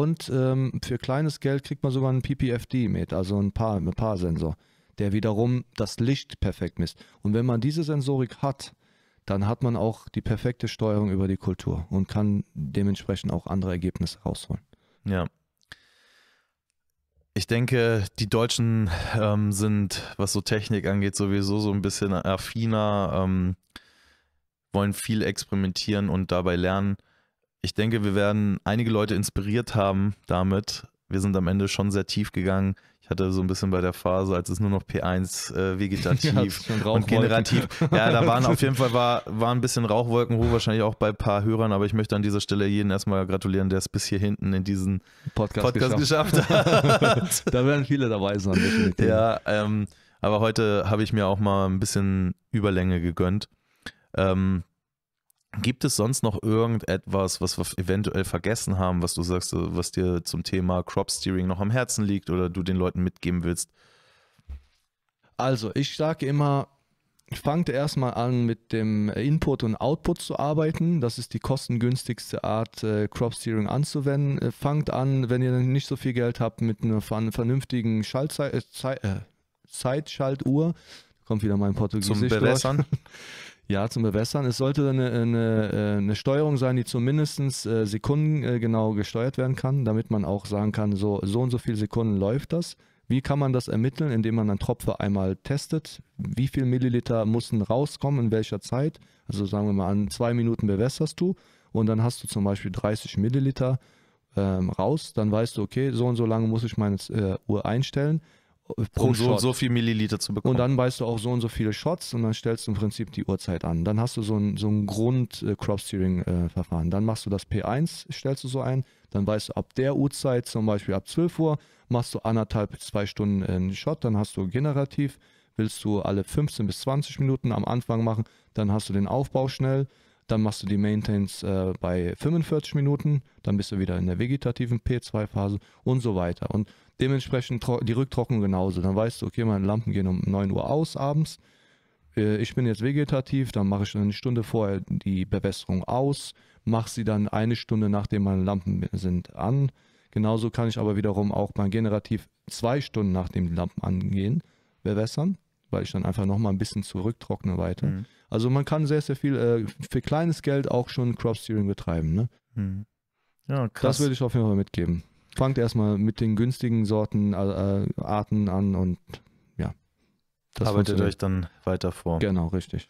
Und ähm, für kleines Geld kriegt man sogar einen PPFD mit, also ein Paar-Sensor, der wiederum das Licht perfekt misst. Und wenn man diese Sensorik hat, dann hat man auch die perfekte Steuerung über die Kultur und kann dementsprechend auch andere Ergebnisse rausholen. Ja. Ich denke, die Deutschen ähm, sind, was so Technik angeht, sowieso so ein bisschen affiner, ähm, wollen viel experimentieren und dabei lernen ich denke, wir werden einige Leute inspiriert haben damit. Wir sind am Ende schon sehr tief gegangen. Ich hatte so ein bisschen bei der Phase, als es nur noch P1 äh, [LAUGHS] vegetativ ja, und generativ. [LAUGHS] Ja, da waren auf jeden Fall war, war ein bisschen Rauchwolken hoch, wahrscheinlich auch bei ein paar Hörern, aber ich möchte an dieser Stelle jeden erstmal gratulieren, der es bis hier hinten in diesen Podcast, Podcast geschafft. geschafft. hat. [LAUGHS] da werden viele dabei sein. Definitiv. Ja, ähm, aber heute habe ich mir auch mal ein bisschen Überlänge gegönnt. Ähm, Gibt es sonst noch irgendetwas, was wir eventuell vergessen haben, was du sagst, was dir zum Thema Crop Steering noch am Herzen liegt oder du den Leuten mitgeben willst? Also, ich sage immer, fangt erstmal an, mit dem Input und Output zu arbeiten. Das ist die kostengünstigste Art, äh, Crop Steering anzuwenden. Äh, fangt an, wenn ihr nicht so viel Geld habt, mit einer vernünftigen Schaltzei äh, äh Zeitschaltuhr. Kommt wieder mein Portugiesisch. Zum Bewässern. Ja, zum Bewässern. Es sollte eine, eine, äh, eine Steuerung sein, die zumindest äh, sekundengenau äh, gesteuert werden kann, damit man auch sagen kann, so, so und so viele Sekunden läuft das. Wie kann man das ermitteln, indem man einen Tropfen einmal testet? Wie viel Milliliter müssen rauskommen, in welcher Zeit? Also sagen wir mal, an zwei Minuten bewässerst du und dann hast du zum Beispiel 30 Milliliter ähm, raus. Dann weißt du, okay, so und so lange muss ich meine äh, Uhr einstellen pro und so, Shot. so viel Milliliter zu bekommen. Und dann weißt du auch so und so viele Shots und dann stellst du im Prinzip die Uhrzeit an. Dann hast du so ein, so ein Grund-Crop-Steering-Verfahren. Äh, äh, dann machst du das P1, stellst du so ein, dann weißt du ab der Uhrzeit, zum Beispiel ab 12 Uhr, machst du anderthalb zwei Stunden äh, einen Shot, dann hast du generativ, willst du alle 15 bis 20 Minuten am Anfang machen, dann hast du den Aufbau schnell, dann machst du die Maintains äh, bei 45 Minuten, dann bist du wieder in der vegetativen P2-Phase und so weiter. Und Dementsprechend die Rücktrocknung genauso. Dann weißt du, okay, meine Lampen gehen um 9 Uhr aus abends. Äh, ich bin jetzt vegetativ, dann mache ich eine Stunde vorher die Bewässerung aus, mache sie dann eine Stunde nachdem meine Lampen sind an. Genauso kann ich aber wiederum auch mein Generativ zwei Stunden nachdem die Lampen angehen bewässern, weil ich dann einfach nochmal ein bisschen zurücktrockne weiter. Mhm. Also man kann sehr, sehr viel äh, für kleines Geld auch schon Crop Steering betreiben. Ne? Mhm. Ja, krass. Das würde ich auf jeden Fall mitgeben. Fangt erstmal mit den günstigen Sorten, äh, äh Arten an und ja. Das Arbeitet euch dann weiter vor. Genau, richtig.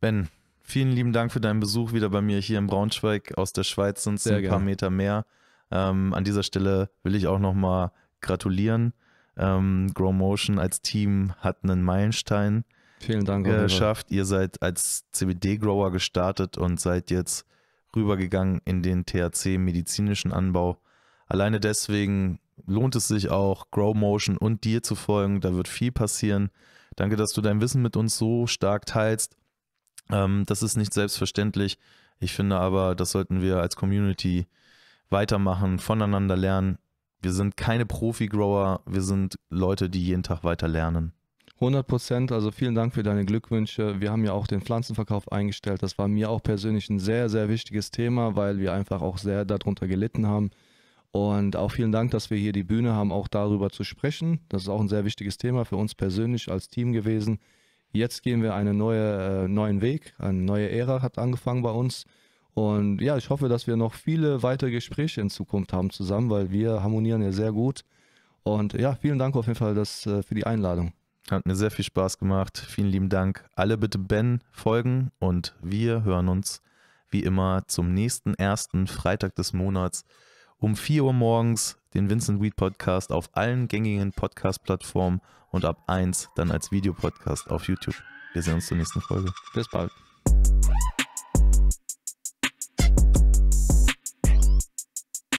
Ben, vielen lieben Dank für deinen Besuch wieder bei mir hier in Braunschweig. Aus der Schweiz sind es ein gerne. paar Meter mehr. Ähm, an dieser Stelle will ich auch nochmal gratulieren. Ähm, Grow Motion als Team hat einen Meilenstein Vielen Dank, geschafft. Ihr seid als CBD-Grower gestartet und seid jetzt rübergegangen in den THC-medizinischen Anbau. Alleine deswegen lohnt es sich auch, Grow Motion und dir zu folgen. Da wird viel passieren. Danke, dass du dein Wissen mit uns so stark teilst. Ähm, das ist nicht selbstverständlich. Ich finde aber, das sollten wir als Community weitermachen, voneinander lernen. Wir sind keine Profi-Grower, wir sind Leute, die jeden Tag weiter lernen. 100 Prozent, also vielen Dank für deine Glückwünsche. Wir haben ja auch den Pflanzenverkauf eingestellt. Das war mir auch persönlich ein sehr, sehr wichtiges Thema, weil wir einfach auch sehr darunter gelitten haben. Und auch vielen Dank, dass wir hier die Bühne haben, auch darüber zu sprechen. Das ist auch ein sehr wichtiges Thema für uns persönlich als Team gewesen. Jetzt gehen wir einen neue, äh, neuen Weg, eine neue Ära hat angefangen bei uns. Und ja, ich hoffe, dass wir noch viele weitere Gespräche in Zukunft haben zusammen, weil wir harmonieren ja sehr gut. Und ja, vielen Dank auf jeden Fall dass, äh, für die Einladung. Hat mir sehr viel Spaß gemacht. Vielen lieben Dank. Alle bitte Ben folgen und wir hören uns wie immer zum nächsten ersten Freitag des Monats um 4 Uhr morgens den Vincent Weed Podcast auf allen gängigen Podcast-Plattformen und ab 1 dann als Videopodcast auf YouTube. Wir sehen uns zur nächsten Folge. Bis bald.